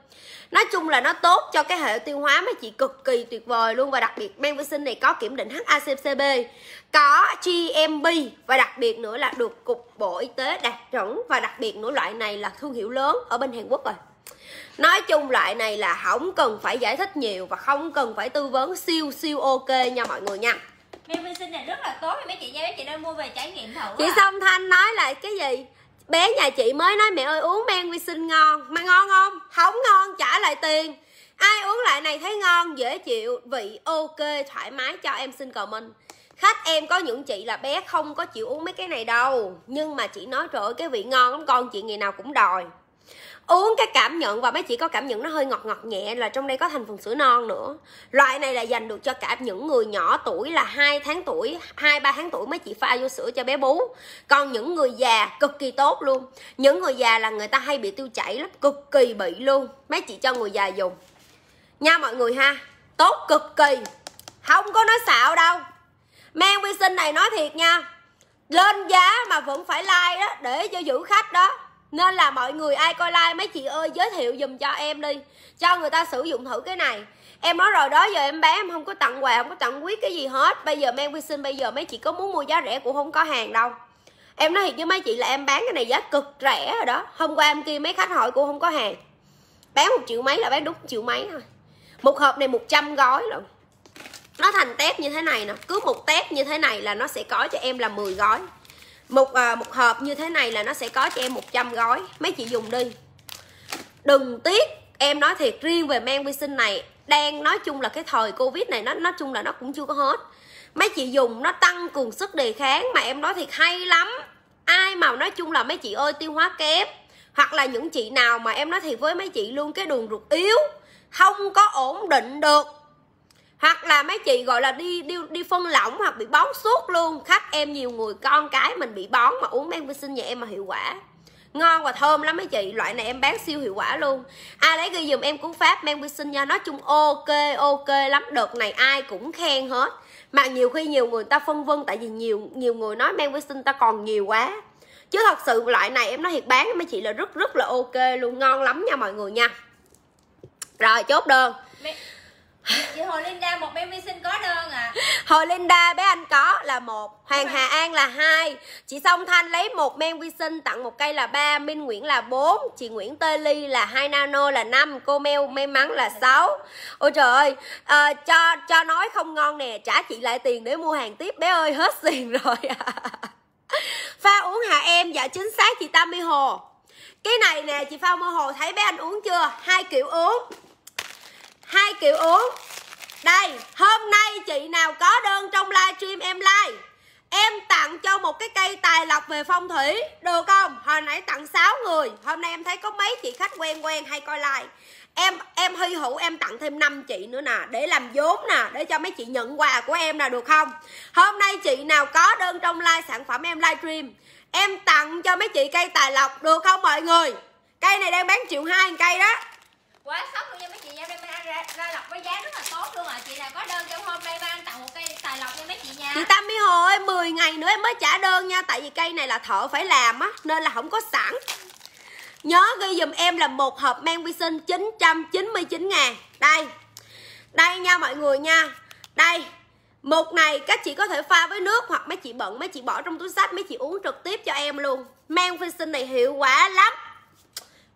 nói chung là nó tốt cho cái hệ tiêu hóa mấy chị cực kỳ tuyệt vời luôn và đặc biệt men vi sinh này có kiểm định HACCP có GMP và đặc biệt nữa là được cục bộ y tế đạt chuẩn và đặc biệt nữa loại này là thương hiệu lớn ở bên Hàn Quốc rồi Nói chung loại này là không cần phải giải thích nhiều và không cần phải tư vấn siêu siêu ok nha mọi người nha men vi sinh này rất là tốt mấy chị nha mấy chị nên mua về trải nghiệm thử chị à. song thanh nói lại cái gì bé nhà chị mới nói mẹ ơi uống men vi sinh ngon mà ngon không không ngon trả lại tiền ai uống lại này thấy ngon dễ chịu vị ok thoải mái cho em xin comment khách em có những chị là bé không có chịu uống mấy cái này đâu nhưng mà chị nói trời ơi cái vị ngon lắm con chị ngày nào cũng đòi uống cái cảm nhận và mấy chị có cảm nhận nó hơi ngọt ngọt nhẹ là trong đây có thành phần sữa non nữa loại này là dành được cho cả những người nhỏ tuổi là hai tháng tuổi hai ba tháng tuổi mấy chị pha vô sữa cho bé bú còn những người già cực kỳ tốt luôn những người già là người ta hay bị tiêu chảy lắm cực kỳ bị luôn mấy chị cho người già dùng nha mọi người ha tốt cực kỳ không có nói xạo đâu men vi sinh này nói thiệt nha lên giá mà vẫn phải like đó để cho giữ khách đó nên là mọi người ai coi like mấy chị ơi giới thiệu dùm cho em đi cho người ta sử dụng thử cái này em nói rồi đó giờ em bán em không có tặng quà không có tặng quý cái gì hết bây giờ men vi sinh bây giờ mấy chị có muốn mua giá rẻ cũng không có hàng đâu em nói thiệt với mấy chị là em bán cái này giá cực rẻ rồi đó hôm qua em kia mấy khách hỏi cũng không có hàng bán một triệu mấy là bán đúng triệu mấy thôi một hộp này 100 gói rồi nó thành tép như thế này nè cứ một tép như thế này là nó sẽ có cho em là 10 gói một à, một hộp như thế này là nó sẽ có cho em 100 gói mấy chị dùng đi đừng tiếc em nói thiệt riêng về men vi sinh này đang nói chung là cái thời covid này nó nói chung là nó cũng chưa có hết mấy chị dùng nó tăng cường sức đề kháng mà em nói thiệt hay lắm ai mà nói chung là mấy chị ơi tiêu hóa kém hoặc là những chị nào mà em nói thiệt với mấy chị luôn cái đường ruột yếu không có ổn định được hoặc là mấy chị gọi là đi đi đi phân lỏng hoặc bị bón suốt luôn khách em nhiều người con cái mình bị bón mà uống men vi sinh nhà em mà hiệu quả ngon và thơm lắm mấy chị loại này em bán siêu hiệu quả luôn ai lấy ghi dùm em cú pháp men vi sinh nha nói chung ok ok lắm đợt này ai cũng khen hết mà nhiều khi nhiều người ta phân vân tại vì nhiều nhiều người nói men vi sinh ta còn nhiều quá chứ thật sự loại này em nói thiệt bán mấy chị là rất rất là ok luôn ngon lắm nha mọi người nha rồi chốt đơn Mẹ chị Hồ Linda một bé vi sinh có đơn à Hồ Linda bé anh có là một Hoàng Hà An là hai chị Song Thanh lấy một men vi sinh tặng một cây là ba Minh Nguyễn là bốn chị Nguyễn Tê Ly là hai nano là năm cô Meo may mắn là sáu ôi trời ơi à, cho cho nói không ngon nè trả chị lại tiền để mua hàng tiếp bé ơi hết tiền rồi à. [LAUGHS] pha uống hạ em dạ chính xác chị Tammy Hồ cái này nè chị pha mơ hồ thấy bé anh uống chưa hai kiểu uống hai kiểu uống đây hôm nay chị nào có đơn trong livestream em like em tặng cho một cái cây tài lộc về phong thủy được không hồi nãy tặng 6 người hôm nay em thấy có mấy chị khách quen quen hay coi like em em hy hữu em tặng thêm 5 chị nữa nè để làm vốn nè để cho mấy chị nhận quà của em nè được không hôm nay chị nào có đơn trong like sản phẩm em livestream em tặng cho mấy chị cây tài lộc được không mọi người cây này đang bán triệu hai cây đó quá sốc luôn nha mấy chị nha đây mang ra, ra lọc với giá rất là tốt luôn à chị nào có đơn trong hôm nay mang tặng một cây tài lọc nha mấy chị nha chị Tâm Mỹ Hồ 10 ngày nữa em mới trả đơn nha tại vì cây này là thợ phải làm á nên là không có sẵn nhớ ghi dùm em là một hộp men vi sinh 999 ngàn đây đây nha mọi người nha đây một ngày các chị có thể pha với nước hoặc mấy chị bận mấy chị bỏ trong túi sách mấy chị uống trực tiếp cho em luôn men vi sinh này hiệu quả lắm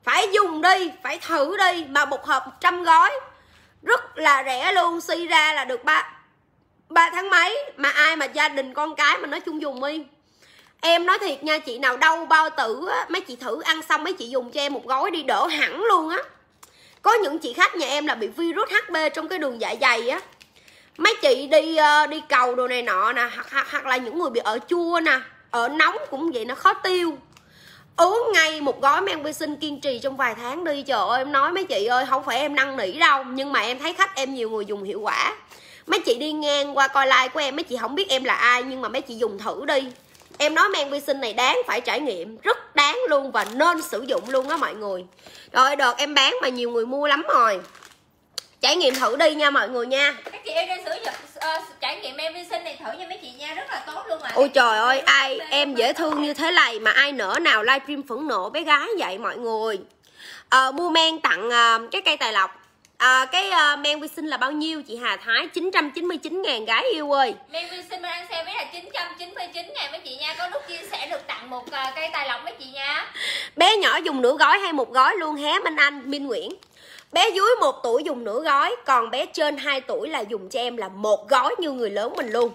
phải dùng đi phải thử đi mà một hộp 100 gói rất là rẻ luôn suy ra là được ba ba tháng mấy mà ai mà gia đình con cái mà nói chung dùng đi em nói thiệt nha chị nào đau bao tử á, mấy chị thử ăn xong mấy chị dùng cho em một gói đi đỡ hẳn luôn á có những chị khách nhà em là bị virus hb trong cái đường dạ dày á mấy chị đi ờ, đi cầu đồ này nọ nè hoặc, hoặc, hoặc là những người bị ở chua nè ở nóng cũng vậy nó khó tiêu uống ngay một gói men vi sinh kiên trì trong vài tháng đi trời ơi em nói mấy chị ơi không phải em năn nỉ đâu nhưng mà em thấy khách em nhiều người dùng hiệu quả mấy chị đi ngang qua coi like của em mấy chị không biết em là ai nhưng mà mấy chị dùng thử đi em nói men vi sinh này đáng phải trải nghiệm rất đáng luôn và nên sử dụng luôn đó mọi người rồi đợt em bán mà nhiều người mua lắm rồi trải nghiệm thử đi nha mọi người nha các chị em đang sử dụng uh, trải nghiệm em vi sinh này thử cho mấy chị nha rất là tốt luôn ạ ôi trời ơi ai em dễ thương như thế này mà ai nở nào livestream phẫn nộ bé gái vậy mọi người uh, mua men tặng uh, cái cây tài lộc À, cái uh, men vi sinh là bao nhiêu chị Hà Thái 999 ngàn gái yêu ơi men vi sinh đang xem với là 999 ngàn mấy chị nha có lúc chia sẻ được tặng một uh, cây tài lộc mấy chị nha bé nhỏ dùng nửa gói hay một gói luôn hé Minh Anh Minh Nguyễn Bé dưới 1 tuổi dùng nửa gói, còn bé trên 2 tuổi là dùng cho em là một gói như người lớn mình luôn.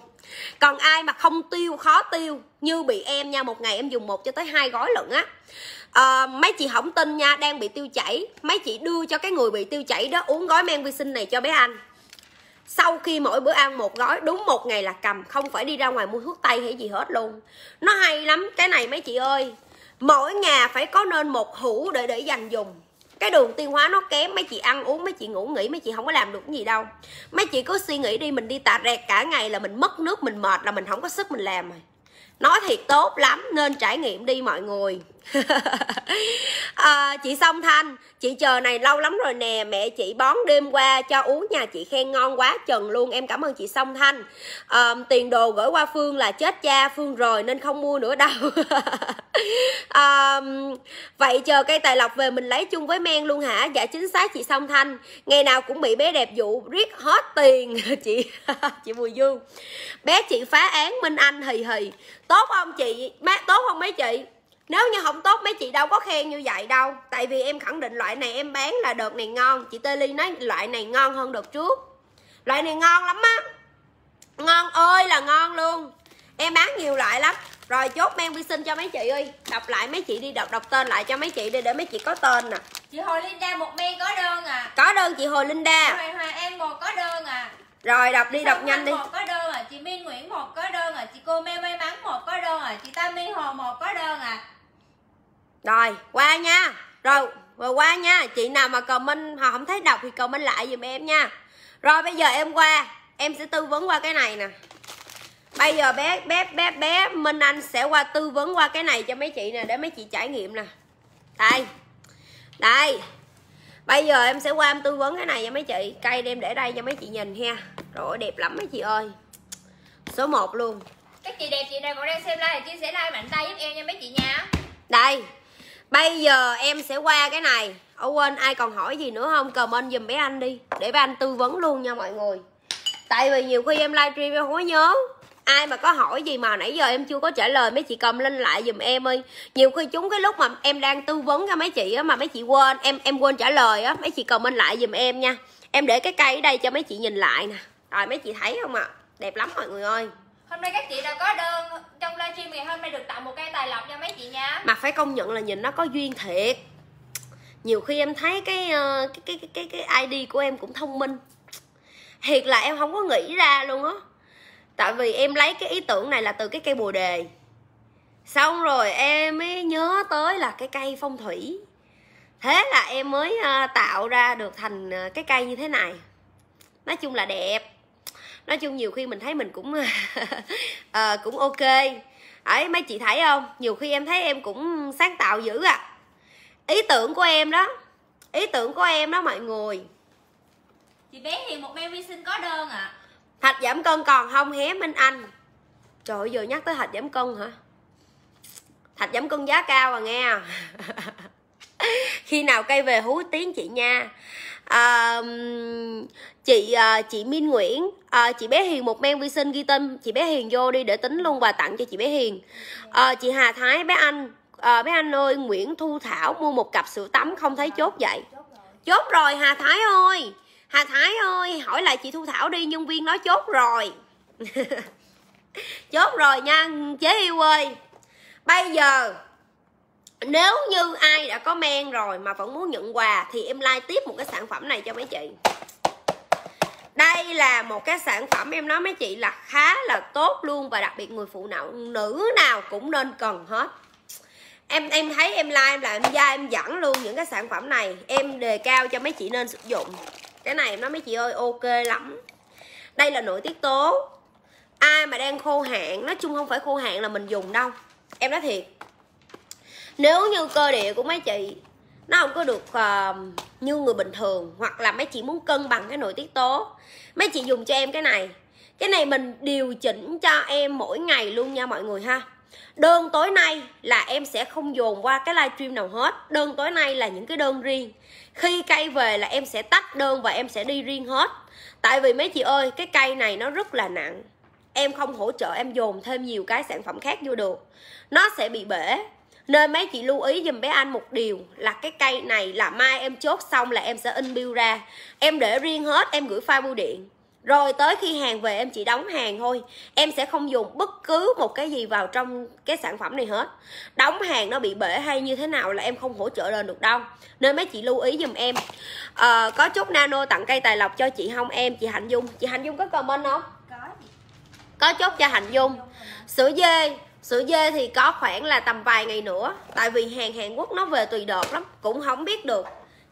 Còn ai mà không tiêu, khó tiêu như bị em nha, một ngày em dùng một cho tới hai gói lận á. À, mấy chị không tin nha, đang bị tiêu chảy, mấy chị đưa cho cái người bị tiêu chảy đó uống gói men vi sinh này cho bé anh sau khi mỗi bữa ăn một gói đúng một ngày là cầm không phải đi ra ngoài mua thuốc tây hay gì hết luôn nó hay lắm cái này mấy chị ơi mỗi nhà phải có nên một hũ để để dành dùng cái đường tiêu hóa nó kém mấy chị ăn uống mấy chị ngủ nghỉ mấy chị không có làm được gì đâu mấy chị cứ suy nghĩ đi mình đi tà rẹt cả ngày là mình mất nước mình mệt là mình không có sức mình làm rồi nói thiệt tốt lắm nên trải nghiệm đi mọi người [LAUGHS] à, chị song thanh chị chờ này lâu lắm rồi nè mẹ chị bón đêm qua cho uống nhà chị khen ngon quá trần luôn em cảm ơn chị song thanh à, tiền đồ gửi qua phương là chết cha phương rồi nên không mua nữa đâu à, [LAUGHS] vậy chờ cây tài lộc về mình lấy chung với men luôn hả dạ chính xác chị song thanh ngày nào cũng bị bé đẹp dụ riết hết tiền [LAUGHS] chị chị bùi dương bé chị phá án minh anh hì hì tốt không chị má tốt không mấy chị nếu như không tốt mấy chị đâu có khen như vậy đâu tại vì em khẳng định loại này em bán là đợt này ngon chị tê ly nói loại này ngon hơn đợt trước loại này ngon lắm á ngon ơi là ngon luôn em bán nhiều loại lắm rồi chốt men vi sinh cho mấy chị ơi đọc lại mấy chị đi đọc đọc tên lại cho mấy chị đi để mấy chị có tên nè chị Linh linda một men có đơn à có đơn chị Linh linda hoàng hoàng em một có đơn à rồi đọc đi Sông đọc nhanh đi một có đơn à chị minh nguyễn một có đơn à chị cô me may mắn một có đơn à chị tammy hồ một có đơn à rồi qua nha rồi rồi qua nha chị nào mà comment họ không thấy đọc thì comment lại giùm em nha rồi bây giờ em qua em sẽ tư vấn qua cái này nè bây giờ bé bé bé bé minh anh sẽ qua tư vấn qua cái này cho mấy chị nè để mấy chị trải nghiệm nè đây đây bây giờ em sẽ qua em tư vấn cái này cho mấy chị cây đem để đây cho mấy chị nhìn ha rồi đẹp lắm mấy chị ơi số 1 luôn các chị đẹp chị nào còn đang xem like chia sẻ like mạnh tay giúp em nha mấy chị nha đây bây giờ em sẽ qua cái này ở quên ai còn hỏi gì nữa không comment giùm bé anh đi để bé anh tư vấn luôn nha mọi người tại vì nhiều khi em livestream em không có nhớ ai mà có hỏi gì mà nãy giờ em chưa có trả lời mấy chị cầm lên lại giùm em đi nhiều khi chúng cái lúc mà em đang tư vấn cho mấy chị á mà mấy chị quên em em quên trả lời á mấy chị cầm lên lại giùm em nha em để cái cây ở đây cho mấy chị nhìn lại nè rồi mấy chị thấy không ạ à? đẹp lắm mọi người ơi Hôm nay các chị đã có đơn trong livestream ngày hôm nay được tặng một cây tài lộc cho mấy chị nha. Mà phải công nhận là nhìn nó có duyên thiệt. Nhiều khi em thấy cái ờ, cái cái cái cái, cái ID của em cũng thông minh. Thiệt là em không có nghĩ ra luôn á. Tại vì em lấy cái ý tưởng này là từ cái cây bồ đề. Xong rồi em mới nhớ tới là cái cây phong thủy. Thế là em mới ờ, tạo ra được thành ờ, cái cây như thế này. Nói chung là đẹp nói chung nhiều khi mình thấy mình cũng à, [LAUGHS] cũng ok ấy mấy chị thấy không nhiều khi em thấy em cũng sáng tạo dữ à ý tưởng của em đó ý tưởng của em đó mọi người chị bé thì một men vi sinh có đơn ạ à. thạch giảm cân còn không hé minh anh trời ơi, giờ nhắc tới thạch giảm cân hả thạch giảm cân giá cao à nghe [LAUGHS] khi nào cây về hú tiếng chị nha à, chị à, chị Minh Nguyễn à, chị bé Hiền một men vi sinh ghi tên chị bé Hiền vô đi để tính luôn quà tặng cho chị bé Hiền à, chị Hà Thái bé Anh à, bé Anh ơi Nguyễn Thu Thảo mua một cặp sữa tắm không thấy chốt vậy chốt rồi Hà Thái ơi Hà Thái ơi hỏi lại chị Thu Thảo đi nhân viên nói chốt rồi [LAUGHS] chốt rồi nha chế yêu ơi bây giờ nếu như ai đã có men rồi mà vẫn muốn nhận quà thì em like tiếp một cái sản phẩm này cho mấy chị đây là một cái sản phẩm em nói mấy chị là khá là tốt luôn và đặc biệt người phụ nữ nữ nào cũng nên cần hết em em thấy em like là em da em dẫn luôn những cái sản phẩm này em đề cao cho mấy chị nên sử dụng cái này em nói mấy chị ơi ok lắm đây là nội tiết tố ai mà đang khô hạn nói chung không phải khô hạn là mình dùng đâu em nói thiệt nếu như cơ địa của mấy chị nó không có được uh, như người bình thường hoặc là mấy chị muốn cân bằng cái nội tiết tố mấy chị dùng cho em cái này cái này mình điều chỉnh cho em mỗi ngày luôn nha mọi người ha đơn tối nay là em sẽ không dồn qua cái livestream nào hết đơn tối nay là những cái đơn riêng khi cây về là em sẽ tắt đơn và em sẽ đi riêng hết tại vì mấy chị ơi cái cây này nó rất là nặng em không hỗ trợ em dồn thêm nhiều cái sản phẩm khác vô được nó sẽ bị bể nên mấy chị lưu ý dùm bé anh một điều là cái cây này là mai em chốt xong là em sẽ in bill ra em để riêng hết em gửi file bưu điện rồi tới khi hàng về em chỉ đóng hàng thôi em sẽ không dùng bất cứ một cái gì vào trong cái sản phẩm này hết đóng hàng nó bị bể hay như thế nào là em không hỗ trợ lên được đâu nên mấy chị lưu ý dùm em à, có chút nano tặng cây tài lộc cho chị không em chị hạnh dung chị hạnh dung có comment không có có chốt cho hạnh dung sữa dê sữa dê thì có khoảng là tầm vài ngày nữa tại vì hàng Hàn Quốc nó về tùy đợt lắm cũng không biết được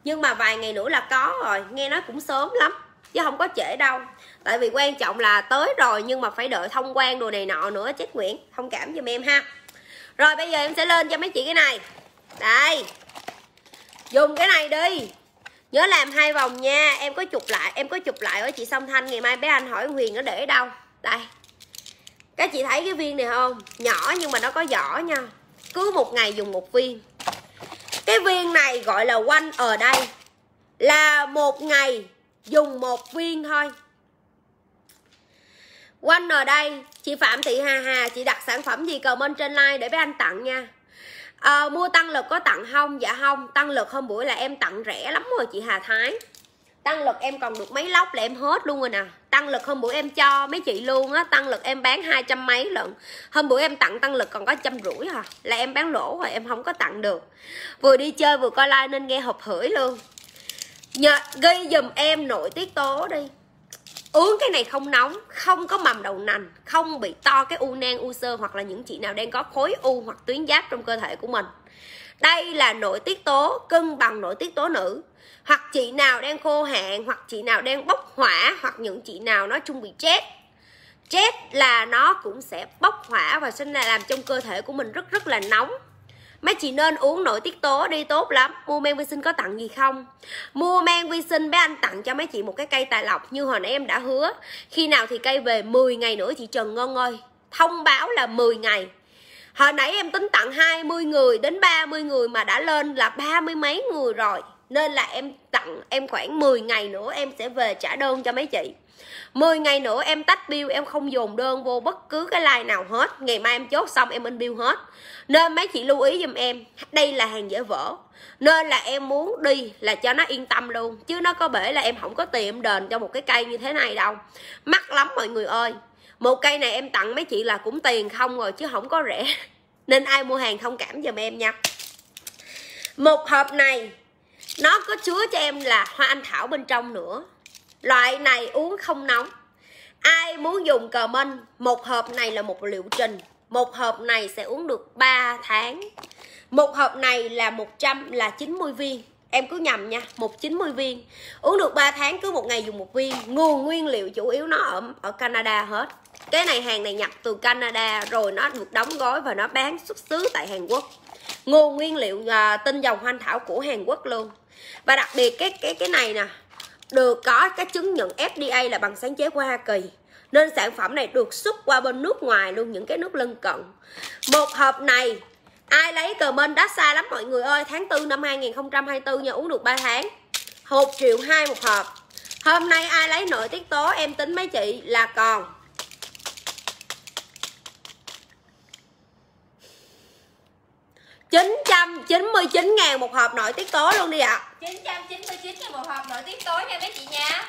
nhưng mà vài ngày nữa là có rồi nghe nói cũng sớm lắm chứ không có trễ đâu tại vì quan trọng là tới rồi nhưng mà phải đợi thông quan đồ này nọ nữa chết Nguyễn thông cảm giùm em ha rồi bây giờ em sẽ lên cho mấy chị cái này đây dùng cái này đi nhớ làm hai vòng nha em có chụp lại em có chụp lại với chị song thanh ngày mai bé anh hỏi huyền nó để đâu đây các chị thấy cái viên này không nhỏ nhưng mà nó có vỏ nha cứ một ngày dùng một viên cái viên này gọi là quanh ở đây là một ngày dùng một viên thôi quanh ở đây chị phạm thị hà hà chị đặt sản phẩm gì comment trên like để với anh tặng nha à, mua tăng lực có tặng không dạ không tăng lực hôm bữa là em tặng rẻ lắm rồi chị hà thái tăng lực em còn được mấy lóc là em hết luôn rồi nè tăng lực hôm bữa em cho mấy chị luôn á tăng lực em bán hai trăm mấy lận hôm bữa em tặng tăng lực còn có trăm rưỡi hả à, là em bán lỗ rồi em không có tặng được vừa đi chơi vừa coi like nên nghe hộp hửi luôn Nhờ, ghi giùm em nội tiết tố đi uống cái này không nóng không có mầm đầu nành không bị to cái u nang u sơ hoặc là những chị nào đang có khối u hoặc tuyến giáp trong cơ thể của mình đây là nội tiết tố cân bằng nội tiết tố nữ hoặc chị nào đang khô hạn hoặc chị nào đang bốc hỏa hoặc những chị nào nói chung bị chết chết là nó cũng sẽ bốc hỏa và sinh là làm trong cơ thể của mình rất rất là nóng mấy chị nên uống nội tiết tố đi tốt lắm mua men vi sinh có tặng gì không mua men vi sinh bé anh tặng cho mấy chị một cái cây tài lộc như hồi nãy em đã hứa khi nào thì cây về 10 ngày nữa chị trần ngân ơi thông báo là 10 ngày hồi nãy em tính tặng 20 người đến 30 người mà đã lên là ba mươi mấy người rồi nên là em tặng em khoảng 10 ngày nữa em sẽ về trả đơn cho mấy chị 10 ngày nữa em tách bill em không dồn đơn vô bất cứ cái like nào hết ngày mai em chốt xong em in bill hết nên mấy chị lưu ý giùm em đây là hàng dễ vỡ nên là em muốn đi là cho nó yên tâm luôn chứ nó có bể là em không có tiền em đền cho một cái cây như thế này đâu mắc lắm mọi người ơi một cây này em tặng mấy chị là cũng tiền không rồi chứ không có rẻ [LAUGHS] nên ai mua hàng thông cảm giùm em nha một hộp này nó có chứa cho em là hoa anh thảo bên trong nữa loại này uống không nóng ai muốn dùng cờ minh một hộp này là một liệu trình một hộp này sẽ uống được 3 tháng một hộp này là 100 là 90 viên em cứ nhầm nha một chín mươi viên uống được 3 tháng cứ một ngày dùng một viên nguồn nguyên liệu chủ yếu nó ở ở Canada hết cái này hàng này nhập từ Canada rồi nó được đóng gói và nó bán xuất xứ tại Hàn Quốc nguồn nguyên liệu uh, tinh dầu hoa anh thảo của Hàn Quốc luôn và đặc biệt cái cái cái này nè được có cái chứng nhận FDA là bằng sáng chế của Hoa Kỳ nên sản phẩm này được xuất qua bên nước ngoài luôn những cái nước lân cận một hộp này ai lấy bên đắt xa lắm mọi người ơi tháng 4 năm 2024 nha uống được 3 tháng hộp triệu hai một hộp hôm nay ai lấy nội tiết tố em tính mấy chị là còn 999 ngàn một hộp nội tiết tố luôn đi ạ à. 999 ngàn một hộp nội tiết tố nha mấy chị nha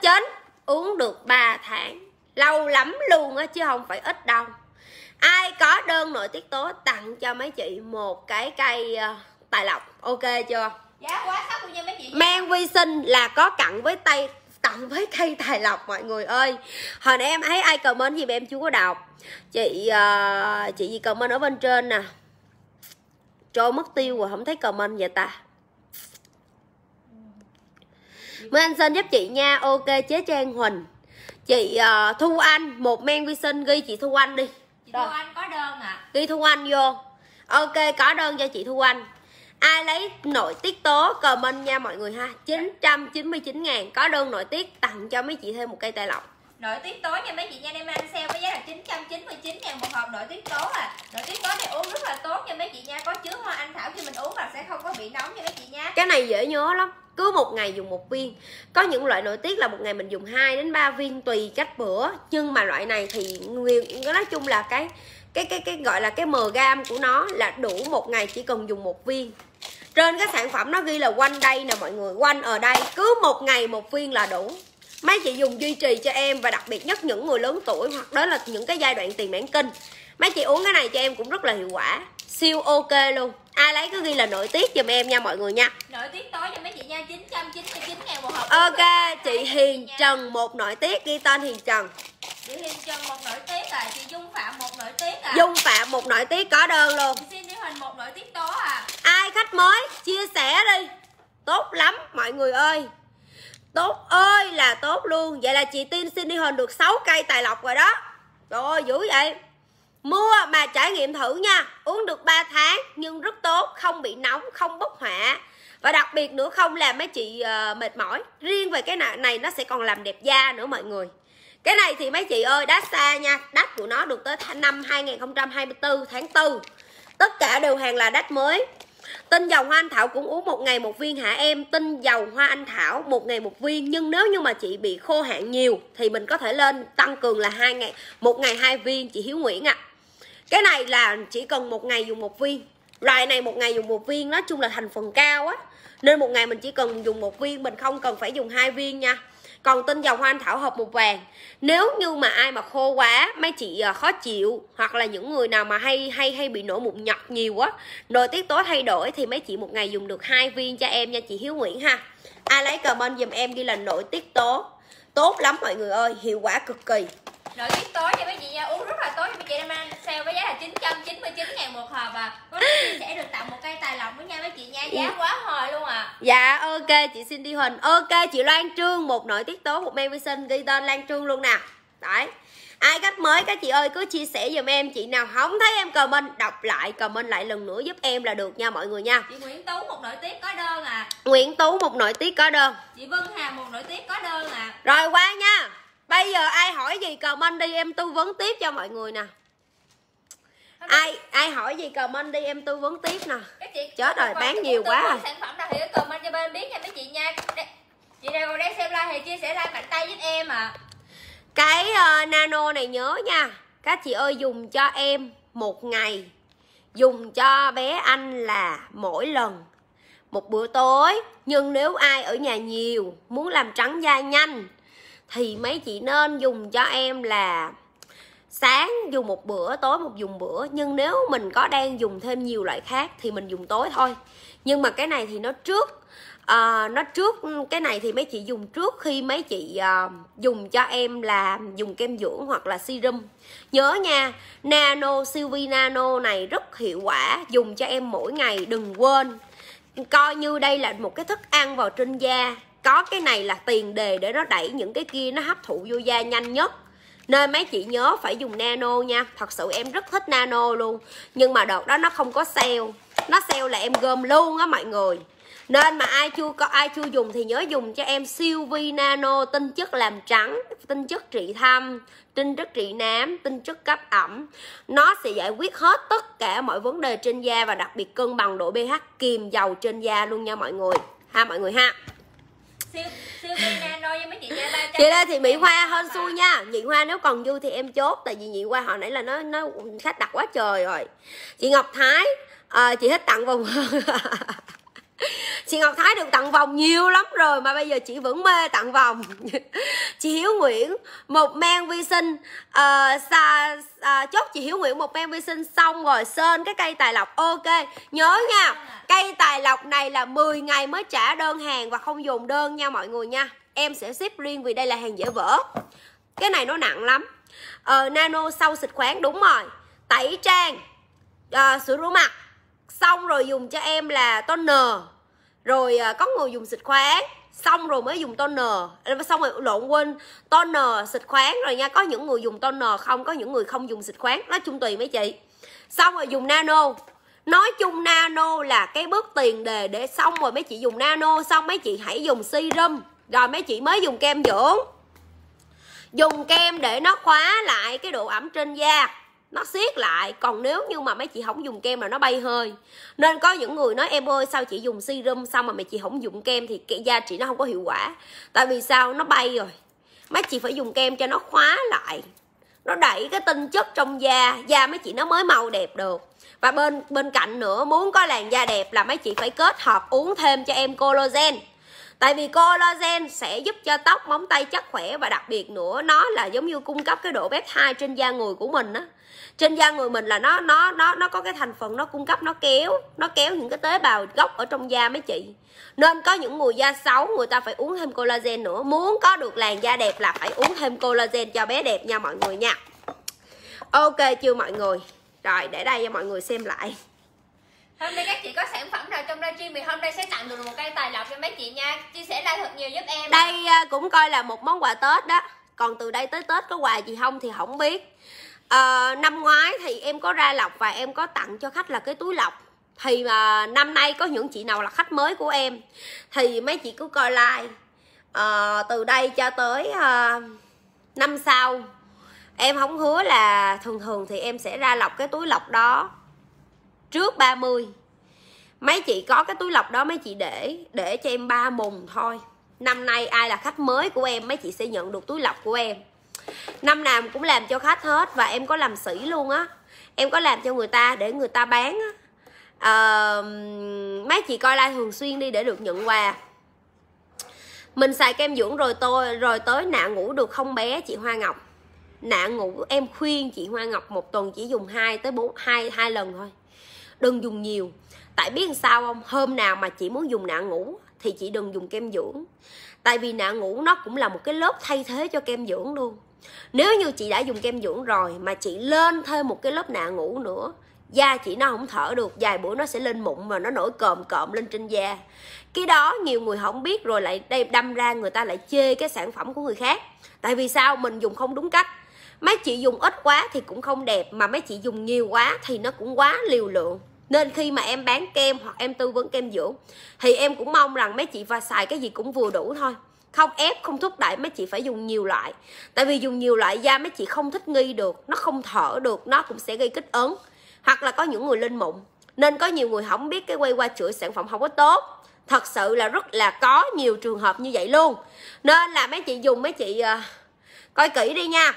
chín uống được 3 tháng Lâu lắm luôn á chứ không phải ít đâu Ai có đơn nội tiết tố tặng cho mấy chị một cái cây ờ, tài lọc Ok chưa? Giá quá thấp luôn nha mấy chị Men vi sinh là có cặn với tay tặng với cây tài lộc mọi người ơi hồi nãy em thấy ai comment gì mà em chưa có đọc chị uh, chị gì comment ở bên trên nè trôi mất tiêu rồi không thấy comment vậy ta mấy anh xin giúp chị nha ok chế trang huỳnh chị uh, thu anh một men vi sinh ghi chị thu anh đi chị thu anh có đơn à ghi thu anh vô ok có đơn cho chị thu anh ai lấy nội tiết tố comment nha mọi người ha 999 ngàn có đơn nội tiết tặng cho mấy chị thêm một cây tài lọc nội tiết tố nha mấy chị nha em ăn sale với giá là 999 ngàn một hộp nội tiết tố à nội tiết tố này uống rất là tốt nha mấy chị nha có chứa hoa anh thảo khi mình uống mà sẽ không có bị nóng nha mấy chị nha cái này dễ nhớ lắm cứ một ngày dùng một viên có những loại nội tiết là một ngày mình dùng 2 đến 3 viên tùy cách bữa nhưng mà loại này thì nguyên nói chung là cái cái cái cái gọi là cái m gam của nó là đủ một ngày chỉ cần dùng một viên trên cái sản phẩm nó ghi là quanh đây nè mọi người quanh ở đây cứ một ngày một viên là đủ mấy chị dùng duy trì cho em và đặc biệt nhất những người lớn tuổi hoặc đó là những cái giai đoạn tiền mãn kinh mấy chị uống cái này cho em cũng rất là hiệu quả siêu ok luôn ai lấy cứ ghi là nội tiết giùm em nha mọi người nha nổi tiếng tối cho mấy chị nha 999 ngàn một hộp ok chị hiền trần một nội tiết ghi tên hiền trần chị hiền trần một nội tiết à chị dung phạm một nội tiết à dung phạm một nội tiết có đơn luôn chị xin hình một nổi tiếng tố à ai khách mới chia sẻ đi tốt lắm mọi người ơi tốt ơi là tốt luôn vậy là chị tin xin đi hình được 6 cây tài lộc rồi đó trời ơi dữ vậy mua mà trải nghiệm thử nha uống được 3 tháng nhưng rất tốt không bị nóng không bốc hỏa và đặc biệt nữa không làm mấy chị uh, mệt mỏi riêng về cái này, này nó sẽ còn làm đẹp da nữa mọi người cái này thì mấy chị ơi đắt xa nha đắt của nó được tới năm 2024 tháng 4 tất cả đều hàng là đắt mới tinh dầu hoa anh thảo cũng uống một ngày một viên hả em tinh dầu hoa anh thảo một ngày một viên nhưng nếu như mà chị bị khô hạn nhiều thì mình có thể lên tăng cường là hai ngày một ngày hai viên chị hiếu nguyễn ạ à. cái này là chỉ cần một ngày dùng một viên loại này một ngày dùng một viên nói chung là thành phần cao á nên một ngày mình chỉ cần dùng một viên mình không cần phải dùng hai viên nha còn tinh dầu hoa anh thảo hợp một vàng nếu như mà ai mà khô quá mấy chị à, khó chịu hoặc là những người nào mà hay hay hay bị nổi mụn nhọt nhiều quá nội tiết tố thay đổi thì mấy chị một ngày dùng được hai viên cho em nha chị hiếu nguyễn ha ai lấy comment giùm em ghi là nội tiết tố tốt lắm mọi người ơi hiệu quả cực kỳ nội tiết tối cho mấy chị nha uống rất là tối cho mấy chị đang mang sale với giá là 999 ngàn một hộp và có sẽ được tặng một cây tài lộc với nha quý chị nha giá ừ. quá hồi luôn à dạ ok chị xin đi huỳnh ok chị Loan Trương một nội tiết tố một men vi sinh ghi tên Lan Trương luôn nè đấy ai cách mới các chị ơi cứ chia sẻ giùm em chị nào không thấy em comment đọc lại comment lại lần nữa giúp em là được nha mọi người nha chị nguyễn tú một nội tiết có đơn à nguyễn tú một nội tiết có đơn chị vân hà một nội tiết có đơn à rồi qua nha bây giờ ai hỏi gì comment đi em tư vấn tiếp cho mọi người nè ai ai hỏi gì comment đi em tư vấn tiếp nè các chị chết rồi bán nhiều quá à. sản phẩm nào thì comment cho bên biết nha mấy chị nha chị nào còn đang xem like thì chia sẻ like mạnh tay giúp em ạ à. cái uh, nano này nhớ nha các chị ơi dùng cho em một ngày dùng cho bé anh là mỗi lần một bữa tối nhưng nếu ai ở nhà nhiều muốn làm trắng da nhanh thì mấy chị nên dùng cho em là sáng dùng một bữa tối một dùng bữa nhưng nếu mình có đang dùng thêm nhiều loại khác thì mình dùng tối thôi nhưng mà cái này thì nó trước à, nó trước cái này thì mấy chị dùng trước khi mấy chị à, dùng cho em là dùng kem dưỡng hoặc là serum nhớ nha nano silvi nano này rất hiệu quả dùng cho em mỗi ngày đừng quên coi như đây là một cái thức ăn vào trên da có cái này là tiền đề để nó đẩy những cái kia nó hấp thụ vô da nhanh nhất nên mấy chị nhớ phải dùng nano nha thật sự em rất thích nano luôn nhưng mà đợt đó nó không có sale nó sale là em gom luôn á mọi người nên mà ai chưa có ai chưa dùng thì nhớ dùng cho em siêu vi nano tinh chất làm trắng tinh chất trị thâm tinh chất trị nám tinh chất cấp ẩm nó sẽ giải quyết hết tất cả mọi vấn đề trên da và đặc biệt cân bằng độ ph kiềm dầu trên da luôn nha mọi người ha mọi người ha chị nha chị đây thì mỹ hoa hơn xui nha nhị hoa nếu còn dư thì em chốt tại vì nhị hoa hồi nãy là nó nó khách đặt quá trời rồi chị ngọc thái à, chị hết tặng vòng [LAUGHS] [LAUGHS] chị ngọc thái được tặng vòng nhiều lắm rồi mà bây giờ chị vẫn mê tặng vòng [LAUGHS] chị hiếu nguyễn một men vi sinh à, ờ, xa, à, chốt chị hiếu nguyễn một men vi sinh xong rồi sơn cái cây tài lộc ok nhớ nha cây tài lộc này là 10 ngày mới trả đơn hàng và không dùng đơn nha mọi người nha em sẽ ship riêng vì đây là hàng dễ vỡ cái này nó nặng lắm ờ, nano sau xịt khoáng đúng rồi tẩy trang à, sữa rửa mặt xong rồi dùng cho em là toner rồi à, có người dùng xịt khoáng xong rồi mới dùng toner ờ, xong rồi lộn quên toner xịt khoáng rồi nha có những người dùng toner không có những người không dùng xịt khoáng nói chung tùy mấy chị xong rồi dùng nano nói chung nano là cái bước tiền đề để xong rồi mấy chị dùng nano xong mấy chị hãy dùng serum rồi mấy chị mới dùng kem dưỡng dùng kem để nó khóa lại cái độ ẩm trên da nó siết lại còn nếu như mà mấy chị không dùng kem là nó bay hơi nên có những người nói em ơi sao chị dùng serum xong mà mày chị không dùng kem thì cái da chị nó không có hiệu quả tại vì sao nó bay rồi mấy chị phải dùng kem cho nó khóa lại nó đẩy cái tinh chất trong da da mấy chị nó mới màu đẹp được và bên bên cạnh nữa muốn có làn da đẹp là mấy chị phải kết hợp uống thêm cho em collagen tại vì collagen sẽ giúp cho tóc móng tay chắc khỏe và đặc biệt nữa nó là giống như cung cấp cái độ hai trên da người của mình á trên da người mình là nó nó nó nó có cái thành phần nó cung cấp nó kéo nó kéo những cái tế bào gốc ở trong da mấy chị nên có những người da xấu người ta phải uống thêm collagen nữa muốn có được làn da đẹp là phải uống thêm collagen cho bé đẹp nha mọi người nha ok chưa mọi người rồi để đây cho mọi người xem lại hôm nay các chị có sản phẩm nào trong livestream thì hôm nay sẽ tặng được một cây tài lộc cho mấy chị nha chia sẻ like thật nhiều giúp em đây à, cũng coi là một món quà tết đó còn từ đây tới tết có quà gì không thì không biết à, năm ngoái thì em có ra lọc và em có tặng cho khách là cái túi lọc thì mà năm nay có những chị nào là khách mới của em thì mấy chị cứ coi like à, từ đây cho tới à, năm sau em không hứa là thường thường thì em sẽ ra lọc cái túi lọc đó trước 30 mấy chị có cái túi lọc đó mấy chị để để cho em ba mùng thôi năm nay ai là khách mới của em mấy chị sẽ nhận được túi lọc của em năm nào cũng làm cho khách hết và em có làm sĩ luôn á em có làm cho người ta để người ta bán á à, mấy chị coi like thường xuyên đi để được nhận quà mình xài kem dưỡng rồi tôi rồi tới nạ ngủ được không bé chị hoa ngọc nạ ngủ em khuyên chị hoa ngọc một tuần chỉ dùng 2 tới bốn hai hai lần thôi đừng dùng nhiều tại biết làm sao không hôm nào mà chị muốn dùng nạ ngủ thì chị đừng dùng kem dưỡng tại vì nạ ngủ nó cũng là một cái lớp thay thế cho kem dưỡng luôn nếu như chị đã dùng kem dưỡng rồi mà chị lên thêm một cái lớp nạ ngủ nữa da chị nó không thở được vài bữa nó sẽ lên mụn và nó nổi cộm cộm lên trên da cái đó nhiều người không biết rồi lại đâm ra người ta lại chê cái sản phẩm của người khác tại vì sao mình dùng không đúng cách mấy chị dùng ít quá thì cũng không đẹp mà mấy chị dùng nhiều quá thì nó cũng quá liều lượng nên khi mà em bán kem hoặc em tư vấn kem dưỡng thì em cũng mong rằng mấy chị và xài cái gì cũng vừa đủ thôi không ép không thúc đẩy mấy chị phải dùng nhiều loại tại vì dùng nhiều loại da mấy chị không thích nghi được nó không thở được nó cũng sẽ gây kích ứng hoặc là có những người lên mụn nên có nhiều người không biết cái quay qua chữa sản phẩm không có tốt thật sự là rất là có nhiều trường hợp như vậy luôn nên là mấy chị dùng mấy chị uh, coi kỹ đi nha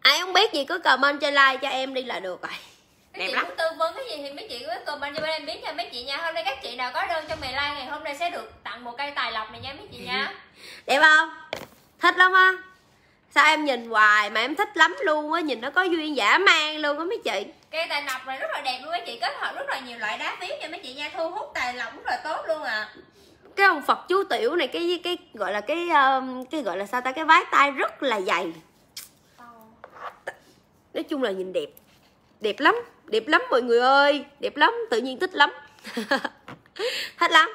ai không biết gì cứ comment trên like cho em đi là được rồi mấy đẹp chị lắm tư vấn cái gì thì mấy chị cứ comment cho bên em biết nha mấy chị nha hôm nay các chị nào có đơn cho mày like ngày hôm nay sẽ được tặng một cây tài lộc này nha mấy chị nha [LAUGHS] đẹp không thích lắm á sao em nhìn hoài mà em thích lắm luôn á nhìn nó có duyên giả mang luôn á mấy chị cây tài lộc này rất là đẹp luôn mấy chị kết hợp rất là nhiều loại đá phiến nha mấy chị nha thu hút tài lộc rất là tốt luôn à cái ông Phật chú tiểu này cái cái gọi là cái um, cái gọi là sao ta cái vái tay rất là dày ờ. nói chung là nhìn đẹp đẹp lắm đẹp lắm mọi người ơi đẹp lắm tự nhiên thích lắm [LAUGHS] thích lắm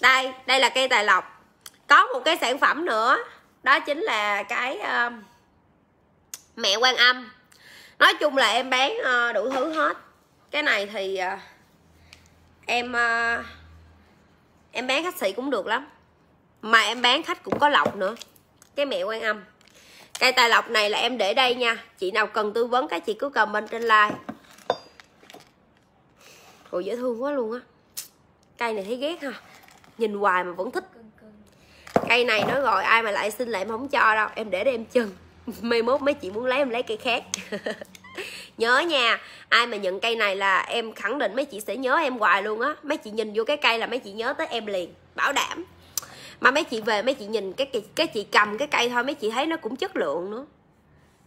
đây đây là cây tài lộc có một cái sản phẩm nữa đó chính là cái uh, mẹ quan âm nói chung là em bán uh, đủ thứ hết cái này thì uh, em uh, em bán khách sĩ cũng được lắm mà em bán khách cũng có lộc nữa cái mẹ quan âm cây tài lộc này là em để đây nha chị nào cần tư vấn các chị cứ cầm bên trên like Ôi dễ thương quá luôn á Cây này thấy ghét ha Nhìn hoài mà vẫn thích Cây này nó gọi ai mà lại xin lại em không cho đâu Em để đây em chừng [LAUGHS] Mai mốt mấy chị muốn lấy em lấy cây khác [LAUGHS] Nhớ nha Ai mà nhận cây này là em khẳng định mấy chị sẽ nhớ em hoài luôn á Mấy chị nhìn vô cái cây là mấy chị nhớ tới em liền Bảo đảm mà mấy chị về mấy chị nhìn cái cái, cái chị cầm cái cây thôi mấy chị thấy nó cũng chất lượng nữa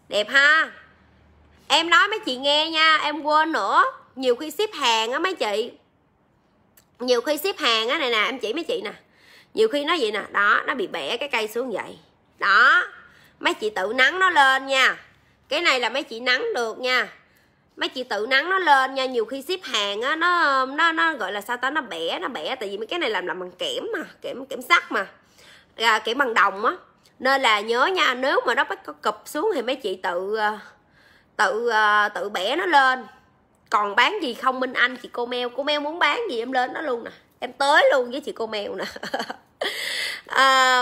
đẹp ha em nói mấy chị nghe nha em quên nữa nhiều khi ship hàng á mấy chị nhiều khi ship hàng á này nè em chỉ mấy chị nè nhiều khi nó vậy nè đó nó bị bẻ cái cây xuống vậy đó mấy chị tự nắng nó lên nha cái này là mấy chị nắng được nha mấy chị tự nắng nó lên nha nhiều khi ship hàng á nó nó nó gọi là sao ta nó bẻ nó bẻ tại vì mấy cái này làm làm bằng kẽm mà kẽm kẽm sắt mà à, kẽm bằng đồng á nên là nhớ nha nếu mà nó bắt có cụp xuống thì mấy chị tự à, tự à, tự bẻ nó lên còn bán gì không minh anh chị cô meo cô meo muốn bán gì em lên nó luôn nè em tới luôn với chị cô mèo nè à,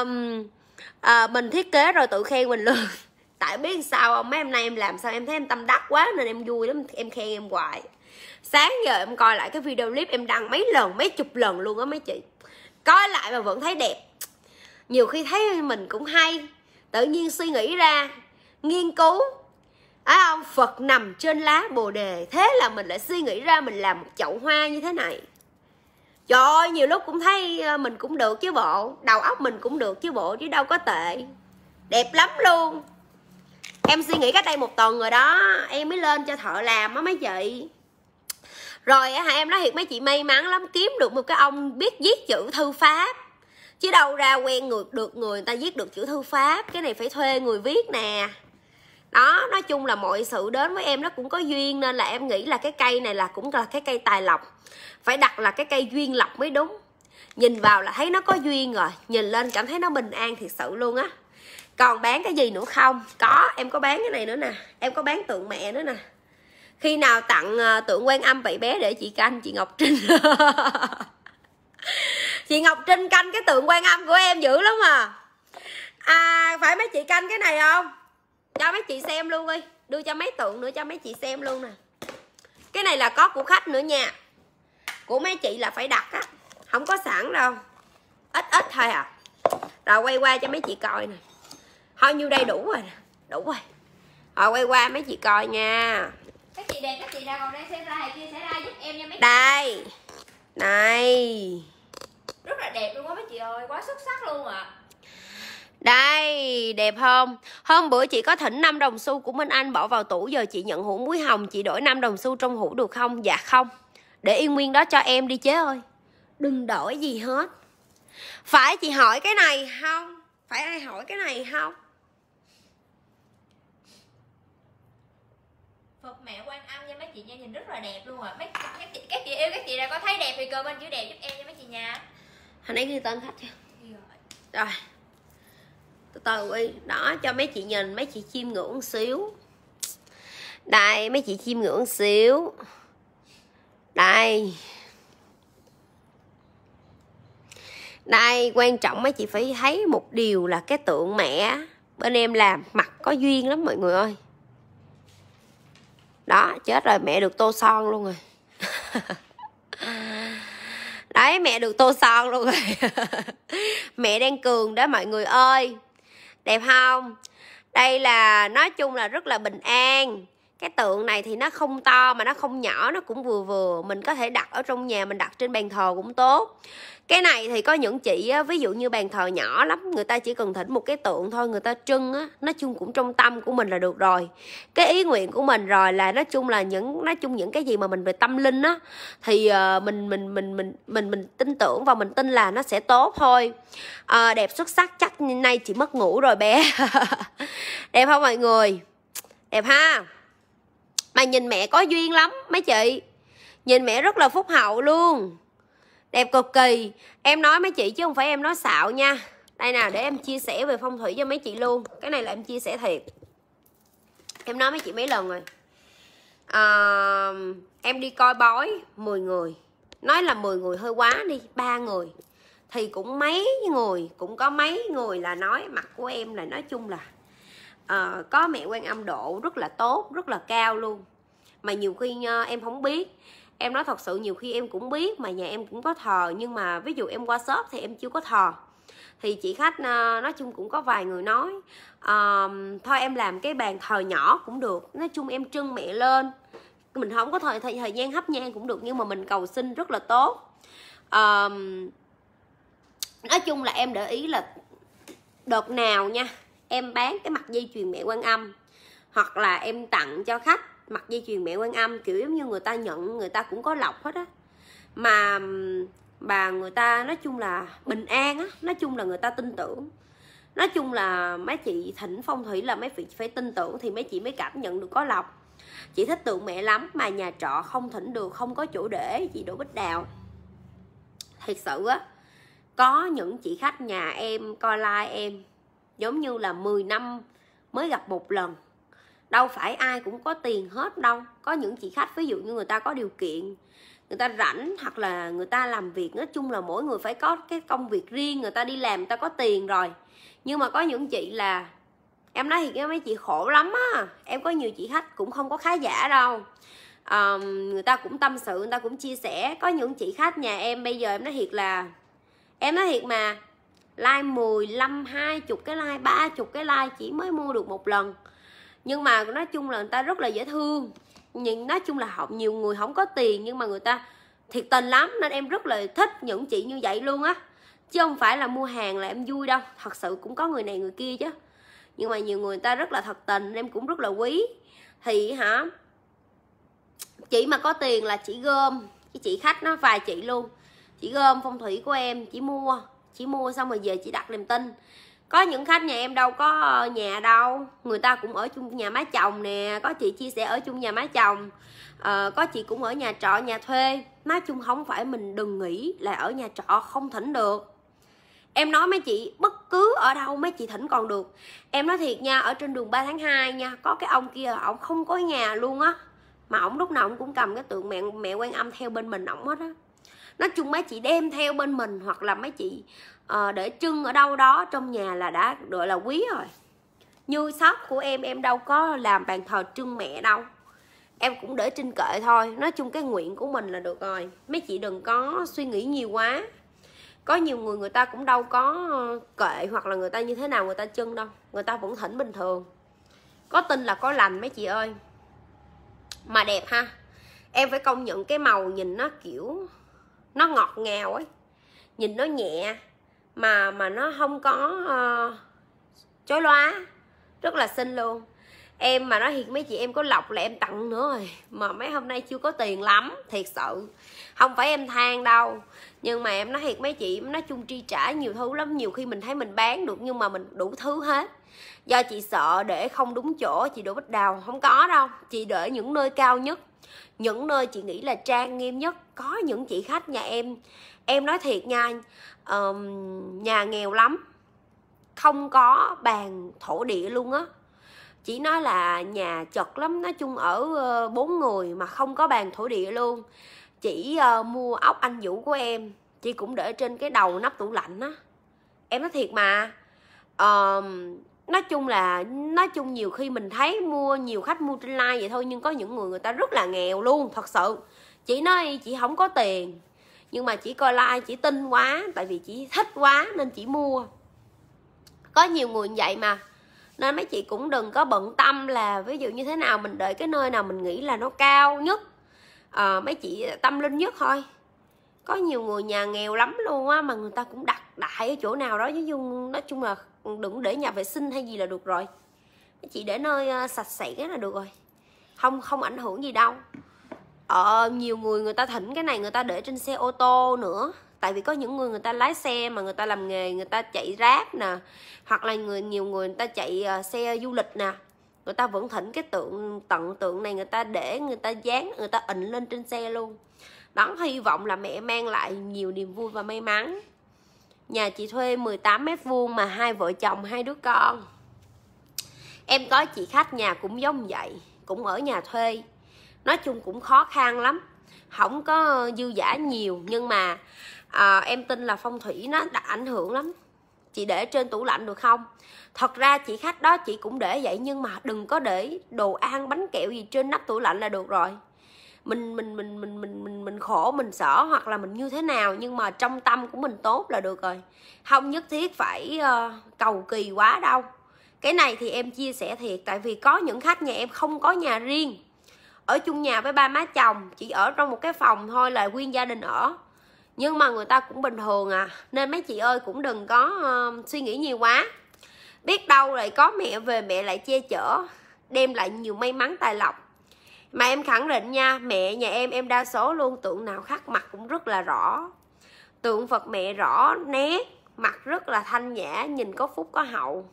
[LAUGHS] à, mình thiết kế rồi tự khen mình luôn tại biết sao không mấy hôm nay em làm sao em thấy em tâm đắc quá nên em vui lắm em khen em hoài sáng giờ em coi lại cái video clip em đăng mấy lần mấy chục lần luôn á mấy chị coi lại mà vẫn thấy đẹp nhiều khi thấy mình cũng hay tự nhiên suy nghĩ ra nghiên cứu á à, ông phật nằm trên lá bồ đề thế là mình lại suy nghĩ ra mình làm một chậu hoa như thế này trời ơi nhiều lúc cũng thấy ờ, mình cũng được chứ bộ đầu óc mình cũng được chứ bộ chứ đâu có tệ đẹp lắm luôn em suy nghĩ cách đây một tuần rồi đó em mới lên cho thợ làm á mấy chị rồi hả em nói thiệt mấy chị may mắn lắm kiếm được một cái ông biết viết chữ thư pháp chứ đâu ra quen người được người người ta viết được chữ thư pháp cái này phải thuê người viết nè đó nói chung là mọi sự đến với em nó cũng có duyên nên là em nghĩ là cái cây này là cũng là cái cây tài lộc phải đặt là cái cây duyên lộc mới đúng nhìn vào là thấy nó có duyên rồi nhìn lên cảm thấy nó bình an thiệt sự luôn á còn bán cái gì nữa không có em có bán cái này nữa nè em có bán tượng mẹ nữa nè khi nào tặng ờ, tượng quan âm vậy bé để chị canh chị ngọc trinh [LAUGHS] chị ngọc trinh canh cái tượng quan âm của em dữ lắm à à phải mấy chị canh cái này không cho mấy chị xem luôn đi đưa cho mấy tượng nữa cho mấy chị xem luôn nè cái này là có của khách nữa nha của mấy chị là phải đặt á không có sẵn đâu ít ít thôi à rồi quay qua cho mấy chị coi nè thôi nhiêu đây đủ rồi đủ rồi rồi quay qua mấy chị coi nha các chị đẹp các chị nào còn đang xem ra hay kia sẽ ra giúp em nha mấy đây này rất là đẹp luôn á mấy chị ơi quá xuất sắc luôn ạ à. Đây, đẹp không? Hôm bữa chị có thỉnh 5 đồng xu của Minh Anh bỏ vào tủ giờ chị nhận hũ muối hồng, chị đổi 5 đồng xu trong hũ được không? Dạ không. Để yên nguyên đó cho em đi chế ơi. Đừng đổi gì hết. Phải chị hỏi cái này không? Phải ai hỏi cái này không? hộp mẹ quan âm nha mấy chị nha nhìn rất là đẹp luôn ạ mấy các chị các chị yêu các chị nào có thấy đẹp thì comment chữ đẹp giúp em nha mấy chị nha hồi nãy ghi tên khách chưa rồi. Dạ. rồi từ từ đi đó cho mấy chị nhìn mấy chị chiêm ngưỡng xíu đây mấy chị chiêm ngưỡng xíu đây đây quan trọng mấy chị phải thấy một điều là cái tượng mẹ bên em làm mặt có duyên lắm mọi người ơi đó chết rồi mẹ được tô son luôn rồi [LAUGHS] đấy mẹ được tô son luôn rồi [LAUGHS] mẹ đang cường đó mọi người ơi đẹp không đây là nói chung là rất là bình an cái tượng này thì nó không to mà nó không nhỏ nó cũng vừa vừa mình có thể đặt ở trong nhà mình đặt trên bàn thờ cũng tốt cái này thì có những chị á, ví dụ như bàn thờ nhỏ lắm người ta chỉ cần thỉnh một cái tượng thôi người ta trưng á nói chung cũng trong tâm của mình là được rồi cái ý nguyện của mình rồi là nói chung là những nói chung những cái gì mà mình về tâm linh á thì uh, ờ, mình, mình mình mình mình mình mình tin tưởng và mình tin là nó sẽ tốt thôi uh, đẹp xuất sắc chắc nay chị mất ngủ rồi bé [LAUGHS] đẹp không mọi người đẹp ha mà nhìn mẹ có duyên lắm mấy chị nhìn mẹ rất là phúc hậu luôn đẹp cực kỳ em nói mấy chị chứ không phải em nói xạo nha đây nào để em chia sẻ về phong thủy cho mấy chị luôn cái này là em chia sẻ thiệt em nói mấy chị mấy lần rồi à, em đi coi bói 10 người nói là 10 người hơi quá đi ba người thì cũng mấy người cũng có mấy người là nói mặt của em là nói chung là uh, có mẹ quan âm độ rất là tốt rất là cao luôn mà nhiều khi ờ, em không biết em nói thật sự nhiều khi em cũng biết mà nhà em cũng có thờ nhưng mà ví dụ em qua shop thì em chưa có thờ thì chị khách ờ, nói chung cũng có vài người nói à, thôi em làm cái bàn thờ nhỏ cũng được nói chung em trưng mẹ lên mình không có thời, thời thời gian hấp nhang cũng được nhưng mà mình cầu xin rất là tốt à, nói chung là em để ý là đợt nào nha em bán cái mặt dây chuyền mẹ quan âm hoặc là em tặng cho khách mặc dây chuyền mẹ quan âm kiểu giống như người ta nhận người ta cũng có lọc hết á mà bà người ta nói chung là bình an á nói chung là người ta tin tưởng nói chung là mấy chị thỉnh phong thủy là mấy vị phải tin tưởng thì mấy chị mới cảm nhận được có lọc chị thích tượng mẹ lắm mà nhà trọ không thỉnh được không có chỗ để chị đổ bích đào thật sự á có những chị khách nhà em coi like em giống như là 10 năm mới gặp một lần đâu phải ai cũng có tiền hết đâu có những chị khách ví dụ như người ta có điều kiện người ta rảnh hoặc là người ta làm việc nói chung là mỗi người phải có cái công việc riêng người ta đi làm người ta có tiền rồi nhưng mà có những chị là em nói thì mấy chị khổ lắm á em có nhiều chị khách cũng không có khá giả đâu à, người ta cũng tâm sự người ta cũng chia sẻ có những chị khách nhà em bây giờ em nói thiệt là em nói thiệt mà like 15, 20 cái like, 30 cái like chỉ mới mua được một lần nhưng mà nói chung là người ta rất là dễ thương nhưng nói chung là học nhiều người không có tiền nhưng mà người ta thiệt tình lắm nên em rất là thích những chị như vậy luôn á chứ không phải là mua hàng là em vui đâu thật sự cũng có người này người kia chứ nhưng mà nhiều người ta rất là thật tình em cũng rất là quý thì hả chị mà có tiền là chị gom cái chị khách nó vài chị luôn chị gom phong thủy của em chị mua chị mua xong rồi về chị đặt niềm tin có những khách nhà em đâu có nhà đâu người ta cũng ở chung nhà má chồng nè có chị chia sẻ ở chung nhà má chồng à, có chị cũng ở nhà trọ nhà thuê nói chung không phải mình đừng nghĩ là ở nhà trọ không thỉnh được em nói mấy chị bất cứ ở đâu mấy chị thỉnh còn được em nói thiệt nha ở trên đường 3 tháng 2 nha có cái ông kia ổng không có nhà luôn á mà ổng lúc nào ổng cũng cầm cái tượng mẹ mẹ quan âm theo bên mình ổng hết á nói chung mấy chị đem theo bên mình hoặc là mấy chị Ờ, để trưng ở đâu đó trong nhà là đã gọi là quý rồi như shop của em em đâu có làm bàn thờ trưng mẹ đâu em cũng để trên kệ thôi nói chung cái nguyện của mình là được rồi mấy chị đừng có suy nghĩ nhiều quá có nhiều người người ta cũng đâu có ờ, kệ hoặc là người ta như thế nào người ta chân đâu người ta vẫn thỉnh bình thường có tin là có lành mấy chị ơi mà đẹp ha em phải công nhận cái màu nhìn nó kiểu nó ngọt ngào ấy nhìn nó nhẹ mà mà nó không có uh, chối loá rất là xinh luôn em mà nói thiệt mấy chị em có lọc là em tặng nữa rồi mà mấy hôm nay chưa có tiền lắm thiệt sự không phải em than đâu nhưng mà em nói thiệt mấy chị em nói chung tri trả nhiều thứ lắm nhiều khi mình thấy mình bán được nhưng mà mình đủ thứ hết do chị sợ để không đúng chỗ chị đổ bích đào không có đâu chị để những nơi cao nhất những nơi chị nghĩ là trang nghiêm nhất có những chị khách nhà em em nói thiệt nha uh, nhà nghèo lắm không có bàn thổ địa luôn á chỉ nói là nhà chật lắm nói chung ở ờ, bốn người mà không có bàn thổ địa luôn chỉ uh, mua ốc anh vũ của em chị cũng để trên cái đầu nắp tủ lạnh á em nói thiệt mà uh, nói chung là nói chung nhiều khi mình thấy mua nhiều khách mua trên like vậy thôi nhưng có những người người ta rất là nghèo luôn thật sự chị nói chị không có tiền nhưng mà chỉ coi like chỉ tin quá tại vì chỉ thích quá nên chỉ mua có nhiều người như vậy mà nên mấy chị cũng đừng có bận tâm là ví dụ như thế nào mình đợi cái nơi nào mình nghĩ là nó cao nhất à, mấy chị tâm linh nhất thôi có nhiều người nhà nghèo lắm luôn á mà người ta cũng đặt đại ở chỗ nào đó chứ dung nói chung là đừng để nhà vệ sinh hay gì là được rồi mấy chị để nơi ờ, sạch sẽ là được rồi không không ảnh hưởng gì đâu ờ nhiều người người ta thỉnh cái này người ta để trên xe ô tô nữa tại vì có những người người ta lái xe mà người ta làm nghề người ta chạy ráp nè hoặc là người nhiều người người ta chạy uh, xe du lịch nè người ta vẫn thỉnh cái tượng tận tượng này người ta để người ta dán người ta ịnh lên trên xe luôn đó hy vọng là mẹ mang lại nhiều niềm vui và may mắn nhà chị thuê 18 mét vuông mà hai vợ chồng hai đứa con em có chị khách nhà cũng giống vậy cũng ở nhà thuê nói chung cũng khó khăn lắm không có dư giả nhiều nhưng mà à, em tin là phong thủy nó đã ảnh hưởng lắm chị để trên tủ lạnh được không thật ra chị khách đó chị cũng để vậy nhưng mà đừng có để đồ ăn bánh kẹo gì trên nắp tủ lạnh là được rồi mình mình mình mình mình mình mình khổ mình sở hoặc là mình như thế nào nhưng mà trong tâm của mình tốt là được rồi không nhất thiết phải uh, cầu kỳ quá đâu cái này thì em chia sẻ thiệt tại vì có những khách nhà em không có nhà riêng ở chung nhà với ba má chồng chỉ ở trong một cái phòng thôi là nguyên gia đình ở nhưng mà người ta cũng bình thường à nên mấy chị ơi cũng đừng có uh, suy nghĩ nhiều quá biết đâu lại có mẹ về mẹ lại che chở đem lại nhiều may mắn tài lộc mà em khẳng định nha mẹ nhà em em đa số luôn tượng nào khắc mặt cũng rất là rõ tượng phật mẹ rõ nét mặt rất là thanh nhã nhìn có phúc có hậu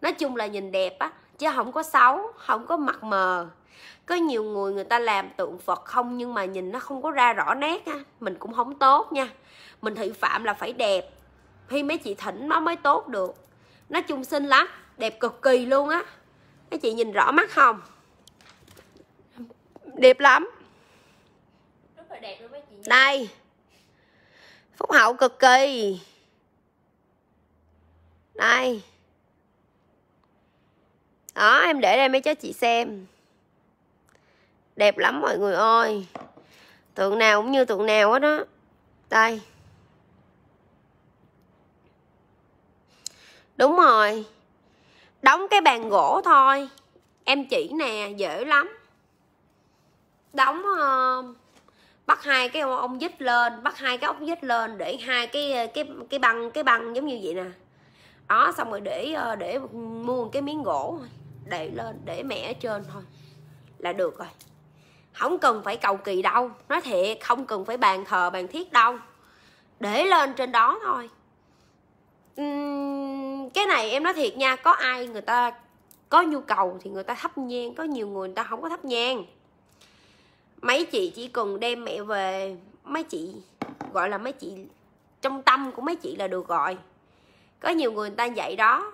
nói chung là nhìn đẹp á chứ không có xấu không có mặt mờ có nhiều người người ta làm tượng phật không nhưng mà nhìn nó không có ra rõ nét á mình cũng không tốt nha mình thị phạm là phải đẹp khi mấy chị thỉnh nó mới tốt được nó chung sinh lắm đẹp cực kỳ luôn á mấy chị nhìn rõ mắt không đẹp lắm rất là đẹp mấy chị đây phúc hậu cực kỳ đây đó em để đây mấy cho chị xem đẹp lắm mọi người ơi tượng nào cũng như tượng nào hết đó đây đúng rồi đóng cái bàn gỗ thôi em chỉ nè dễ lắm đóng uh, bắt hai cái ông vít lên bắt hai cái ốc vít lên để hai cái ờ, cái cái băng cái băng giống như vậy nè đó xong rồi để ờ, để mua một cái miếng gỗ để lên để mẹ ở trên thôi là được rồi không cần phải cầu kỳ đâu nói thiệt không cần phải bàn thờ bàn thiết đâu để lên trên đó thôi uhm, cái này em nói thiệt nha có ai người ta có nhu cầu thì người ta thắp nhang có nhiều người người ta không có thắp nhang mấy chị chỉ cần đem mẹ về mấy chị gọi là mấy chị trong tâm của mấy chị là được gọi có nhiều người người ta dạy đó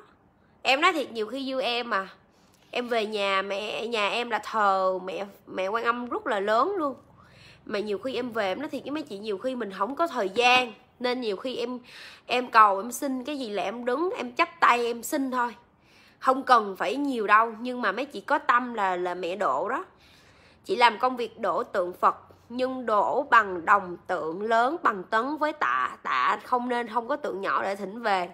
em nói thiệt nhiều khi yêu em mà em về nhà mẹ nhà em là thờ mẹ mẹ quan âm rất là lớn luôn mà nhiều khi em về em nói thiệt với mấy chị nhiều khi mình không có thời gian nên nhiều khi em em cầu em xin cái gì là em đứng em chắp tay em xin thôi không cần phải nhiều đâu nhưng mà mấy chị có tâm là là mẹ đổ đó chị làm công việc đổ tượng phật nhưng đổ bằng đồng tượng lớn bằng tấn với tạ tạ không nên không có tượng nhỏ để thỉnh về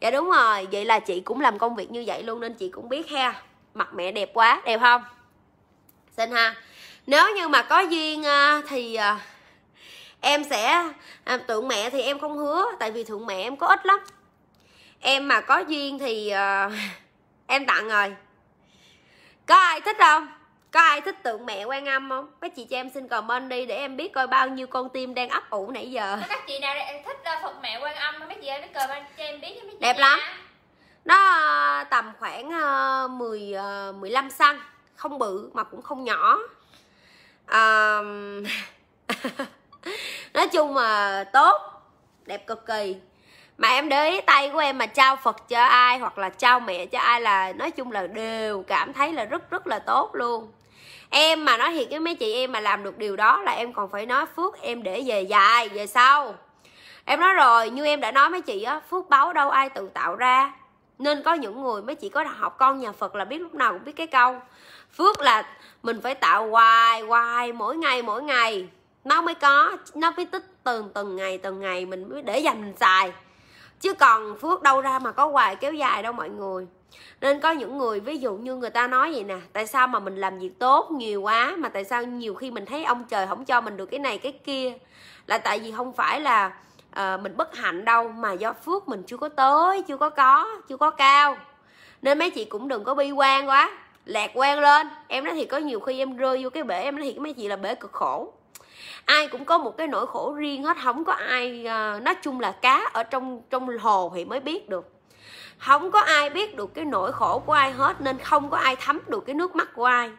dạ đúng rồi vậy là chị cũng làm công việc như vậy luôn nên chị cũng biết ha mặt mẹ đẹp quá đẹp không xin ha nếu như mà có duyên à, thì à, em sẽ à, tượng mẹ thì em không hứa tại vì thượng mẹ em có ít lắm em mà có duyên thì à, [LAUGHS] em tặng rồi có ai thích không có ai thích tượng mẹ quan âm không các chị cho em xin comment đi để em biết coi bao nhiêu con tim đang ấp ủ nãy giờ các chị nào thích phật mẹ quan âm mấy chị ơi biết comment cho em biết mấy chị đẹp lắm nó tầm khoảng 10 ờ, 15 ờ, xăng không bự mà cũng không nhỏ à, [LAUGHS] nói chung mà tốt đẹp cực kỳ mà em để ý tay của em mà trao phật cho ai hoặc là trao mẹ cho ai là nói chung là đều cảm thấy là rất rất là tốt luôn em mà nói thiệt với mấy chị em mà làm được điều đó là em còn phải nói phước em để về dài về sau em nói rồi như em đã nói mấy chị á phước báo đâu ai tự tạo ra nên có những người mới chỉ có học con nhà Phật là biết lúc nào cũng biết cái câu phước là mình phải tạo hoài hoài mỗi ngày mỗi ngày nó mới có nó mới tích từng từng ngày từng ngày mình mới để dành mình xài chứ còn phước đâu ra mà có hoài kéo dài đâu mọi người nên có những người ví dụ như người ta nói vậy nè tại sao mà mình làm việc tốt nhiều quá mà tại sao nhiều khi mình thấy ông trời không cho mình được cái này cái kia là tại vì không phải là Ờ, mình bất hạnh đâu mà do phước mình chưa có tới chưa có có chưa có cao nên mấy chị cũng đừng có bi quan quá lạc quan lên em nói thì có nhiều khi em rơi vô cái bể em nói thiệt mấy chị là bể cực khổ ai cũng có một cái nỗi khổ riêng hết không có ai ờ, nói chung là cá ở trong trong hồ thì mới biết được không có ai biết được cái nỗi khổ của ai hết nên không có ai thấm được cái nước mắt của ai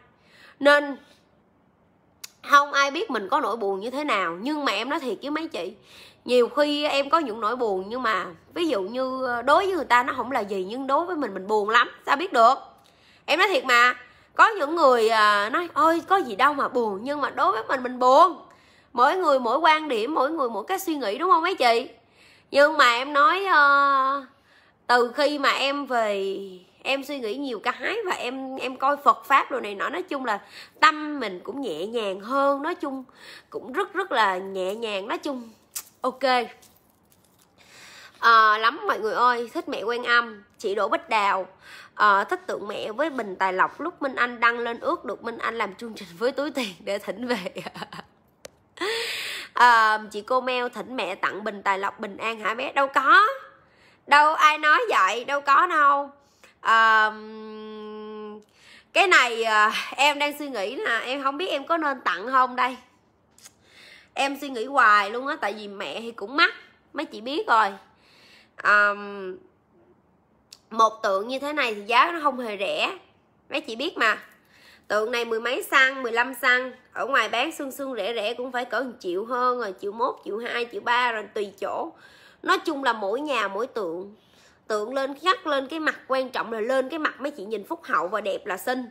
nên không ai biết mình có nỗi buồn như thế nào nhưng mà em nói thiệt với mấy chị nhiều khi em có những nỗi buồn nhưng mà ví dụ như ờ, đối với người ta nó không là gì nhưng đối với mình mình buồn lắm sao biết được em nói thiệt mà có những người ờ, nói ôi có gì đâu mà buồn nhưng mà đối với mình mình buồn mỗi người mỗi quan điểm mỗi người mỗi cái suy nghĩ đúng không mấy chị nhưng mà em nói ờ, từ khi mà em về em suy nghĩ nhiều cái và em em coi Phật pháp đồ này nọ nói chung là tâm mình cũng nhẹ nhàng hơn nói chung cũng rất rất là nhẹ nhàng nói chung ok à, lắm mọi người ơi thích mẹ quen âm chị đỗ bích đào à, thích tượng mẹ với bình tài lộc lúc minh anh đăng lên ước được minh anh làm chương trình với túi tiền để thỉnh về à, [LAUGHS] chị cô meo thỉnh mẹ tặng bình tài lộc bình an hả bé đâu có đâu ai nói vậy đâu có đâu à, cái này à, em đang suy nghĩ là em không biết em có nên tặng không đây em suy nghĩ hoài luôn á tại vì mẹ thì cũng mắc mấy chị biết rồi um, một tượng như thế này thì giá nó không hề rẻ mấy chị biết mà tượng này mười mấy xăng mười lăm xăng ở ngoài bán xương xương rẻ rẻ cũng phải cỡ 1 triệu hơn rồi triệu mốt triệu hai triệu ba rồi tùy chỗ nói chung là mỗi nhà mỗi tượng tượng lên khắc lên cái mặt quan trọng là lên cái mặt mấy chị nhìn phúc hậu và đẹp là xinh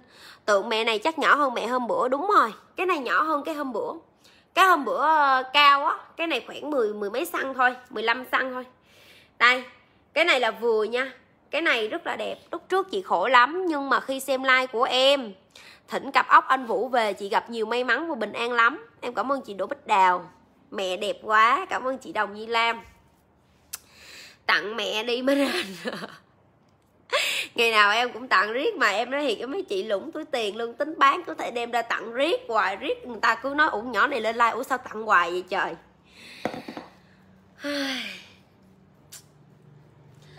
tượng mẹ này chắc nhỏ hơn mẹ hôm bữa đúng rồi cái này nhỏ hơn cái hôm bữa cái hôm bữa ờ, cao á cái này khoảng mười mười mấy xăng thôi 15 xăng thôi đây cái này là vừa nha cái này rất là đẹp lúc trước chị khổ lắm nhưng mà khi xem like của em thỉnh cặp ốc anh vũ về chị gặp nhiều may mắn và bình an lắm em cảm ơn chị đỗ bích đào mẹ đẹp quá cảm ơn chị đồng nhi lam tặng mẹ đi mới [LAUGHS] [LAUGHS] ngày nào em cũng tặng riết mà em nói thiệt cái mấy chị lũng túi tiền luôn tính bán có thể đem ra tặng riết hoài riết người ta cứ nói ủng nhỏ này lên like ủa sao tặng hoài vậy trời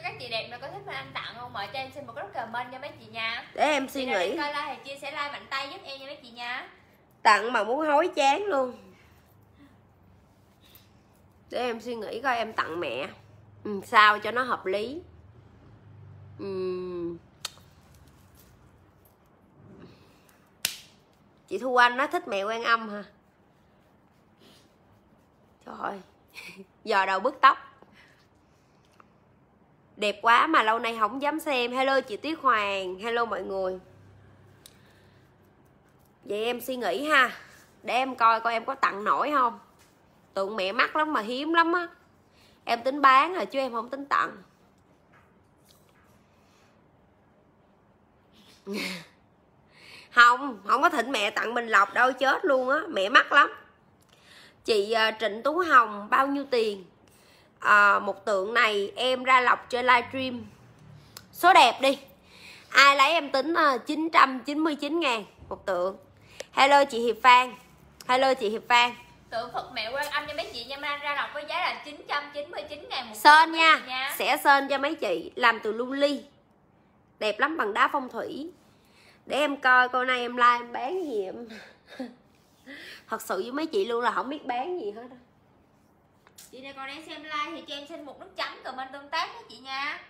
các chị đẹp nào có thích mình ăn tặng không mời cho em xin một cái comment cho mấy chị nha để em suy nghĩ coi like thì chia sẻ like mạnh tay giúp em nha mấy chị nha tặng mà muốn hối chán luôn để em suy nghĩ coi em tặng mẹ ừ, sao cho nó hợp lý chị thu anh nó thích mẹ quan âm hả trời ơi [LAUGHS] giờ đầu bứt tóc đẹp quá mà lâu nay không dám xem hello chị tuyết hoàng hello mọi người vậy em suy nghĩ ha để em coi coi em có tặng nổi không tượng mẹ mắc lắm mà hiếm lắm á em tính bán rồi chứ em không tính tặng [LAUGHS] không không có thỉnh mẹ tặng bình lọc đâu chết luôn á mẹ mắc lắm chị à, trịnh tú hồng bao nhiêu tiền à, một tượng này em ra lọc chơi livestream số đẹp đi ai lấy em tính 999 à, ngàn một tượng hello chị hiệp phan hello chị hiệp phan tượng Phật mẹ quan âm cho mấy chị nha mang ra lọc với giá là 999 ngàn một Sơn nha. nha Sẽ sơn cho mấy chị Làm từ lưu ly đẹp lắm bằng đá phong thủy để em coi câu nay em like em bán gì em [LAUGHS] thật sự với mấy chị luôn là không biết bán gì hết chị này còn đang xem like thì cho em xin một nước chấm comment tương tác với chị nha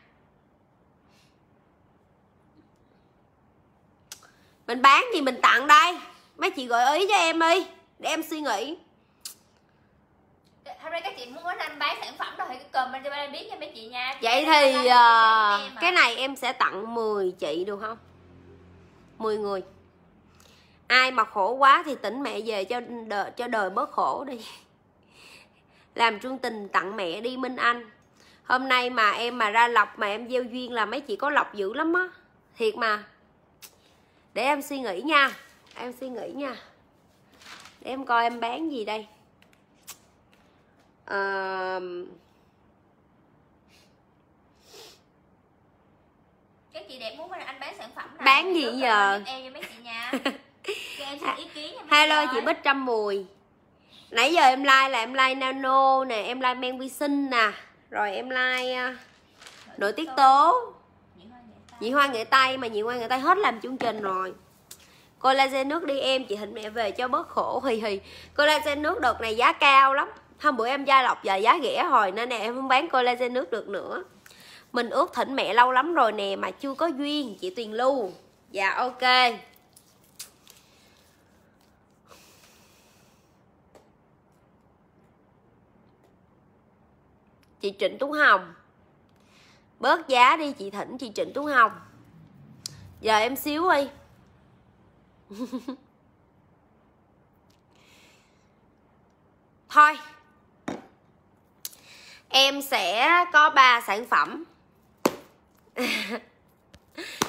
mình bán thì mình tặng đây mấy chị gợi ý cho em đi để em suy nghĩ hôm nay các chị muốn anh bán sản phẩm rồi thì comment cho em biết nha mấy chị nha chị vậy thì uh, ờ, cái, cái này em sẽ tặng 10 chị được không 10 người ai mà khổ quá thì tỉnh mẹ về cho đời, cho đời bớt khổ đi [LAUGHS] làm trung tình tặng mẹ đi minh anh hôm nay mà em mà ra lọc mà em gieo duyên là mấy chị có lọc dữ lắm á thiệt mà để em suy nghĩ nha em suy nghĩ nha để em coi em bán gì đây à, các chị đẹp muốn anh bán sản phẩm nào bán gì giờ em mấy chị nha [LAUGHS] em xin ý kiến hello chị bích trăm mùi nãy giờ em like là em like nano nè em like men vi sinh nè rồi em like uh, nội tiết tố nhị hoa nghệ tây mà nhị hoa nghệ tây hết làm chương trình rồi collagen nước đi em chị hình mẹ về cho bớt khổ hì hì collagen nước đợt này giá cao lắm Hôm bữa em gia lọc giờ giá rẻ hồi nên nè em không bán collagen nước được nữa Mình ước thỉnh mẹ lâu lắm rồi nè mà chưa có duyên chị Tuyền Lưu Dạ ok Chị Trịnh Tú Hồng Bớt giá đi chị Thỉnh chị Trịnh Tú Hồng Giờ em xíu đi [LAUGHS] Thôi em sẽ có 3 sản phẩm [LAUGHS]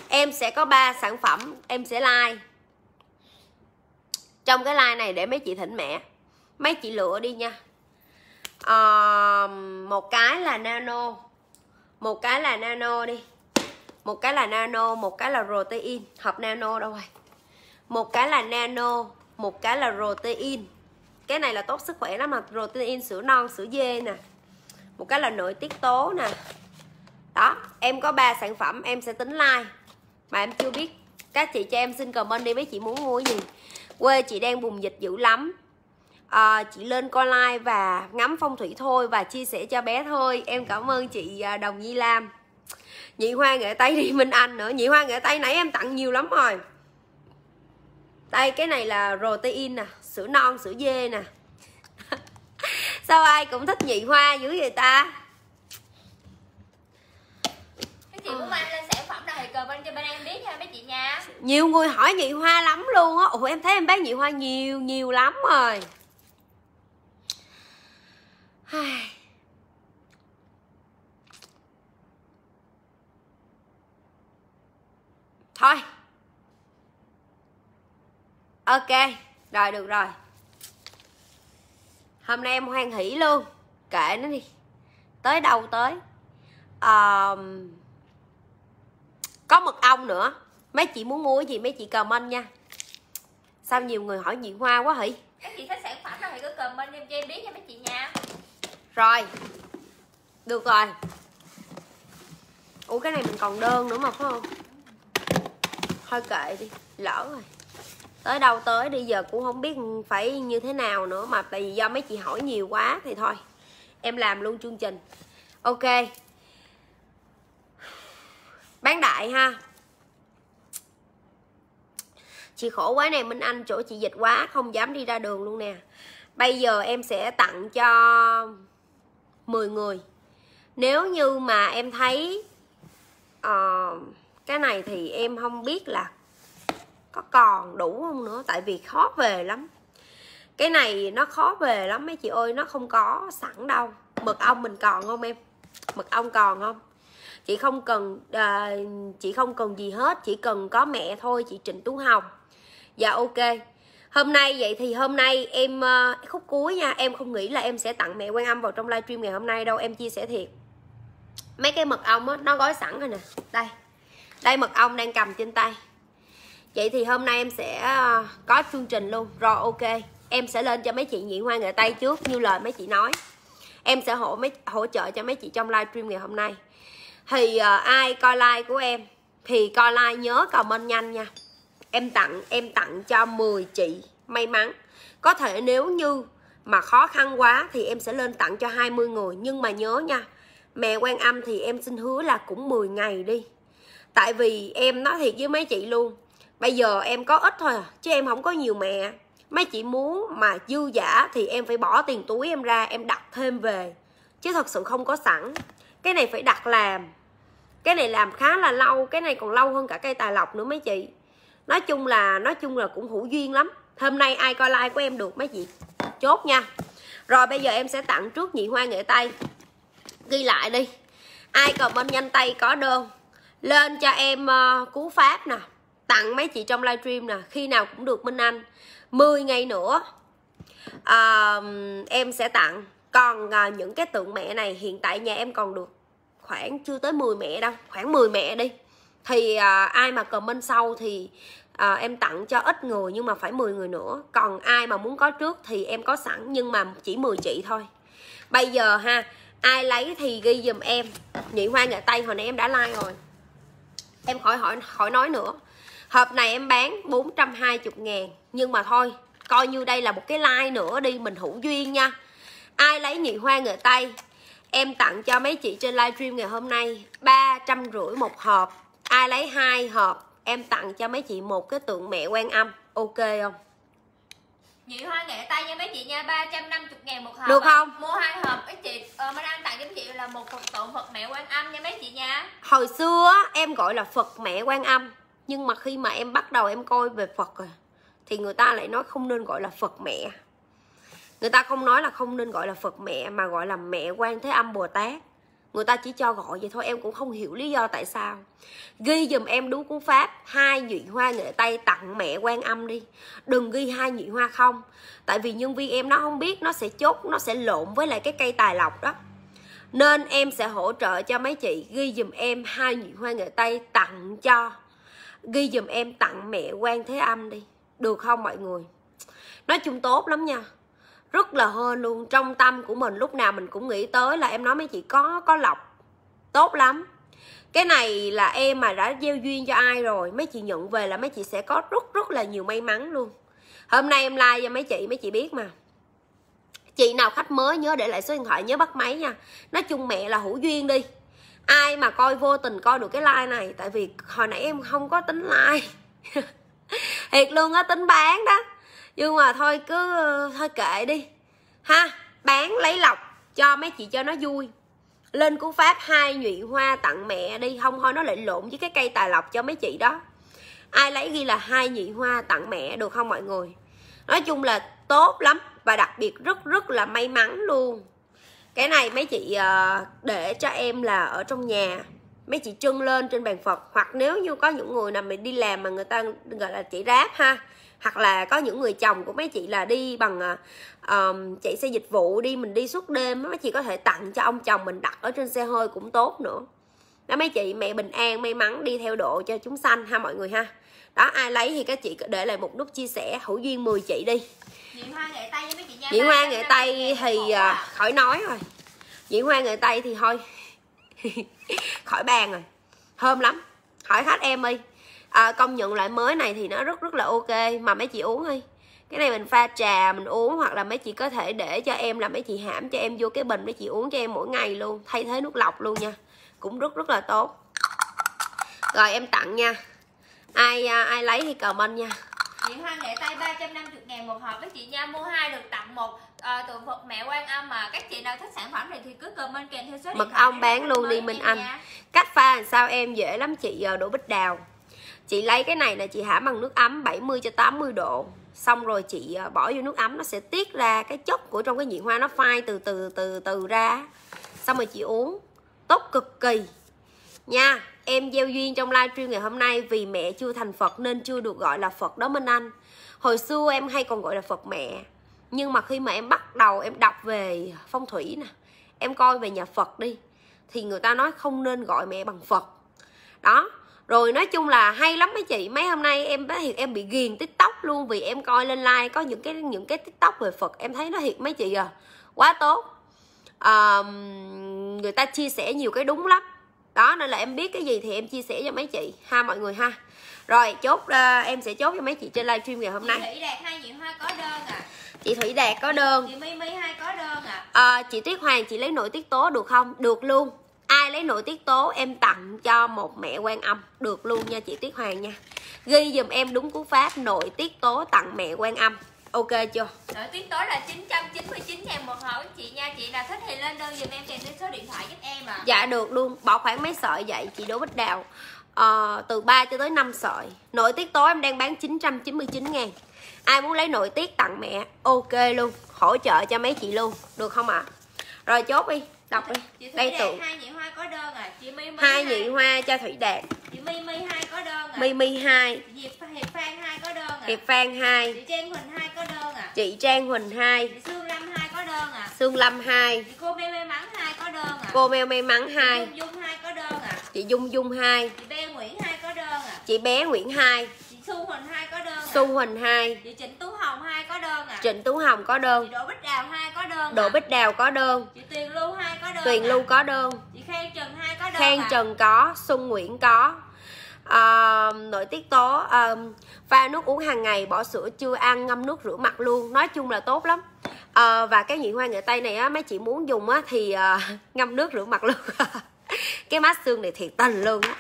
em sẽ có 3 sản phẩm em sẽ like trong cái like này để mấy chị thỉnh mẹ mấy chị lựa đi nha à, một cái là nano một cái là nano đi một cái là nano một cái là protein hộp nano đâu rồi một cái là nano một cái là protein cái này là tốt sức khỏe lắm mà protein sữa non sữa dê nè một cái là nội tiết tố nè đó em có ba sản phẩm em sẽ tính like mà em chưa biết các chị cho em xin comment đi với chị muốn mua gì quê chị đang bùng dịch dữ lắm à, chị lên coi like và ngắm phong thủy thôi và chia sẻ cho bé thôi em cảm ơn chị ờ, đồng nhi lam nhị hoa nghệ tây đi minh anh nữa nhị hoa nghệ tây nãy em tặng nhiều lắm rồi đây cái này là protein nè sữa non sữa dê nè sao ai cũng thích nhị hoa dữ vậy ta cái chị muốn mang lên sản phẩm nào thì cờ bên cho bên em biết nha mấy chị nha nhiều người hỏi nhị hoa lắm luôn á ủa em thấy em bán nhị hoa nhiều nhiều lắm rồi thôi ok rồi được rồi hôm nay em hoan hỉ luôn kệ nó đi tới đâu tới um, có mật ong nữa mấy chị muốn mua cái gì mấy chị comment nha sao nhiều người hỏi nhị hoa quá hỉ các chị thích sản phẩm nào thì cứ comment em cho em biết nha mấy chị nha rồi được rồi ủa cái này mình còn đơn nữa mà phải không thôi kệ đi lỡ rồi tới đâu tới đi giờ cũng không biết phải như thế nào nữa mà tại vì do mấy chị hỏi nhiều quá thì thôi em làm luôn chương trình ok bán đại ha chị khổ quá nè minh anh chỗ chị dịch quá không dám đi ra đường luôn nè bây giờ em sẽ tặng cho 10 người nếu như mà em thấy uh, cái này thì em không biết là có còn đủ không nữa tại vì khó về lắm cái này nó khó về lắm mấy chị ơi nó không có sẵn đâu mật ong mình còn không em mật ong còn không chị không cần à, chị không cần gì hết chỉ cần có mẹ thôi chị trịnh tú hồng dạ ok hôm nay vậy thì hôm nay em uh, khúc cuối nha em không nghĩ là em sẽ tặng mẹ quan âm vào trong livestream ngày hôm nay đâu em chia sẻ thiệt mấy cái mật ong á nó gói sẵn rồi nè đây đây mật ong đang cầm trên tay Vậy thì hôm nay em sẽ ờ, có chương trình luôn Rồi ok Em sẽ lên cho mấy chị nhị hoa nghệ Tây trước Như lời mấy chị nói Em sẽ hỗ mấy hỗ trợ cho mấy chị trong livestream ngày hôm nay Thì uh, ai coi like của em Thì coi like nhớ comment nhanh nha Em tặng em tặng cho 10 chị may mắn Có thể nếu như mà khó khăn quá Thì em sẽ lên tặng cho 20 người Nhưng mà nhớ nha Mẹ quan âm thì em xin hứa là cũng 10 ngày đi Tại vì em nói thiệt với mấy chị luôn bây giờ em có ít thôi à, chứ em không có nhiều mẹ mấy chị muốn mà dư giả thì em phải bỏ tiền túi em ra em đặt thêm về chứ thật sự không có sẵn cái này phải đặt làm cái này làm khá là lâu cái này còn lâu hơn cả cây tài lộc nữa mấy chị nói chung là nói chung là cũng hữu duyên lắm hôm nay ai coi like của em được mấy chị chốt nha rồi bây giờ em sẽ tặng trước nhị hoa nghệ tây ghi lại đi ai còn bên nhanh tay có đơn lên cho em uh, cú pháp nè tặng mấy chị trong livestream nè khi nào cũng được minh anh 10 ngày nữa à, em sẽ tặng còn à, những cái tượng mẹ này hiện tại nhà em còn được khoảng chưa tới 10 mẹ đâu khoảng 10 mẹ đi thì à, ai mà comment sau thì à, em tặng cho ít người nhưng mà phải 10 người nữa còn ai mà muốn có trước thì em có sẵn nhưng mà chỉ 10 chị thôi bây giờ ha ai lấy thì ghi dùm em nhị hoa nghệ tay hồi nãy em đã like rồi em khỏi hỏi khỏi nói nữa hộp này em bán 420 ngàn nhưng mà thôi coi như đây là một cái like nữa đi mình hữu duyên nha ai lấy nhị hoa ngựa tay em tặng cho mấy chị trên livestream ngày hôm nay ba trăm rưỡi một hộp ai lấy hai hộp em tặng cho mấy chị một cái tượng mẹ quan âm ok không nhị hoa nghệ tay nha mấy chị nha 350 ngàn một hộp được không mua hai hộp mấy chị ờ, mình đang tặng cho mấy chị là một phật tượng phật mẹ quan âm nha mấy chị nha hồi xưa em gọi là phật mẹ quan âm nhưng mà khi mà em bắt đầu em coi về phật rồi thì người ta lại nói không nên gọi là phật mẹ người ta không nói là không nên gọi là phật mẹ mà gọi là mẹ quan thế âm bồ tát người ta chỉ cho gọi vậy thôi em cũng không hiểu lý do tại sao ghi dùm em đú cú pháp hai nhụy hoa nghệ tay tặng mẹ quan âm đi đừng ghi hai nhụy hoa không tại vì nhân viên em nó không biết nó sẽ chốt nó sẽ lộn với lại cái cây tài lộc đó nên em sẽ hỗ trợ cho mấy chị ghi dùm em hai nhụy hoa nghệ tay tặng cho ghi dùm em tặng mẹ quan thế âm đi được không mọi người nói chung tốt lắm nha rất là hơn luôn trong tâm của mình lúc nào mình cũng nghĩ tới là em nói mấy chị có có lọc tốt lắm cái này là em mà đã gieo duyên cho ai rồi mấy chị nhận về là mấy chị sẽ có rất rất là nhiều may mắn luôn hôm nay em like cho mấy chị mấy chị biết mà chị nào khách mới nhớ để lại số điện thoại nhớ bắt máy nha nói chung mẹ là hữu duyên đi ai mà coi vô tình coi được cái like này tại vì hồi nãy em không có tính like [LAUGHS] thiệt luôn á tính bán đó nhưng mà thôi cứ thôi kệ đi ha bán lấy lọc cho mấy chị cho nó vui lên cú pháp hai nhụy hoa tặng mẹ đi không thôi nó lại lộn với cái cây tài lộc cho mấy chị đó ai lấy ghi là hai nhụy hoa tặng mẹ được không mọi người nói chung là tốt lắm và đặc biệt rất rất là may mắn luôn cái này mấy chị ờ, để cho em là ở trong nhà mấy chị trưng lên trên bàn phật hoặc nếu như có những người nào mình đi làm mà người ta gọi là chị ráp ha hoặc là có những người chồng của mấy chị là đi bằng um, chạy xe dịch vụ đi mình đi suốt đêm mấy chị có thể tặng cho ông chồng mình đặt ở trên xe hơi cũng tốt nữa đó mấy chị mẹ bình an may mắn đi theo độ cho chúng sanh ha mọi người ha đó ai lấy thì các chị để lại một nút chia sẻ hữu duyên 10 chị đi diện hoa nghệ tây với chị nha diện hoa nghệ tây thì à, khỏi nói rồi diện hoa nghệ tây thì thôi [LAUGHS] khỏi bàn rồi thơm lắm hỏi khách em đi à, công nhận loại mới này thì nó rất rất là ok mà mấy chị uống đi cái này mình pha trà mình uống hoặc là mấy chị có thể để cho em là mấy chị hãm cho em vô cái bình mấy chị uống cho em mỗi ngày luôn thay thế nước lọc luôn nha cũng rất rất là tốt rồi em tặng nha ai à, ai lấy thì comment nha chị hoa nghệ tây 350 ngàn một hộp với chị nha mua hai được tặng một à, tượng phật mẹ quan âm mà các chị nào thích sản phẩm này thì cứ comment kèm theo số mật ong bán luôn đi minh anh nha. cách pha làm sao em dễ lắm chị giờ đổ bích đào chị lấy cái này là chị hãm bằng nước ấm 70 cho 80 độ xong rồi chị ờ, bỏ vô nước ấm nó sẽ tiết ra cái chất của trong cái nhị hoa nó phai từ từ từ từ ra xong rồi chị uống tốt cực kỳ nha Em gieo duyên trong live stream ngày hôm nay vì mẹ chưa thành Phật nên chưa được gọi là Phật đó Minh Anh. Hồi xưa em hay còn gọi là Phật mẹ. Nhưng mà khi mà em bắt đầu em đọc về phong thủy nè, em coi về nhà Phật đi thì người ta nói không nên gọi mẹ bằng Phật. Đó, rồi nói chung là hay lắm mấy chị mấy hôm nay em thiệt em bị ghiền tiktok luôn vì em coi lên like có những cái những cái tiktok về phật em thấy nó thiệt mấy chị à quá tốt à, người ta chia sẻ nhiều cái đúng lắm đó nên là em biết cái gì thì em chia sẻ cho mấy chị ha mọi người ha rồi chốt uh, em sẽ chốt cho mấy chị trên livestream ngày hôm nay chị Thủy Đạt hai chị Hoa có đơn à chị Thủy Đạt có đơn chị Mi Mi hai có đơn à, à chị Tuyết Hoàng chị lấy nội tiết tố được không được luôn ai lấy nội tiết tố em tặng cho một mẹ quan âm được luôn nha chị Tuyết Hoàng nha ghi dùm em đúng cú pháp nội tiết tố tặng mẹ quan âm ok chưa Rồi tiến tối là 999 ngàn một hộp chị nha Chị nào thích thì lên đơn dùm em kèm theo số điện thoại giúp em ạ à. Dạ được luôn Bỏ khoảng mấy sợi vậy chị Đỗ Bích Đào à, Từ 3 cho tới 5 sợi Nội tiết tối em đang bán 999 ngàn Ai muốn lấy nội tiết tặng mẹ Ok luôn Hỗ trợ cho mấy chị luôn Được không ạ à? Rồi chốt đi Đọc đi Đây tượng đơn rồi à? chị mi mi hai nhị hoa cho thủy đạt chị mi mi hai có đơn à. mi mi hai diệp hiệp phan hai có đơn à. hiệp phan hai chị trang huỳnh hai có đơn à chị trang huỳnh hai chị sương lâm hai có đơn à sương lâm hai chị cô meo may mắn hai có đơn à cô meo may mắn hai chị dung dung hai có đơn à chị dung dung hai chị bé nguyễn hai có đơn à chị bé nguyễn hai Su Huỳnh hai có đơn. À? Su Huỳnh hai. Chị Trịnh Tú Hồng hai có đơn ạ. À. Trịnh Tú Hồng có đơn. Chị Đỗ Bích Đào hai có đơn. Đỗ à. Bích Đào có đơn. Chị Tuyền Lưu hai có đơn. Tuyền à? Lưu có đơn. Chị Khang Trần hai có đơn. Khang à. Trần có, Xuân Nguyễn có. À, nội tiết tố à, pha nước uống hàng ngày bỏ sữa chưa ăn ngâm nước rửa mặt luôn nói chung là tốt lắm à, và cái nhị hoa nghệ tây này á mấy chị muốn dùng á thì à, [LAUGHS] ngâm nước rửa mặt luôn [LAUGHS] cái mát xương này thiệt tình luôn á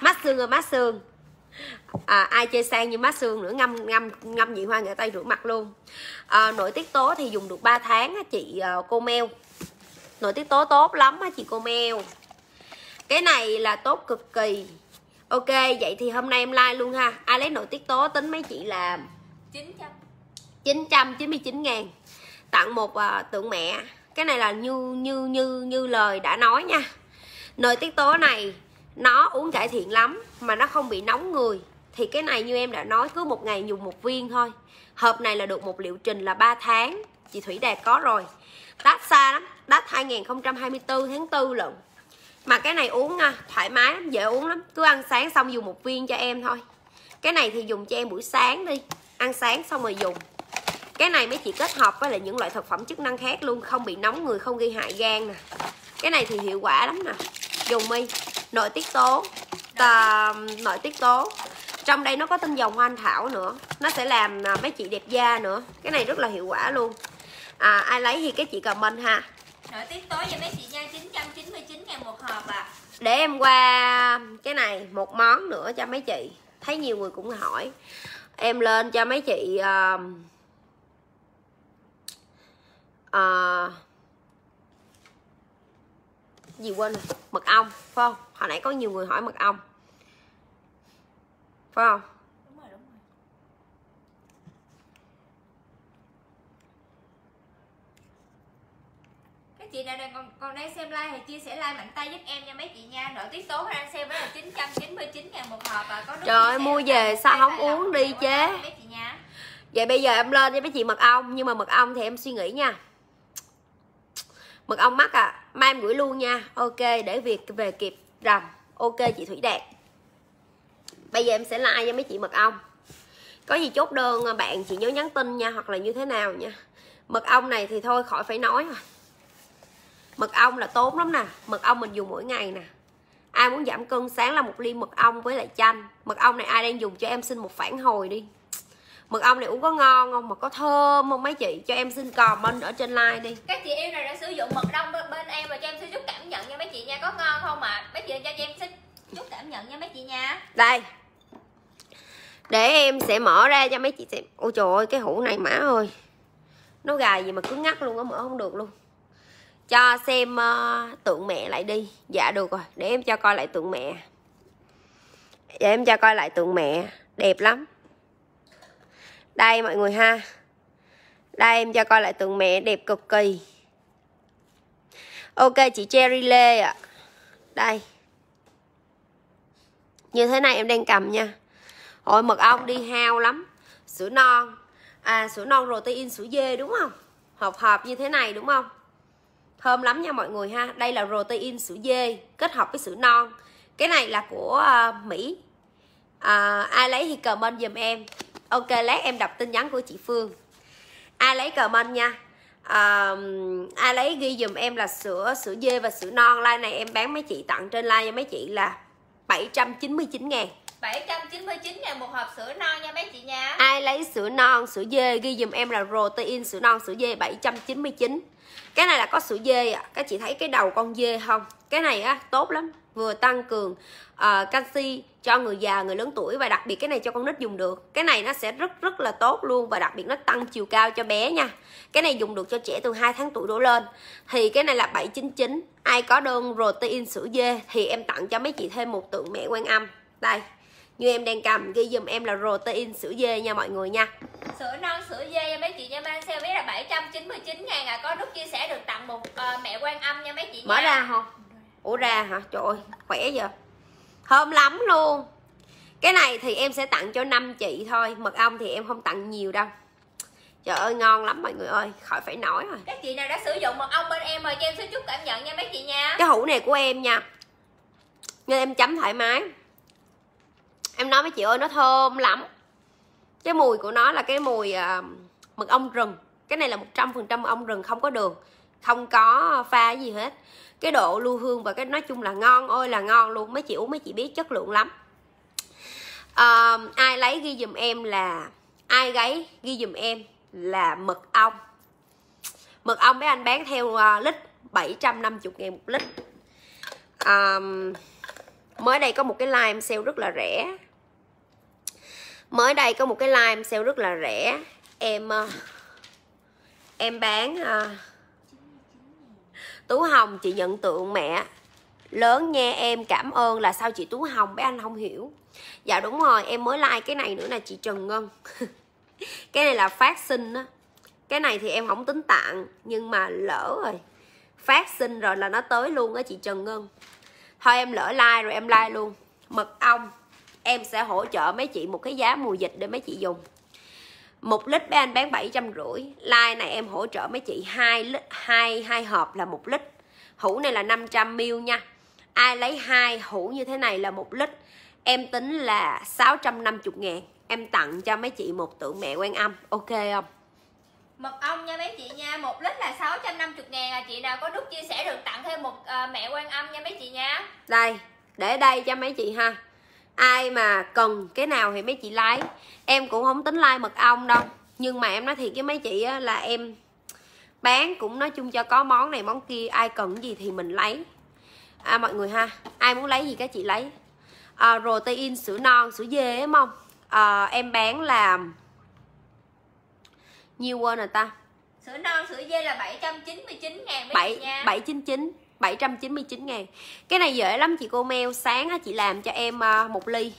mát xương rồi mát xương à, ai chơi sang như má xương nữa ngâm ngâm ngâm nhị hoa nghệ tây rửa mặt luôn à, nội tiết tố thì dùng được 3 tháng chị à, cô meo nội tiết tố tốt lắm á chị cô meo cái này là tốt cực kỳ ok vậy thì hôm nay em like luôn ha ai lấy nội tiết tố tính mấy chị là 900 999 ngàn tặng một uh, tượng mẹ cái này là như như như như lời đã nói nha nội tiết tố này nó uống cải thiện lắm mà nó không bị nóng người thì cái này như em đã nói cứ một ngày dùng một viên thôi hộp này là được một liệu trình là 3 tháng chị Thủy Đạt có rồi đắt xa lắm đắt 2024 tháng 4 lận mà cái này uống à, thoải mái lắm dễ uống lắm cứ ăn sáng xong dùng một viên cho em thôi cái này thì dùng cho em buổi sáng đi ăn sáng xong rồi dùng cái này mới chỉ kết hợp với lại những loại thực phẩm chức năng khác luôn không bị nóng người không gây hại gan nè cái này thì hiệu quả lắm nè dùng mi nội tiết tố tà, nội tiết tố trong đây nó có tinh dầu hoa anh thảo nữa nó sẽ làm à, mấy chị đẹp da nữa cái này rất là hiệu quả luôn à, ai lấy thì cái chị comment ha nội tiết tố cho mấy chị da 999 ngàn một hộp à để em qua cái này một món nữa cho mấy chị thấy nhiều người cũng hỏi em lên cho mấy chị uh, uh, gì quên rồi mật ong phải không hồi nãy có nhiều người hỏi mật ong phải không Các chị nào đang còn, còn đang xem like thì chia sẻ like mạnh tay giúp em nha mấy chị nha nội tiết tố đang xem với là 999 ngàn một hộp và có trời ơi mua về sao không uống đi dạ, chế vậy bây giờ em lên cho mấy chị mật ong nhưng mà mật ong thì em suy nghĩ nha mật ong mắc à mai em gửi luôn nha ok để việc về kịp rằm ok chị thủy đạt bây giờ em sẽ like cho mấy chị mật ong có gì chốt đơn à, bạn chị nhớ nhắn tin nha hoặc là như thế nào nha mật ong này thì thôi khỏi phải nói rồi mật ong là tốt lắm nè mật ong mình dùng mỗi ngày nè ai muốn giảm cân sáng là một ly mật ong với lại chanh mật ong này ai đang dùng cho em xin một phản hồi đi mật ong này uống có ngon không mà có thơm không mấy chị cho em xin comment ở trên like đi các chị em này đã sử dụng mật ong bên, em và cho em xin chút cảm nhận nha mấy chị nha có ngon không ạ à? mấy chị cho em xin chút cảm nhận nha mấy chị nha đây để em sẽ mở ra cho mấy chị xem ôi trời ơi cái hũ này mã ơi nó gài gì mà cứ ngắt luôn á mở không được luôn cho xem uh, tượng mẹ lại đi dạ được rồi để em cho coi lại tượng mẹ để em cho coi lại tượng mẹ đẹp lắm đây mọi người ha Đây em cho coi lại tượng mẹ đẹp cực kỳ Ok chị Cherry Lê ạ Đây Như thế này em đang cầm nha Ôi mật ong đi hao lắm Sữa non À sữa non protein sữa dê đúng không hợp hợp như thế này đúng không Thơm lắm nha mọi người ha Đây là protein sữa dê kết hợp với sữa non Cái này là của uh, Mỹ uh, Ai lấy thì comment giùm em ok lát em đọc tin nhắn của chị phương ai lấy cờ comment nha um, ai lấy ghi dùm em là sữa sữa dê và sữa non like này em bán mấy chị tặng trên like cho mấy chị là 799 ngàn 799 ngàn một hộp sữa non nha mấy chị nha Ai lấy sữa non, sữa dê ghi dùm em là protein sữa non, sữa dê 799 Cái này là có sữa dê ạ à. Các chị thấy cái đầu con dê không Cái này á tốt lắm Vừa tăng cường uh, canxi cho người già người lớn tuổi và đặc biệt cái này cho con nít dùng được cái này nó sẽ rất rất là tốt luôn và đặc biệt nó tăng chiều cao cho bé nha cái này dùng được cho trẻ từ 2 tháng tuổi đổ lên thì cái này là 799 ai có đơn protein sữa dê thì em tặng cho mấy chị thêm một tượng mẹ quan âm đây như em đang cầm ghi dùm em là protein sữa dê nha mọi người nha sữa non sữa dê nha mấy chị nha mang xe bé là 799 ngàn à có nút chia sẻ được tặng một uh, mẹ quan âm nha mấy chị nha. mở ra không ủa ra hả trời ơi khỏe giờ thơm lắm luôn cái này thì em sẽ tặng cho năm chị thôi mật ong thì em không tặng nhiều đâu trời ơi ngon lắm mọi người ơi khỏi phải nói rồi các chị nào đã sử dụng mật ong bên em rồi cho em xin chút cảm nhận nha mấy chị nha cái hũ này của em nha nên em chấm thoải mái em nói với chị ơi nó thơm lắm cái mùi của nó là cái mùi uh, mật ong rừng cái này là một trăm phần 100% ong rừng không có đường không có pha gì hết cái độ lưu hương và cái nói chung là ngon ôi là ngon luôn mấy chị uống mấy chị biết chất lượng lắm à, ai lấy ghi dùm em là ai gáy ghi dùm em là mật ong mật ong mấy anh bán theo uh, lít 750 ngàn một lít à, mới đây có một cái lime sale rất là rẻ mới đây có một cái lime sale rất là rẻ em uh, em bán uh, Tú Hồng chị nhận tượng mẹ lớn nha em cảm ơn là sao chị Tú Hồng bé anh không hiểu dạ đúng rồi em mới like cái này nữa là chị Trần Ngân [LAUGHS] cái này là phát sinh á cái này thì em không tính tặng nhưng mà lỡ rồi phát sinh rồi là nó tới luôn á chị Trần Ngân thôi em lỡ like rồi em like luôn mật ong em sẽ hỗ trợ mấy chị một cái giá mùa dịch để mấy chị dùng một lít bé anh bán bảy trăm rưỡi like này em hỗ trợ mấy chị hai lít hai hai hộp là một lít hũ này là 500 ml nha ai lấy hai hũ như thế này là một lít em tính là 650 ngàn em tặng cho mấy chị một tượng mẹ quan âm ok không mật ong nha mấy chị nha một lít là 650 ngàn à chị nào có đúc chia sẻ được tặng thêm một uh, mẹ quan âm nha mấy chị nha đây để đây cho mấy chị ha ai mà cần cái nào thì mấy chị lái like. em cũng không tính like mật ong đâu nhưng mà em nói thiệt với mấy chị á, là em bán cũng nói chung cho có món này món kia ai cần gì thì mình lấy à, mọi người ha ai muốn lấy gì các chị lấy à, protein sữa non sữa dê ấy mong à, em bán là nhiều quên rồi ta sữa non sữa dê là 799 trăm chín mươi chín ngàn bảy bảy chín chín 799 ngàn Cái này dễ lắm chị cô mail Sáng chị làm cho em ờ, một ly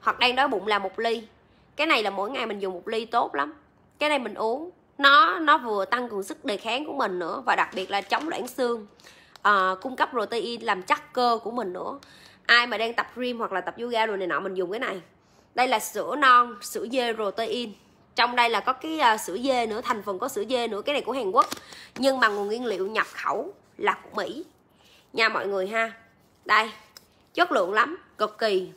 Hoặc đang đói bụng làm một ly Cái này là mỗi ngày mình dùng một ly tốt lắm Cái này mình uống Nó nó vừa tăng cường sức đề kháng của mình nữa Và đặc biệt là chống loãng xương à, Cung cấp protein làm chắc cơ của mình nữa Ai mà đang tập gym hoặc là tập yoga rồi này nọ Mình dùng cái này Đây là sữa non, sữa dê protein trong đây là có cái uh, sữa dê nữa thành phần có sữa dê nữa cái này của hàn quốc nhưng mà nguồn nguyên liệu nhập khẩu là của Mỹ nha mọi người ha đây chất lượng lắm cực kỳ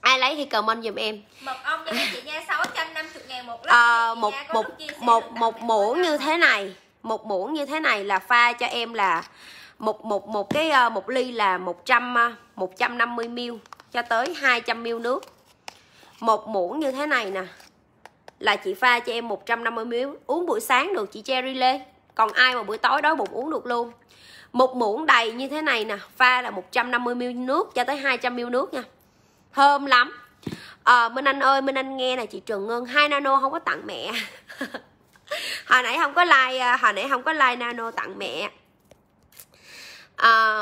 ai lấy thì comment giùm em mật ong cho chị nha 650 ngàn một lít à, ờ, một, một, một, một muỗng như thế này một muỗng như thế này là pha cho em là một một một cái ờ, một ly là 100 150 ờ, ml cho tới 200 ml nước. Một muỗng như thế này nè là chị pha cho em 150 ml uống buổi sáng được chị cherry lê còn ai mà bữa tối đói bụng uống được luôn một muỗng đầy như thế này nè pha là 150 ml nước cho tới 200 ml nước nha thơm lắm à, Minh Anh ơi Minh Anh nghe này chị Trần Ngân hai nano không có tặng mẹ [LAUGHS] hồi nãy không có like ờ, hồi nãy không có like nano tặng mẹ à,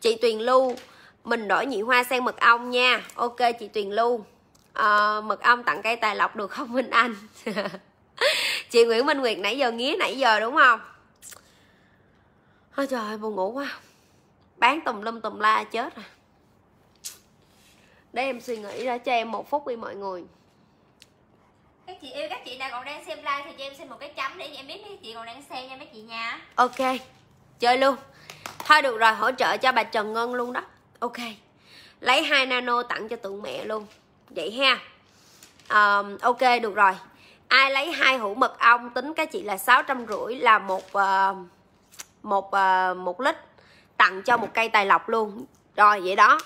chị Tuyền Lưu mình đổi nhị hoa sang mật ong nha ok chị Tuyền Lưu à, ờ, mật ong tặng cây tài lộc được không Minh Anh [LAUGHS] chị Nguyễn Minh Nguyệt nãy giờ nghía nãy giờ đúng không ôi trời ơi buồn ngủ quá bán tùm lum tùm la chết rồi. để em suy nghĩ ra cho em một phút đi mọi người các chị yêu các chị nào còn đang xem like thì cho em xin một cái chấm để em biết mấy chị còn đang xem nha mấy chị nha ok chơi luôn thôi được rồi hỗ trợ cho bà trần ngân luôn đó ok lấy hai nano tặng cho tượng mẹ luôn vậy ha um, ok được rồi ai lấy hai hũ mật ong tính cái chị là sáu trăm rưỡi là một uh, một uh, một lít tặng cho một cây tài lộc luôn rồi vậy đó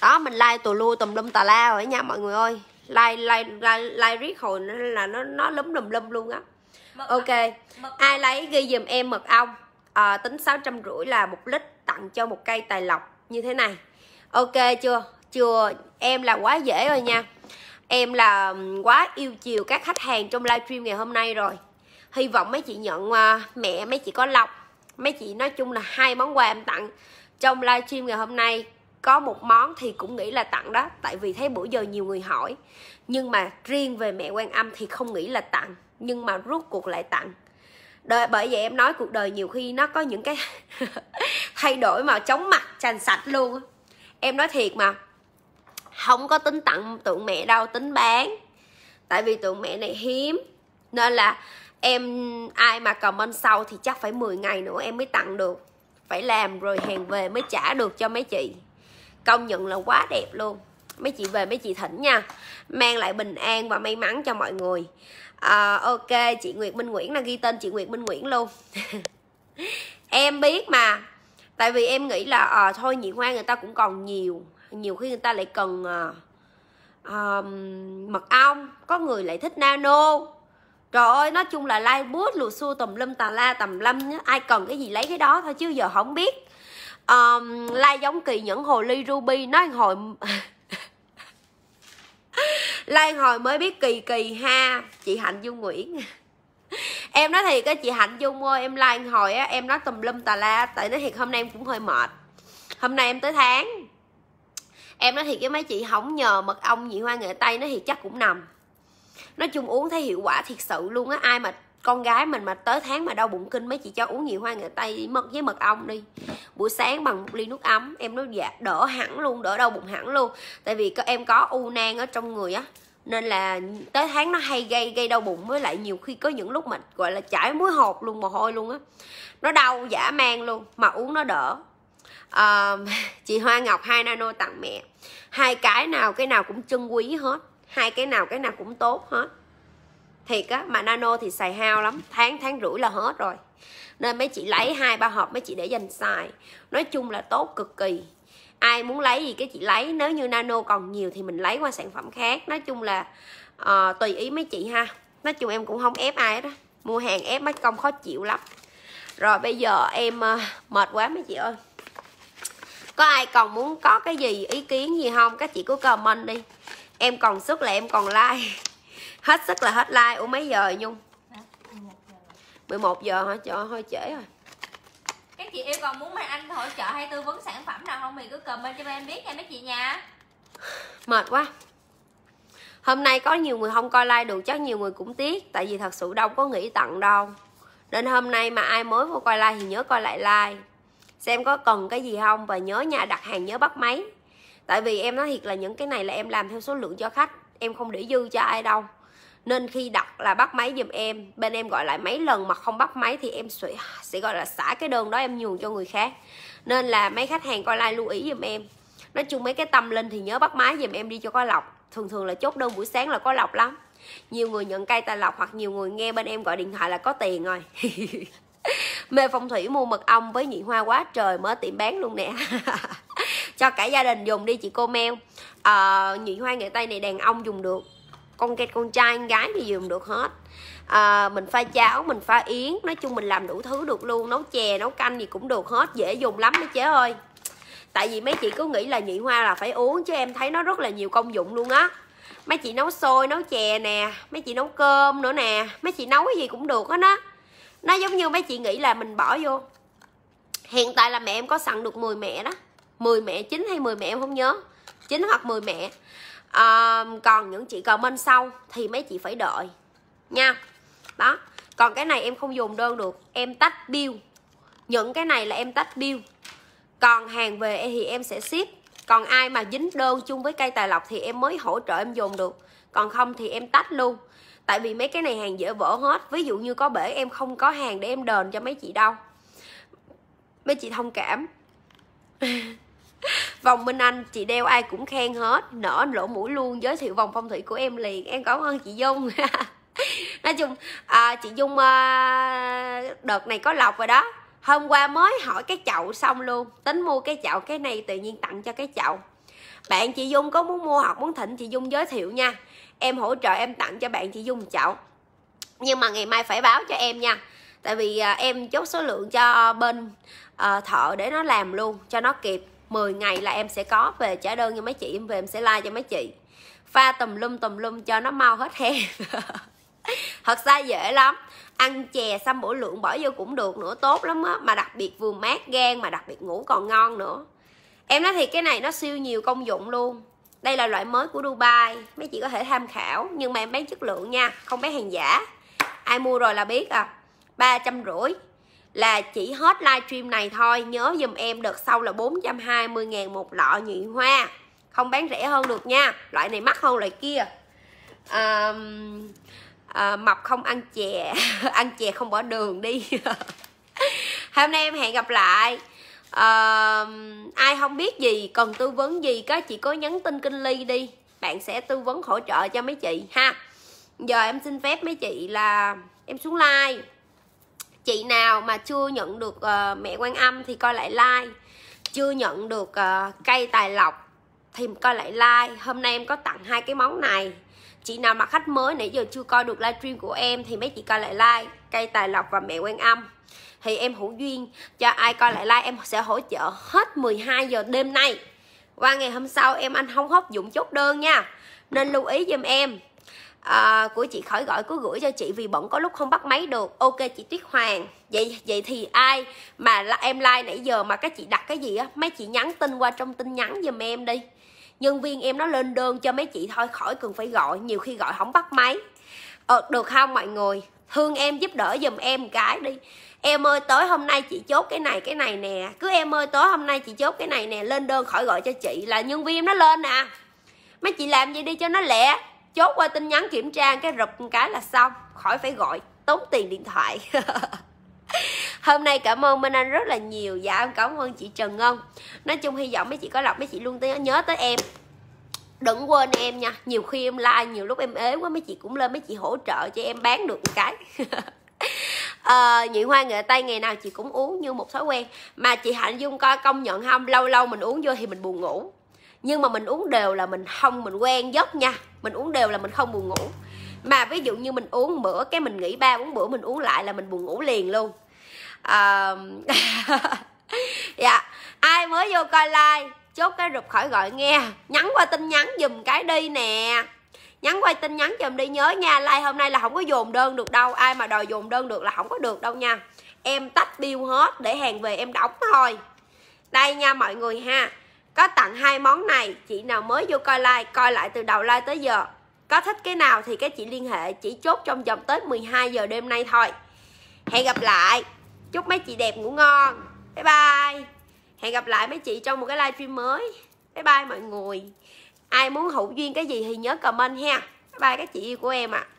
đó mình like tù lu tùm lum tà la rồi nha mọi người ơi like like like, like riết hồi nó là nó nó lúm lùm lum luôn á ok mật. ai lấy ghi giùm em mật ong à, tính sáu trăm rưỡi là một lít tặng cho một cây tài lộc như thế này ok chưa chưa em là quá dễ rồi nha em là quá yêu chiều các khách hàng trong livestream ngày hôm nay rồi hy vọng mấy chị nhận ờ, mẹ mấy chị có lọc mấy chị nói chung là hai món quà em tặng trong livestream ngày hôm nay có một món thì cũng nghĩ là tặng đó tại vì thấy bữa giờ nhiều người hỏi nhưng mà riêng về mẹ quan âm thì không nghĩ là tặng nhưng mà rút cuộc lại tặng Đợi, bởi vậy em nói cuộc đời nhiều khi nó có những cái [LAUGHS] thay đổi mà chóng mặt tràn sạch luôn em nói thiệt mà không có tính tặng tượng mẹ đâu tính bán tại vì tượng mẹ này hiếm nên là em ai mà comment sau thì chắc phải 10 ngày nữa em mới tặng được phải làm rồi hàng về mới trả được cho mấy chị công nhận là quá đẹp luôn mấy chị về mấy chị thỉnh nha mang lại bình an và may mắn cho mọi người à, ok chị Nguyệt Minh Nguyễn là ghi tên chị Nguyệt Minh Nguyễn luôn [LAUGHS] em biết mà tại vì em nghĩ là à, thôi nhị hoa người ta cũng còn nhiều nhiều khi người ta lại cần uh, uh, mật ong có người lại thích nano trời ơi nói chung là lai like bút lù xu tùm lum tà la tầm lâm ai cần cái gì lấy cái đó thôi chứ giờ không biết um, lai like giống kỳ những hồ ly ruby nói hồi [LAUGHS] lai like hồi mới biết kỳ kỳ ha chị hạnh dung nguyễn [LAUGHS] em nói thiệt cái chị hạnh dung ơi em like hồi á em nói tùm lum tà la tại nói thiệt hôm nay em cũng hơi mệt hôm nay em tới tháng em nói thì cái mấy chị hỏng nhờ mật ong nhị hoa nghệ tây nó thì chắc cũng nằm nói chung uống thấy hiệu quả thiệt sự luôn á ai mà con gái mình mà tới tháng mà đau bụng kinh mấy chị cho uống nhiều hoa nghệ tây mật với mật ong đi buổi sáng bằng một ly nước ấm em nói dạ đỡ hẳn luôn đỡ đau bụng hẳn luôn tại vì em có u nang ở trong người á nên là tới tháng nó hay gây gây đau bụng với lại nhiều khi có những lúc mà gọi là chảy muối hột luôn mồ hôi luôn á nó đau giả mang luôn mà uống nó đỡ Ờ, chị hoa ngọc hai nano tặng mẹ hai cái nào cái nào cũng trân quý hết hai cái nào cái nào cũng tốt hết thiệt á mà nano thì xài hao lắm tháng tháng rưỡi là hết rồi nên mấy chị lấy hai ba hộp mấy chị để dành xài nói chung là tốt cực kỳ ai muốn lấy gì cái chị lấy nếu như nano còn nhiều thì mình lấy qua sản phẩm khác nói chung là uh, tùy ý mấy chị ha nói chung em cũng không ép ai đó mua hàng ép mấy công khó chịu lắm rồi bây giờ em uh, mệt quá mấy chị ơi có ai còn muốn có cái gì ý kiến gì không các chị cứ comment đi em còn sức là em còn like [LAUGHS] hết sức là hết like ủa mấy giờ rồi nhung 11 giờ hả trời hơi trễ rồi các chị yêu còn muốn mấy anh hỗ trợ hay tư vấn sản phẩm nào không thì cứ comment cho em biết nha mấy chị nha [SIGHS] mệt quá hôm nay có nhiều người không coi like được chắc nhiều người cũng tiếc tại vì thật sự đâu có nghĩ tặng đâu nên hôm nay mà ai mới vô coi like thì nhớ coi lại like xem có cần cái gì không và nhớ nha đặt hàng nhớ bắt máy tại vì em nói thiệt là những cái này là em làm theo số lượng cho khách em không để dư cho ai đâu nên khi đặt là bắt máy giùm em bên em gọi lại mấy lần mà không bắt máy thì em sẽ, sẽ gọi là xả cái đơn đó em nhường cho người khác nên là mấy khách hàng coi like lưu ý giùm em nói chung mấy cái tâm linh thì nhớ bắt máy giùm em đi cho có lọc thường thường là chốt đơn buổi sáng là có lọc lắm nhiều người nhận cây tài lọc hoặc nhiều người nghe bên em gọi điện thoại là có tiền rồi [LAUGHS] mê phong thủy mua mật ong với nhị hoa quá trời mở tiệm bán luôn nè [LAUGHS] cho cả gia đình dùng đi chị cô meo à, ờ, nhị hoa nghệ tây này đàn ông dùng được con kẹt con trai con gái thì dùng được hết à, mình pha cháo mình pha yến nói chung mình làm đủ thứ được luôn nấu chè nấu canh gì cũng được hết dễ dùng lắm mấy chế ơi tại vì mấy chị cứ nghĩ là nhị hoa là phải uống chứ em thấy nó rất là nhiều công dụng luôn á mấy chị nấu xôi nấu chè nè mấy chị nấu cơm nữa nè mấy chị nấu cái gì cũng được hết á nó giống như mấy chị nghĩ là mình bỏ vô hiện tại là mẹ em có sẵn được 10 mẹ đó 10 mẹ chín hay 10 mẹ em không nhớ chín hoặc 10 mẹ à, còn những chị còn bên sau thì mấy chị phải đợi nha đó còn cái này em không dùng đơn được em tách bill những cái này là em tách bill còn hàng về thì em sẽ ship còn ai mà dính đơn chung với cây tài lộc thì em mới hỗ trợ em dùng được còn không thì em tách luôn tại vì mấy cái này hàng dễ vỡ hết ví dụ như có bể em không có hàng để em đền cho mấy chị đâu mấy chị thông cảm [LAUGHS] vòng minh anh chị đeo ai cũng khen hết nở lỗ mũi luôn giới thiệu vòng phong thủy của em liền em cảm ơn chị dung [LAUGHS] nói chung à, chị dung à, đợt này có lọc rồi đó hôm qua mới hỏi cái chậu xong luôn tính mua cái chậu cái này tự nhiên tặng cho cái chậu bạn chị dung có muốn mua hoặc muốn thịnh chị dung giới thiệu nha em hỗ trợ em tặng cho bạn chị dung chậu nhưng mà ngày mai phải báo cho em nha tại vì à, em chốt số lượng cho bên à, thợ để nó làm luôn cho nó kịp 10 ngày là em sẽ có về trả đơn cho mấy chị em về em sẽ like cho mấy chị pha tùm lum tùm lum cho nó mau hết he [LAUGHS] thật ra dễ lắm ăn chè xăm bổ lượng bỏ vô cũng được nữa tốt lắm á mà đặc biệt vừa mát gan mà đặc biệt ngủ còn ngon nữa em nói thì cái này nó siêu nhiều công dụng luôn đây là loại mới của Dubai mấy chị có thể tham khảo nhưng mà em bán chất lượng nha không bán hàng giả ai mua rồi là biết à ba trăm rưỡi là chỉ hết livestream này thôi nhớ dùm em đợt sau là 420 ngàn một lọ nhụy hoa không bán rẻ hơn được nha loại này mắc hơn loại kia à, à, mập không ăn chè [LAUGHS] ăn chè không bỏ đường đi [LAUGHS] hôm nay em hẹn gặp lại à, ai không biết gì cần tư vấn gì các chị có nhắn tin kinh ly đi bạn sẽ tư vấn hỗ trợ cho mấy chị ha giờ em xin phép mấy chị là em xuống like chị nào mà chưa nhận được uh, mẹ quan âm thì coi lại like chưa nhận được uh, cây tài lộc thì coi lại like hôm nay em có tặng hai cái món này chị nào mà khách mới nãy giờ chưa coi được livestream của em thì mấy chị coi lại like cây tài lộc và mẹ quan âm thì em hữu duyên cho ai coi lại like em sẽ hỗ trợ hết 12 giờ đêm nay qua ngày hôm sau em anh không hấp dụng chốt đơn nha nên lưu ý giùm em à, của chị khỏi gọi cứ gửi cho chị vì bận có lúc không bắt máy được ok chị tuyết hoàng vậy vậy thì ai mà là em like nãy giờ mà các chị đặt cái gì á mấy chị nhắn tin qua trong tin nhắn giùm em đi nhân viên em nó lên đơn cho mấy chị thôi khỏi cần phải gọi nhiều khi gọi không bắt máy ờ, được không mọi người thương em giúp đỡ giùm em cái đi em ơi tối hôm nay chị chốt cái này cái này nè cứ em ơi tối hôm nay chị chốt cái này nè lên đơn khỏi gọi cho chị là nhân viên nó lên à mấy chị làm gì đi cho nó lẹ chốt qua tin nhắn kiểm tra cái rụp cái là xong khỏi phải gọi tốn tiền điện thoại [LAUGHS] hôm nay cảm ơn minh anh rất là nhiều dạ em cảm ơn chị trần ngân nói chung hy vọng mấy chị có lọc mấy chị luôn nhớ tới em đừng quên em nha nhiều khi em like nhiều lúc em ế quá mấy chị cũng lên mấy chị hỗ trợ cho em bán được một cái [LAUGHS] uh, ờ, nhị hoa nghệ tây ngày nào chị cũng uống như một thói quen mà chị hạnh dung coi công nhận không lâu lâu mình uống vô thì mình buồn ngủ nhưng mà mình uống đều là mình không mình quen giấc nha mình uống đều là mình không buồn ngủ mà ví dụ như mình uống bữa cái mình nghỉ ba uống bữa mình uống lại là mình buồn ngủ liền luôn [LAUGHS] dạ uh... yeah. ai mới vô coi like chốt cái rụp khỏi gọi nghe nhắn qua tin nhắn dùm cái đi nè nhắn quay tin nhắn cho em đi nhớ nha like hôm nay là không có dồn đơn được đâu ai mà đòi dồn đơn được là không có được đâu nha em tách bill hết để hàng về em đóng thôi đây nha mọi người ha có tặng hai món này chị nào mới vô coi like coi lại từ đầu like tới giờ có thích cái nào thì các chị liên hệ chỉ chốt trong vòng tới 12 giờ đêm nay thôi hẹn gặp lại chúc mấy chị đẹp ngủ ngon bye bye hẹn gặp lại mấy chị trong một cái livestream mới bye bye mọi người ai muốn hữu duyên cái gì thì nhớ comment ha bye các chị yêu của em ạ à.